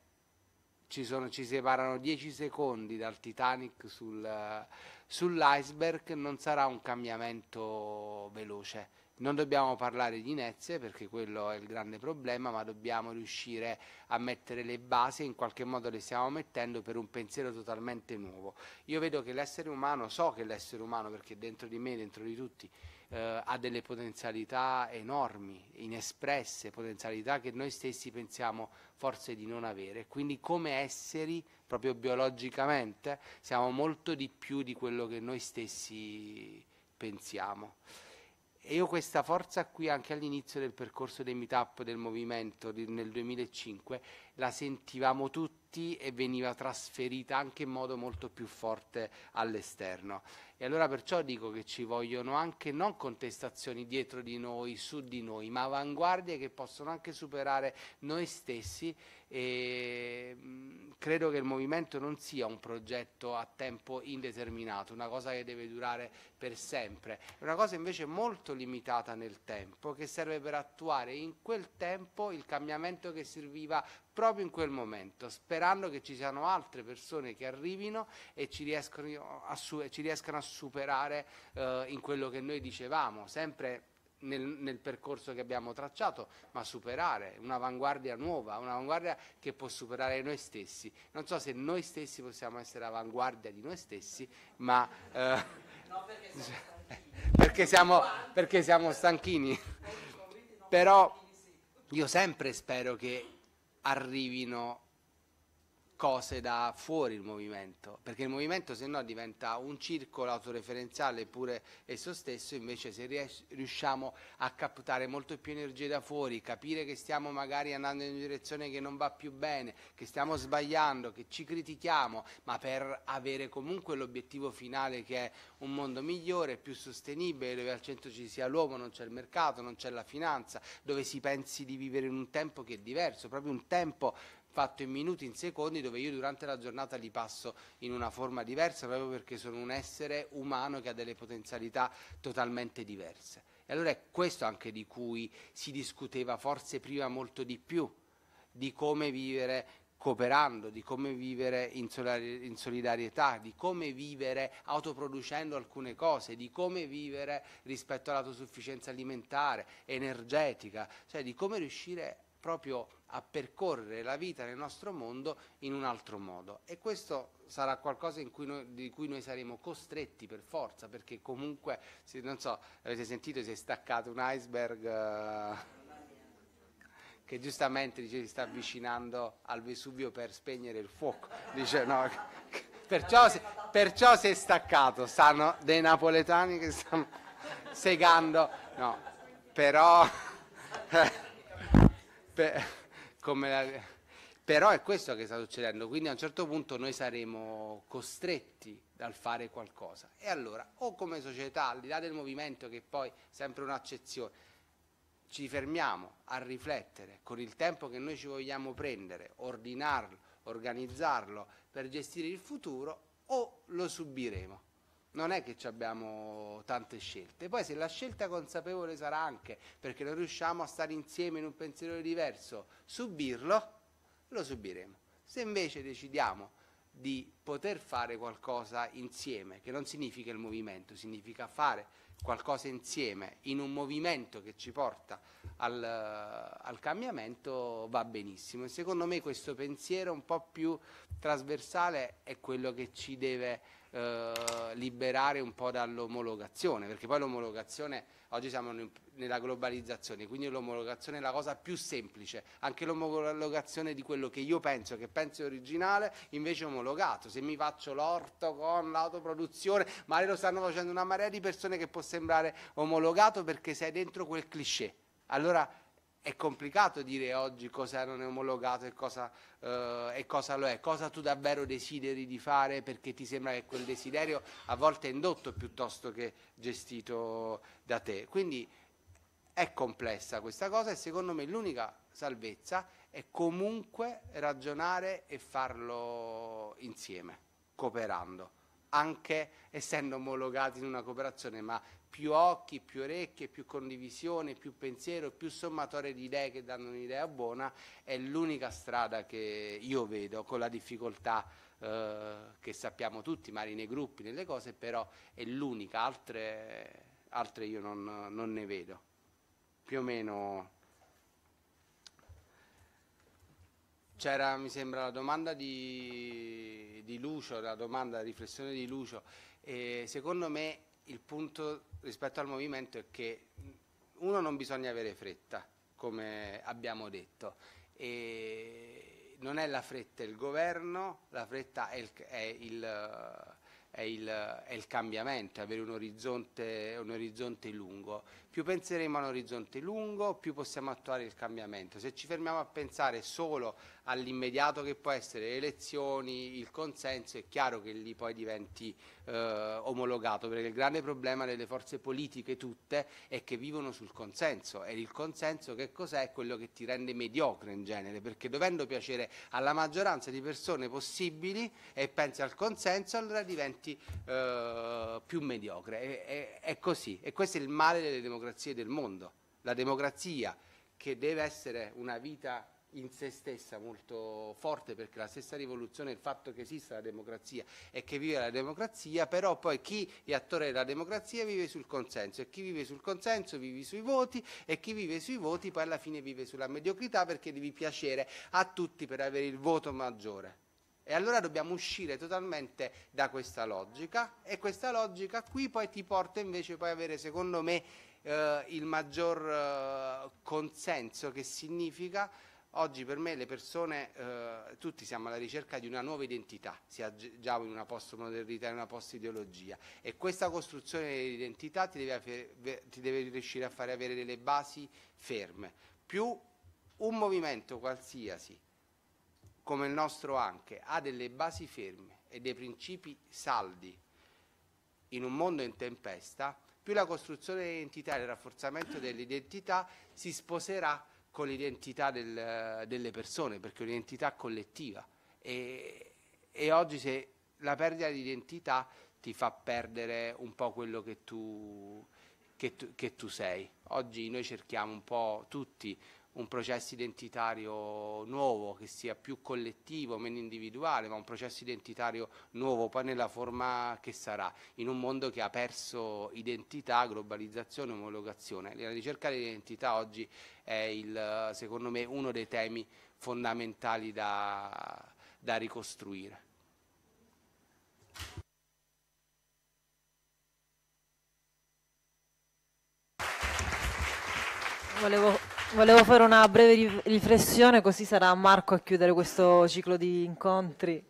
ci, sono, ci separano 10 secondi dal Titanic sul, sull'iceberg, non sarà un cambiamento veloce. Non dobbiamo parlare di inezie perché quello è il grande problema, ma dobbiamo riuscire a mettere le basi e in qualche modo le stiamo mettendo per un pensiero totalmente nuovo. Io vedo che l'essere umano, so che l'essere umano, perché dentro di me, dentro di tutti, eh, ha delle potenzialità enormi, inespresse, potenzialità che noi stessi pensiamo forse di non avere. Quindi come esseri, proprio biologicamente, siamo molto di più di quello che noi stessi pensiamo. E io questa forza qui anche all'inizio del percorso dei meetup del movimento nel 2005 la sentivamo tutti e veniva trasferita anche in modo molto più forte all'esterno. E allora perciò dico che ci vogliono anche non contestazioni dietro di noi, su di noi, ma avanguardie che possono anche superare noi stessi e mm, credo che il movimento non sia un progetto a tempo indeterminato, una cosa che deve durare per sempre, è una cosa invece molto limitata nel tempo che serve per attuare in quel tempo il cambiamento che serviva proprio in quel momento, sperando che ci siano altre persone che arrivino e ci riescano a, su- ci riescano a superare eh, in quello che noi dicevamo, sempre nel, nel, percorso che abbiamo tracciato, ma superare un'avanguardia nuova, un'avanguardia che può superare noi stessi. Non so se noi stessi possiamo essere avanguardia di noi stessi, ma... Eh, no, perché, siamo perché, siamo, perché siamo stanchini. Però io sempre spero che arrivino cose da fuori il movimento, perché il movimento se no diventa un circolo autoreferenziale pure esso stesso, invece se riusciamo a captare molto più energie da fuori, capire che stiamo magari andando in una direzione che non va più bene, che stiamo sbagliando, che ci critichiamo, ma per avere comunque l'obiettivo finale che è un mondo migliore, più sostenibile, dove al centro ci sia l'uomo, non c'è il mercato, non c'è la finanza, dove si pensi di vivere in un tempo che è diverso, proprio un tempo fatto in minuti, in secondi, dove io durante la giornata li passo in una forma diversa, proprio perché sono un essere umano che ha delle potenzialità totalmente diverse. E allora è questo anche di cui si discuteva forse prima molto di più, di come vivere cooperando, di come vivere in, solidarietà, di come vivere autoproducendo alcune cose, di come vivere rispetto all'autosufficienza alimentare, energetica, cioè di come riuscire a proprio a percorrere la vita nel nostro mondo in un altro modo e questo sarà qualcosa cui noi, di cui noi saremo costretti per forza perché comunque, se, non so, avete sentito si è staccato un iceberg uh, che giustamente dice, si sta avvicinando al Vesuvio per spegnere il fuoco, dice no, perciò, se, perciò si è staccato, sanno dei napoletani che stanno segando, no, però... Eh, per, la, però è questo che sta succedendo, quindi a un certo punto noi saremo costretti dal fare qualcosa. E allora, o come società, al di là del movimento che poi è sempre un'accezione, ci fermiamo a riflettere con il tempo che noi ci vogliamo prendere, ordinarlo, organizzarlo per gestire il futuro, o lo subiremo non è che abbiamo tante scelte. Poi se la scelta consapevole sarà anche perché non riusciamo a stare insieme in un pensiero diverso, subirlo, lo subiremo. Se invece decidiamo di poter fare qualcosa insieme, che non significa il movimento, significa fare qualcosa insieme in un movimento che ci porta al, al cambiamento, va benissimo. E secondo me questo pensiero un po' più trasversale è quello che ci deve eh, liberare un po' dall'omologazione, perché poi l'omologazione, oggi siamo nella globalizzazione, quindi l'omologazione è la cosa più semplice, anche l'omologazione di quello che io penso, che penso originale, invece omologato, se mi faccio l'orto con l'autoproduzione, ma lo stanno facendo una marea di persone che può sembrare omologato perché sei dentro quel cliché. Allora è complicato dire oggi cosa non è omologato e cosa, eh, e cosa, lo è, cosa tu davvero desideri di fare perché ti sembra che quel desiderio a volte è indotto piuttosto che gestito da te. Quindi è complessa questa cosa e secondo me l'unica salvezza è comunque ragionare e farlo insieme, cooperando anche essendo omologati in una cooperazione, ma più occhi, più orecchie, più condivisione, più pensiero, più sommatore di idee che danno un'idea buona, è l'unica strada che io vedo con la difficoltà eh, che sappiamo tutti, magari nei gruppi, nelle cose, però è l'unica, altre, altre io non, non ne vedo. Più o meno... C'era, mi sembra, la domanda di, di, Lucio, la domanda, la riflessione di Lucio. E secondo me il punto rispetto al movimento è che uno non bisogna avere fretta, come abbiamo detto, e non è la fretta il governo, la fretta è il, è il è il, è il, cambiamento, avere un orizzonte, un orizzonte, lungo, più penseremo a un orizzonte lungo, più possiamo attuare il cambiamento. Se ci fermiamo a pensare solo all'immediato che può essere le elezioni, il consenso, è chiaro che lì poi diventi eh, omologato, perché il grande problema delle forze politiche tutte è che vivono sul consenso e il consenso che cos'è? È quello che ti rende mediocre in genere, perché dovendo piacere alla maggioranza di persone possibili e pensi al consenso, allora diventi eh, più mediocre. E, e, è così, e questo è il male delle democrazie democrazie del mondo. La democrazia che deve essere una vita in sé stessa molto forte perché la stessa rivoluzione, il fatto che esista la democrazia e che vive la democrazia, però poi chi è attore della democrazia vive sul consenso e chi vive sul consenso vive sui voti e chi vive sui voti poi alla fine vive sulla mediocrità perché devi piacere a tutti per avere il voto maggiore. E allora dobbiamo uscire totalmente da questa logica e questa logica qui poi ti porta invece poi a avere secondo me eh, il maggior eh, consenso che significa Oggi per me le persone, eh, tutti siamo alla ricerca di una nuova identità, si agiamo in una postmodernità, in una postideologia e questa costruzione dell'identità ti, ti deve riuscire a fare avere delle basi ferme, più un movimento qualsiasi, come il nostro anche, ha delle basi ferme e dei principi saldi in un mondo in tempesta, più la costruzione dell'identità e il rafforzamento dell'identità si sposerà con l'identità del, delle persone, perché è un'identità collettiva. E, e oggi se la perdita di identità ti fa perdere un po' quello che tu, che tu, che tu sei. Oggi noi cerchiamo un po' tutti un processo identitario nuovo, che sia più collettivo, meno individuale, ma un processo identitario nuovo, poi nella forma che sarà, in un mondo che ha perso identità, globalizzazione, omologazione. La ricerca dell'identità oggi è, il, secondo me, uno dei temi fondamentali da, da ricostruire. Volevo Volevo fare una breve riflessione, così sarà Marco a chiudere questo ciclo di incontri.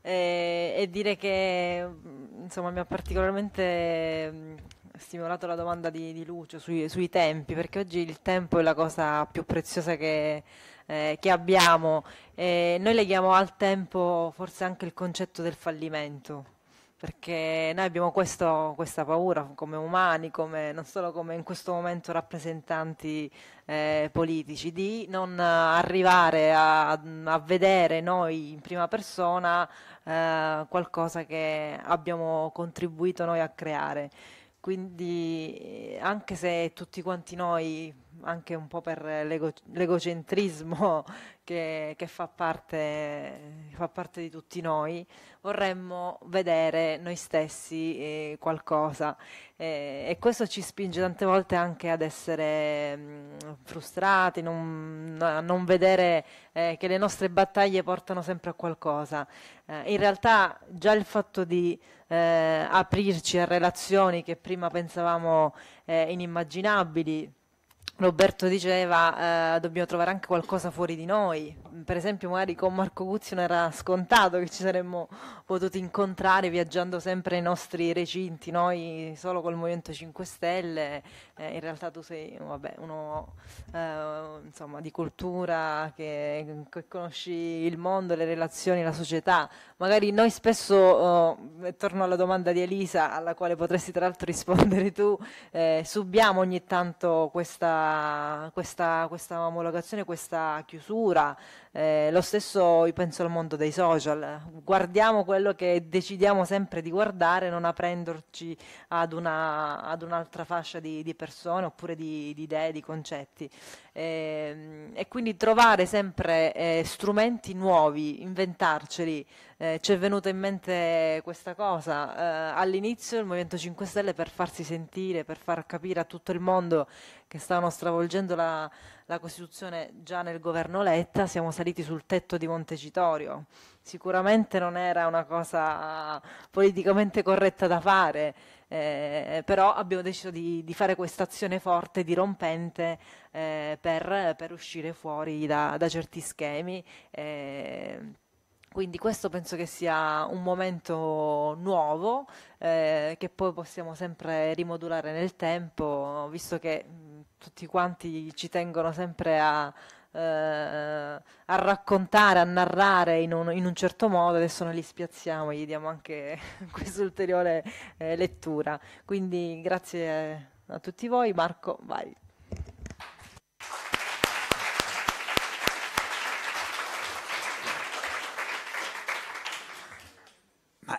E, e dire che mm, insomma, mi ha particolarmente mm, stimolato la domanda di, di Lucio sui, sui, tempi, perché oggi il tempo è la cosa più preziosa che, eh, che abbiamo. E noi leghiamo al tempo forse anche il concetto del fallimento perché noi abbiamo questo, questa paura come umani, come, non solo come in questo momento rappresentanti eh, politici, di non arrivare a, a, vedere noi in prima persona eh, qualcosa che abbiamo contribuito noi a creare. Quindi anche se tutti quanti noi anche un po' per l'ego, l'egocentrismo che, che fa, parte, fa, parte, di tutti noi, vorremmo vedere noi stessi eh, qualcosa eh, e questo ci spinge tante volte anche ad essere mh, mm, frustrati, non, a non vedere eh, che le nostre battaglie portano sempre a qualcosa. Eh, in realtà già il fatto di eh, aprirci a relazioni che prima pensavamo eh, inimmaginabili, Roberto diceva eh, dobbiamo trovare anche qualcosa fuori di noi, per esempio magari con Marco Guzzi non era scontato che ci saremmo potuti incontrare viaggiando sempre nei nostri recinti, noi solo col Movimento 5 Stelle, eh, in realtà tu sei vabbè, uno eh, insomma, di cultura che, che, conosci il mondo, le relazioni, la società, magari noi spesso, eh, torno alla domanda di Elisa alla quale potresti tra l'altro rispondere tu, eh, subiamo ogni tanto questa questa, questa, omologazione, questa chiusura eh, lo stesso io penso al mondo dei social, guardiamo quello che decidiamo sempre di guardare, non aprendoci ad, una, ad un'altra fascia di, di persone oppure di, di, idee, di concetti. Eh, e quindi trovare sempre eh, strumenti nuovi, inventarceli. Eh, ci è venuta in mente questa cosa eh, all'inizio il Movimento 5 Stelle per farsi sentire, per far capire a tutto il mondo che stavano stravolgendo la, la Costituzione già nel governo Letta, siamo saliti sul tetto di Montecitorio. Sicuramente non era una cosa politicamente corretta da fare, eh, però abbiamo deciso di, di fare questa azione forte, dirompente, eh, per, per, uscire fuori da, da certi schemi. Eh, quindi questo penso che sia un momento nuovo eh, che poi possiamo sempre rimodulare nel tempo, visto che tutti quanti ci tengono sempre a, eh, a raccontare, a narrare in un, in un, certo modo, adesso noi li spiazziamo, gli diamo anche questa ulteriore eh, lettura. Quindi grazie a tutti voi, Marco, vai.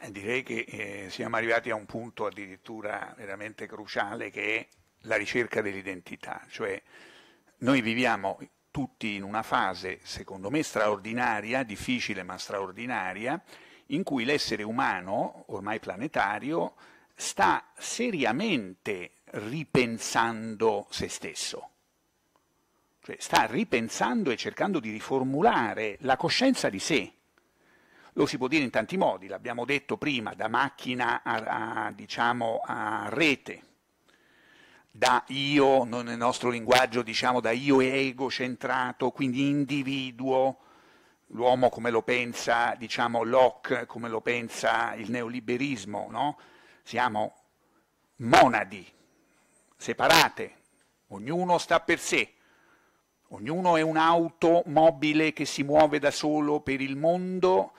direi che eh, siamo arrivati a un punto addirittura veramente cruciale che è la ricerca dell'identità, cioè noi viviamo tutti in una fase, secondo me, straordinaria, difficile ma straordinaria, in cui l'essere umano, ormai planetario, sta seriamente ripensando se stesso. Cioè sta ripensando e cercando di riformulare la coscienza di sé. Lo si può dire in tanti modi, l'abbiamo detto prima, da macchina a, a, diciamo, a rete, da io, nel nostro linguaggio diciamo da io ego centrato, quindi individuo, l'uomo come lo pensa diciamo Locke, come lo pensa il neoliberismo, no? siamo monadi, separate, ognuno sta per sé, ognuno è un'automobile che si muove da solo per il mondo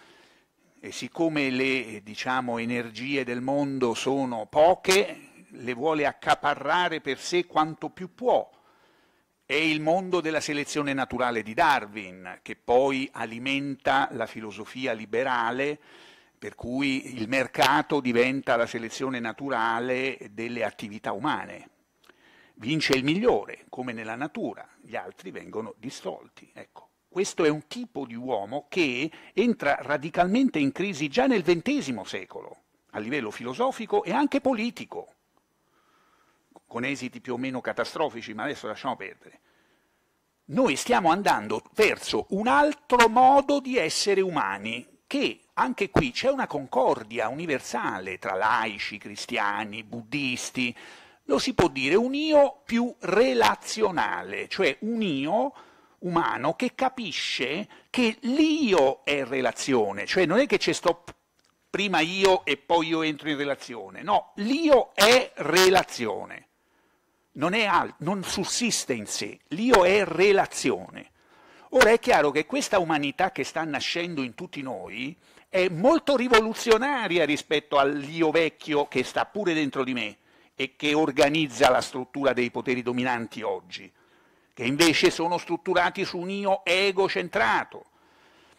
e siccome le diciamo, energie del mondo sono poche, le vuole accaparrare per sé quanto più può. È il mondo della selezione naturale di Darwin, che poi alimenta la filosofia liberale, per cui il mercato diventa la selezione naturale delle attività umane. Vince il migliore, come nella natura, gli altri vengono distolti. Ecco. Questo è un tipo di uomo che entra radicalmente in crisi già nel XX secolo, a livello filosofico e anche politico con esiti più o meno catastrofici, ma adesso lasciamo perdere. Noi stiamo andando verso un altro modo di essere umani, che anche qui c'è una concordia universale tra laici, cristiani, buddisti, lo si può dire un io più relazionale, cioè un io umano che capisce che l'io è relazione, cioè non è che c'è sto prima io e poi io entro in relazione, no, l'io è relazione non, al- non sussiste in sé, l'io è relazione. Ora è chiaro che questa umanità che sta nascendo in tutti noi è molto rivoluzionaria rispetto all'io vecchio che sta pure dentro di me e che organizza la struttura dei poteri dominanti oggi, che invece sono strutturati su un io egocentrato,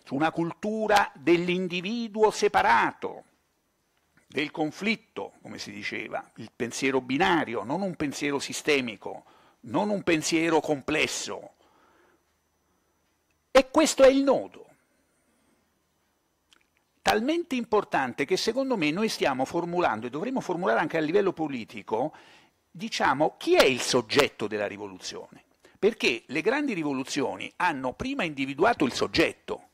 su una cultura dell'individuo separato, del conflitto, come si diceva, il pensiero binario, non un pensiero sistemico, non un pensiero complesso. E questo è il nodo, talmente importante che secondo me noi stiamo formulando, e dovremmo formulare anche a livello politico, diciamo chi è il soggetto della rivoluzione. Perché le grandi rivoluzioni hanno prima individuato il soggetto,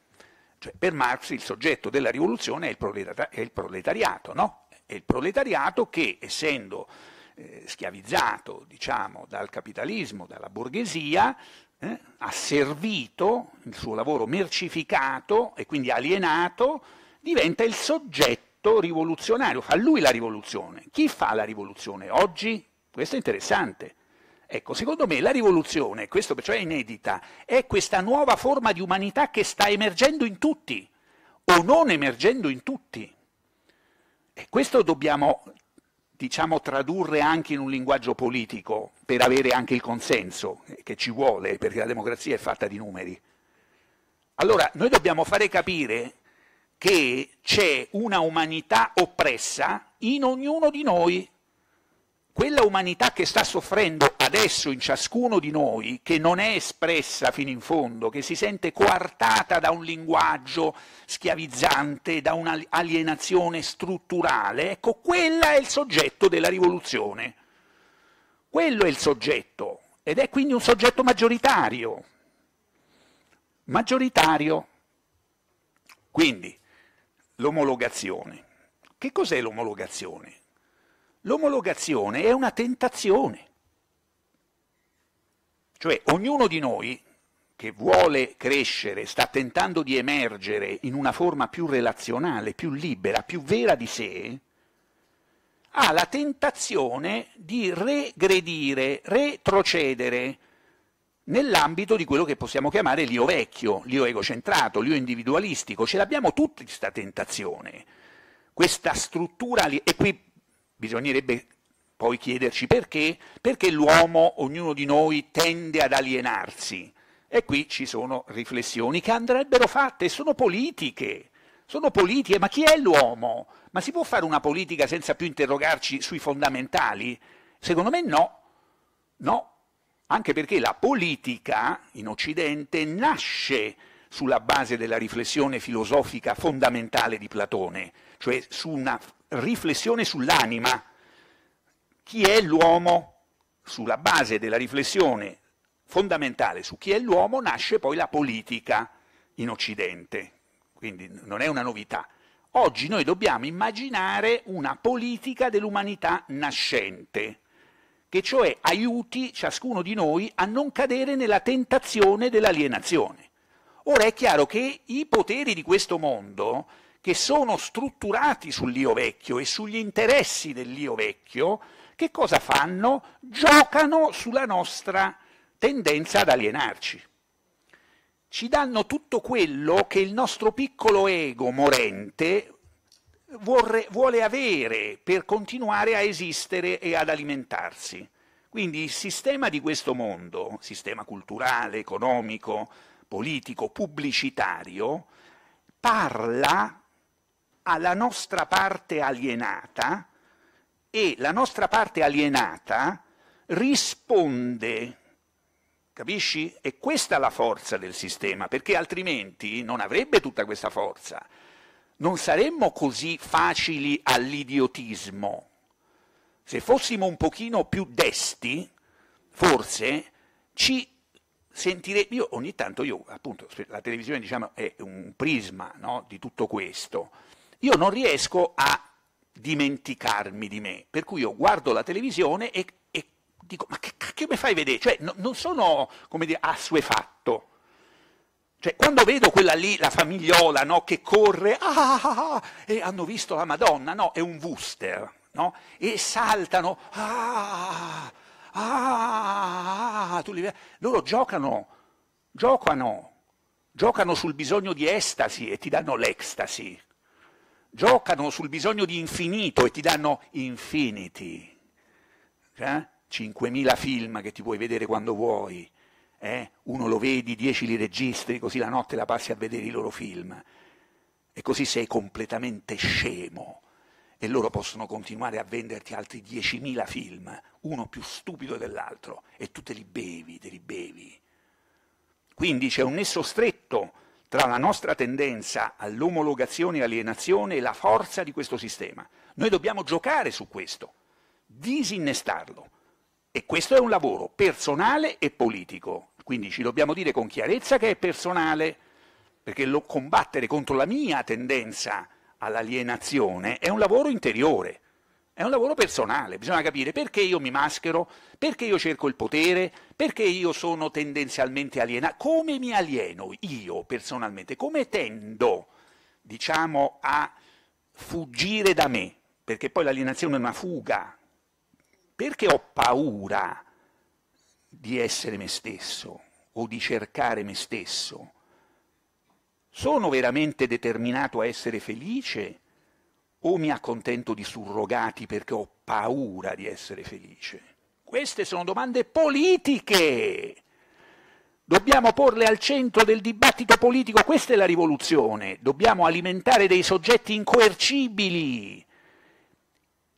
cioè, per Marx il soggetto della rivoluzione è il, proletari- è il proletariato, no? È il proletariato che, essendo eh, schiavizzato diciamo, dal capitalismo, dalla borghesia, eh, asservito, il suo lavoro mercificato e quindi alienato, diventa il soggetto rivoluzionario, fa lui la rivoluzione. Chi fa la rivoluzione oggi? Questo è interessante. Ecco, secondo me la rivoluzione, questo perciò cioè è inedita, è questa nuova forma di umanità che sta emergendo in tutti, o non emergendo in tutti. E questo dobbiamo, diciamo, tradurre anche in un linguaggio politico, per avere anche il consenso eh, che ci vuole, perché la democrazia è fatta di numeri. Allora, noi dobbiamo fare capire che c'è una umanità oppressa in ognuno di noi. Quella umanità che sta soffrendo adesso in ciascuno di noi che non è espressa fino in fondo, che si sente coartata da un linguaggio schiavizzante, da un'alienazione strutturale, ecco, quella è il soggetto della rivoluzione. Quello è il soggetto ed è quindi un soggetto maggioritario. Maggioritario. Quindi l'omologazione. Che cos'è l'omologazione? L'omologazione è una tentazione. Cioè ognuno di noi che vuole crescere, sta tentando di emergere in una forma più relazionale, più libera, più vera di sé, ha la tentazione di regredire, retrocedere nell'ambito di quello che possiamo chiamare l'io vecchio, l'io egocentrato, l'io individualistico. Ce l'abbiamo tutti questa tentazione, questa struttura, e qui bisognerebbe poi chiederci perché, perché l'uomo, ognuno di noi, tende ad alienarsi. E qui ci sono riflessioni che andrebbero fatte, sono politiche, sono politiche, ma chi è l'uomo? Ma si può fare una politica senza più interrogarci sui fondamentali? Secondo me no, no, anche perché la politica in Occidente nasce sulla base della riflessione filosofica fondamentale di Platone, cioè su una riflessione sull'anima, chi è l'uomo, sulla base della riflessione fondamentale su chi è l'uomo nasce poi la politica in Occidente, quindi non è una novità. Oggi noi dobbiamo immaginare una politica dell'umanità nascente, che cioè aiuti ciascuno di noi a non cadere nella tentazione dell'alienazione. Ora è chiaro che i poteri di questo mondo, che sono strutturati sull'io vecchio e sugli interessi dell'io vecchio, che cosa fanno? Giocano sulla nostra tendenza ad alienarci. Ci danno tutto quello che il nostro piccolo ego morente vorre, vuole avere per continuare a esistere e ad alimentarsi. Quindi il sistema di questo mondo, sistema culturale, economico, politico, pubblicitario, parla alla nostra parte alienata e la nostra parte alienata risponde. Capisci? E questa è la forza del sistema, perché altrimenti non avrebbe tutta questa forza. Non saremmo così facili all'idiotismo. Se fossimo un pochino più desti, forse ci sentirei, io ogni tanto, io appunto, la televisione diciamo è un prisma no, di tutto questo, io non riesco a dimenticarmi di me. Per cui io guardo la televisione e, e dico, ma che cacchio mi fai vedere? Cioè, no, non sono, come dire, assuefatto. Cioè, quando vedo quella lì, la famigliola, no, che corre, ah, ah, ah, ah" e hanno visto la Madonna, no, è un wooster, no? E saltano, ah, ah, ah, ah" tu li Loro giocano, giocano, giocano sul bisogno di estasi e ti danno l'estasi giocano sul bisogno di infinito e ti danno infinity. Eh? 5.000 film che ti puoi vedere quando vuoi. Eh? Uno lo vedi, 10 li registri, così la notte la passi a vedere i loro film. E così sei completamente scemo. E loro possono continuare a venderti altri 10.000 film, uno più stupido dell'altro, e tu te li bevi, te li bevi. Quindi c'è un nesso stretto tra la nostra tendenza all'omologazione e alienazione e la forza di questo sistema. Noi dobbiamo giocare su questo, disinnestarlo. E questo è un lavoro personale e politico. Quindi ci dobbiamo dire con chiarezza che è personale, perché lo combattere contro la mia tendenza all'alienazione è un lavoro interiore. È un lavoro personale, bisogna capire perché io mi maschero, perché io cerco il potere, perché io sono tendenzialmente aliena, come mi alieno io personalmente, come tendo, diciamo, a fuggire da me, perché poi l'alienazione è una fuga, perché ho paura di essere me stesso o di cercare me stesso? Sono veramente determinato a essere felice? o mi accontento di surrogati perché ho paura di essere felice? Queste sono domande politiche. Dobbiamo porle al centro del dibattito politico, questa è la rivoluzione. Dobbiamo alimentare dei soggetti incoercibili,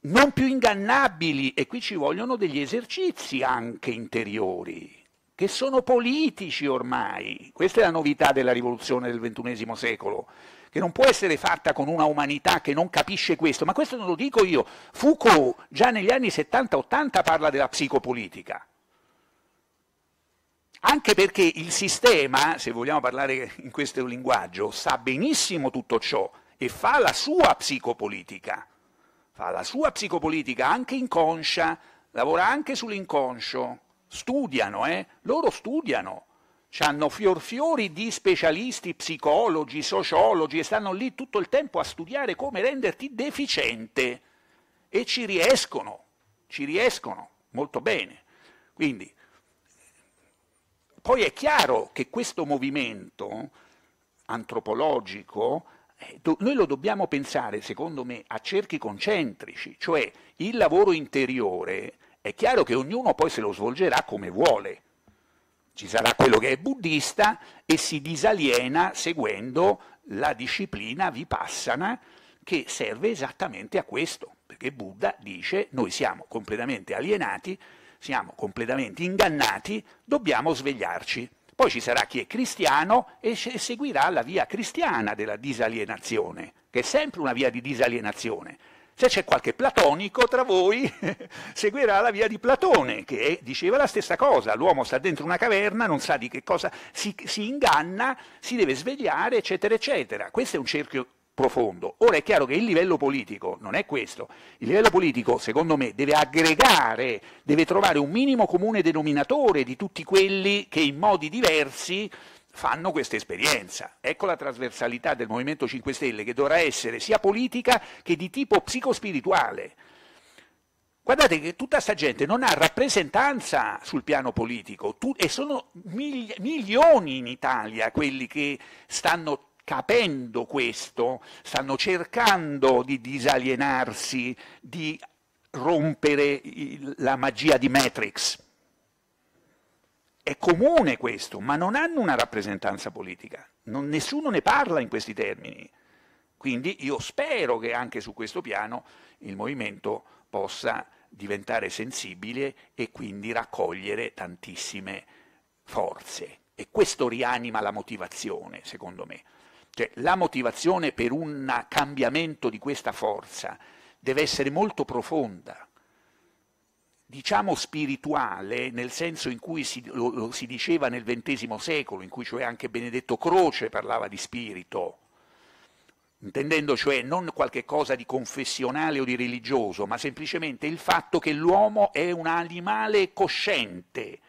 non più ingannabili e qui ci vogliono degli esercizi anche interiori, che sono politici ormai. Questa è la novità della rivoluzione del XXI secolo che non può essere fatta con una umanità che non capisce questo, ma questo non lo dico io. Foucault già negli anni 70-80 parla della psicopolitica. Anche perché il sistema, se vogliamo parlare in questo linguaggio, sa benissimo tutto ciò e fa la sua psicopolitica. Fa la sua psicopolitica anche inconscia, lavora anche sull'inconscio. Studiano, eh? Loro studiano hanno fior fiori di specialisti, psicologi, sociologi e stanno lì tutto il tempo a studiare come renderti deficiente e ci riescono, ci riescono molto bene. Quindi, poi è chiaro che questo movimento antropologico eh, noi lo dobbiamo pensare, secondo me, a cerchi concentrici, cioè il lavoro interiore è chiaro che ognuno poi se lo svolgerà come vuole ci sarà quello che è buddista e si disaliena seguendo la disciplina vipassana che serve esattamente a questo, perché Buddha dice noi siamo completamente alienati, siamo completamente ingannati, dobbiamo svegliarci. Poi ci sarà chi è cristiano e seguirà la via cristiana della disalienazione, che è sempre una via di disalienazione, cioè c'è qualche platonico tra voi, seguirà la via di Platone, che diceva la stessa cosa, l'uomo sta dentro una caverna, non sa di che cosa, si, si inganna, si deve svegliare, eccetera, eccetera. Questo è un cerchio profondo. Ora è chiaro che il livello politico non è questo. Il livello politico, secondo me, deve aggregare, deve trovare un minimo comune denominatore di tutti quelli che in modi diversi fanno questa esperienza. Ecco la trasversalità del Movimento 5 Stelle che dovrà essere sia politica che di tipo psicospirituale. Guardate che tutta sta gente non ha rappresentanza sul piano politico tu, e sono migli, milioni in Italia quelli che stanno capendo questo, stanno cercando di disalienarsi, di rompere la magia di Matrix. È comune questo, ma non hanno una rappresentanza politica, non, nessuno ne parla in questi termini. Quindi io spero che anche su questo piano il movimento possa diventare sensibile e quindi raccogliere tantissime forze. E questo rianima la motivazione, secondo me. Cioè, la motivazione per un cambiamento di questa forza deve essere molto profonda, diciamo spirituale, nel senso in cui si, lo, lo si diceva nel XX secolo, in cui cioè anche Benedetto Croce parlava di spirito, intendendo cioè non qualche cosa di confessionale o di religioso, ma semplicemente il fatto che l'uomo è un animale cosciente,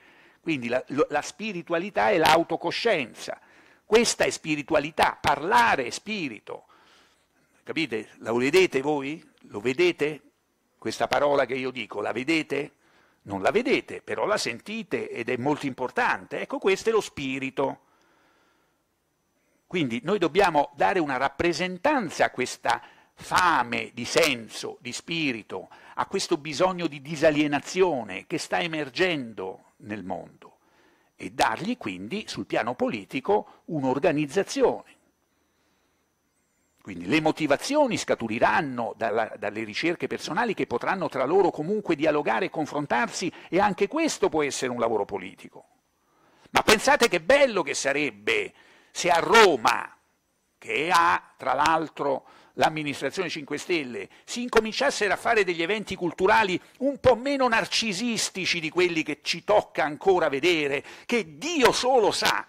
quindi la, la spiritualità è l'autocoscienza, questa è spiritualità, parlare è spirito, capite? La vedete voi? Lo vedete? Questa parola che io dico, la vedete? Non la vedete, però la sentite ed è molto importante. Ecco, questo è lo spirito. Quindi noi dobbiamo dare una rappresentanza a questa fame di senso, di spirito, a questo bisogno di disalienazione che sta emergendo nel mondo e dargli quindi sul piano politico un'organizzazione. Quindi le motivazioni scaturiranno dalla, dalle ricerche personali che potranno tra loro comunque dialogare e confrontarsi e anche questo può essere un lavoro politico. Ma pensate che bello che sarebbe se a Roma, che ha tra l'altro l'amministrazione 5 Stelle, si incominciassero a fare degli eventi culturali un po' meno narcisistici di quelli che ci tocca ancora vedere, che Dio solo sa,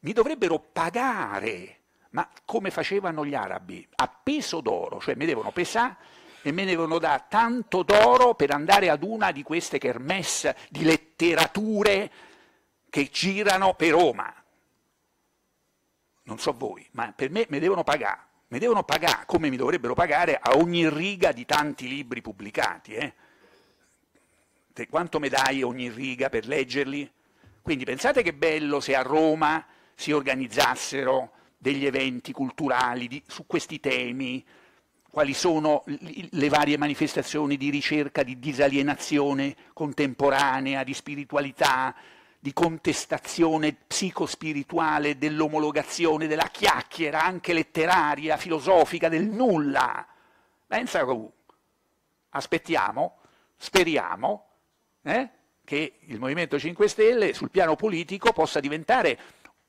mi dovrebbero pagare ma come facevano gli arabi, a peso d'oro, cioè mi devono pesare e me ne devono dare tanto d'oro per andare ad una di queste kermesse di letterature che girano per Roma. Non so voi, ma per me mi devono pagare, mi devono pagare come mi dovrebbero pagare a ogni riga di tanti libri pubblicati. Eh? Quanto mi dai ogni riga per leggerli? Quindi pensate che bello se a Roma si organizzassero degli eventi culturali di, su questi temi, quali sono le varie manifestazioni di ricerca di disalienazione contemporanea, di spiritualità, di contestazione psicospirituale dell'omologazione della chiacchiera, anche letteraria, filosofica, del nulla. Pensa aspettiamo, speriamo eh, che il Movimento 5 Stelle sul piano politico possa diventare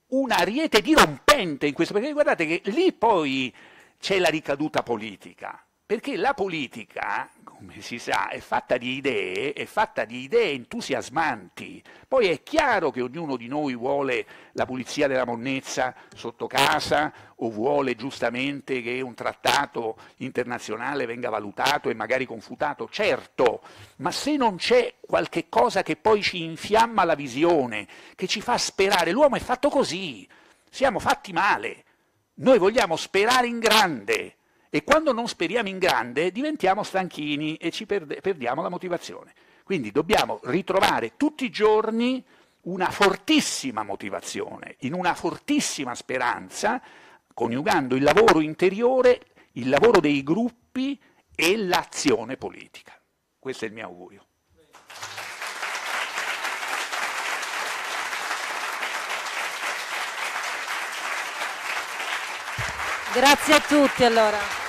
una rete dirompente in questo, perché guardate che lì poi c'è la ricaduta politica. Perché la politica, come si sa, è fatta di idee, è fatta di idee entusiasmanti. Poi è chiaro che ognuno di noi vuole la pulizia della monnezza sotto casa o vuole giustamente che un trattato internazionale venga valutato e magari confutato, certo, ma se non c'è qualche cosa che poi ci infiamma la visione, che ci fa sperare, l'uomo è fatto così, siamo fatti male, noi vogliamo sperare in grande e quando non speriamo in grande diventiamo stanchini e ci perde- perdiamo la motivazione. Quindi dobbiamo ritrovare tutti i giorni una fortissima motivazione, in una fortissima speranza, coniugando il lavoro interiore, il lavoro dei gruppi e l'azione politica. Questo è il mio augurio. Grazie a tutti allora.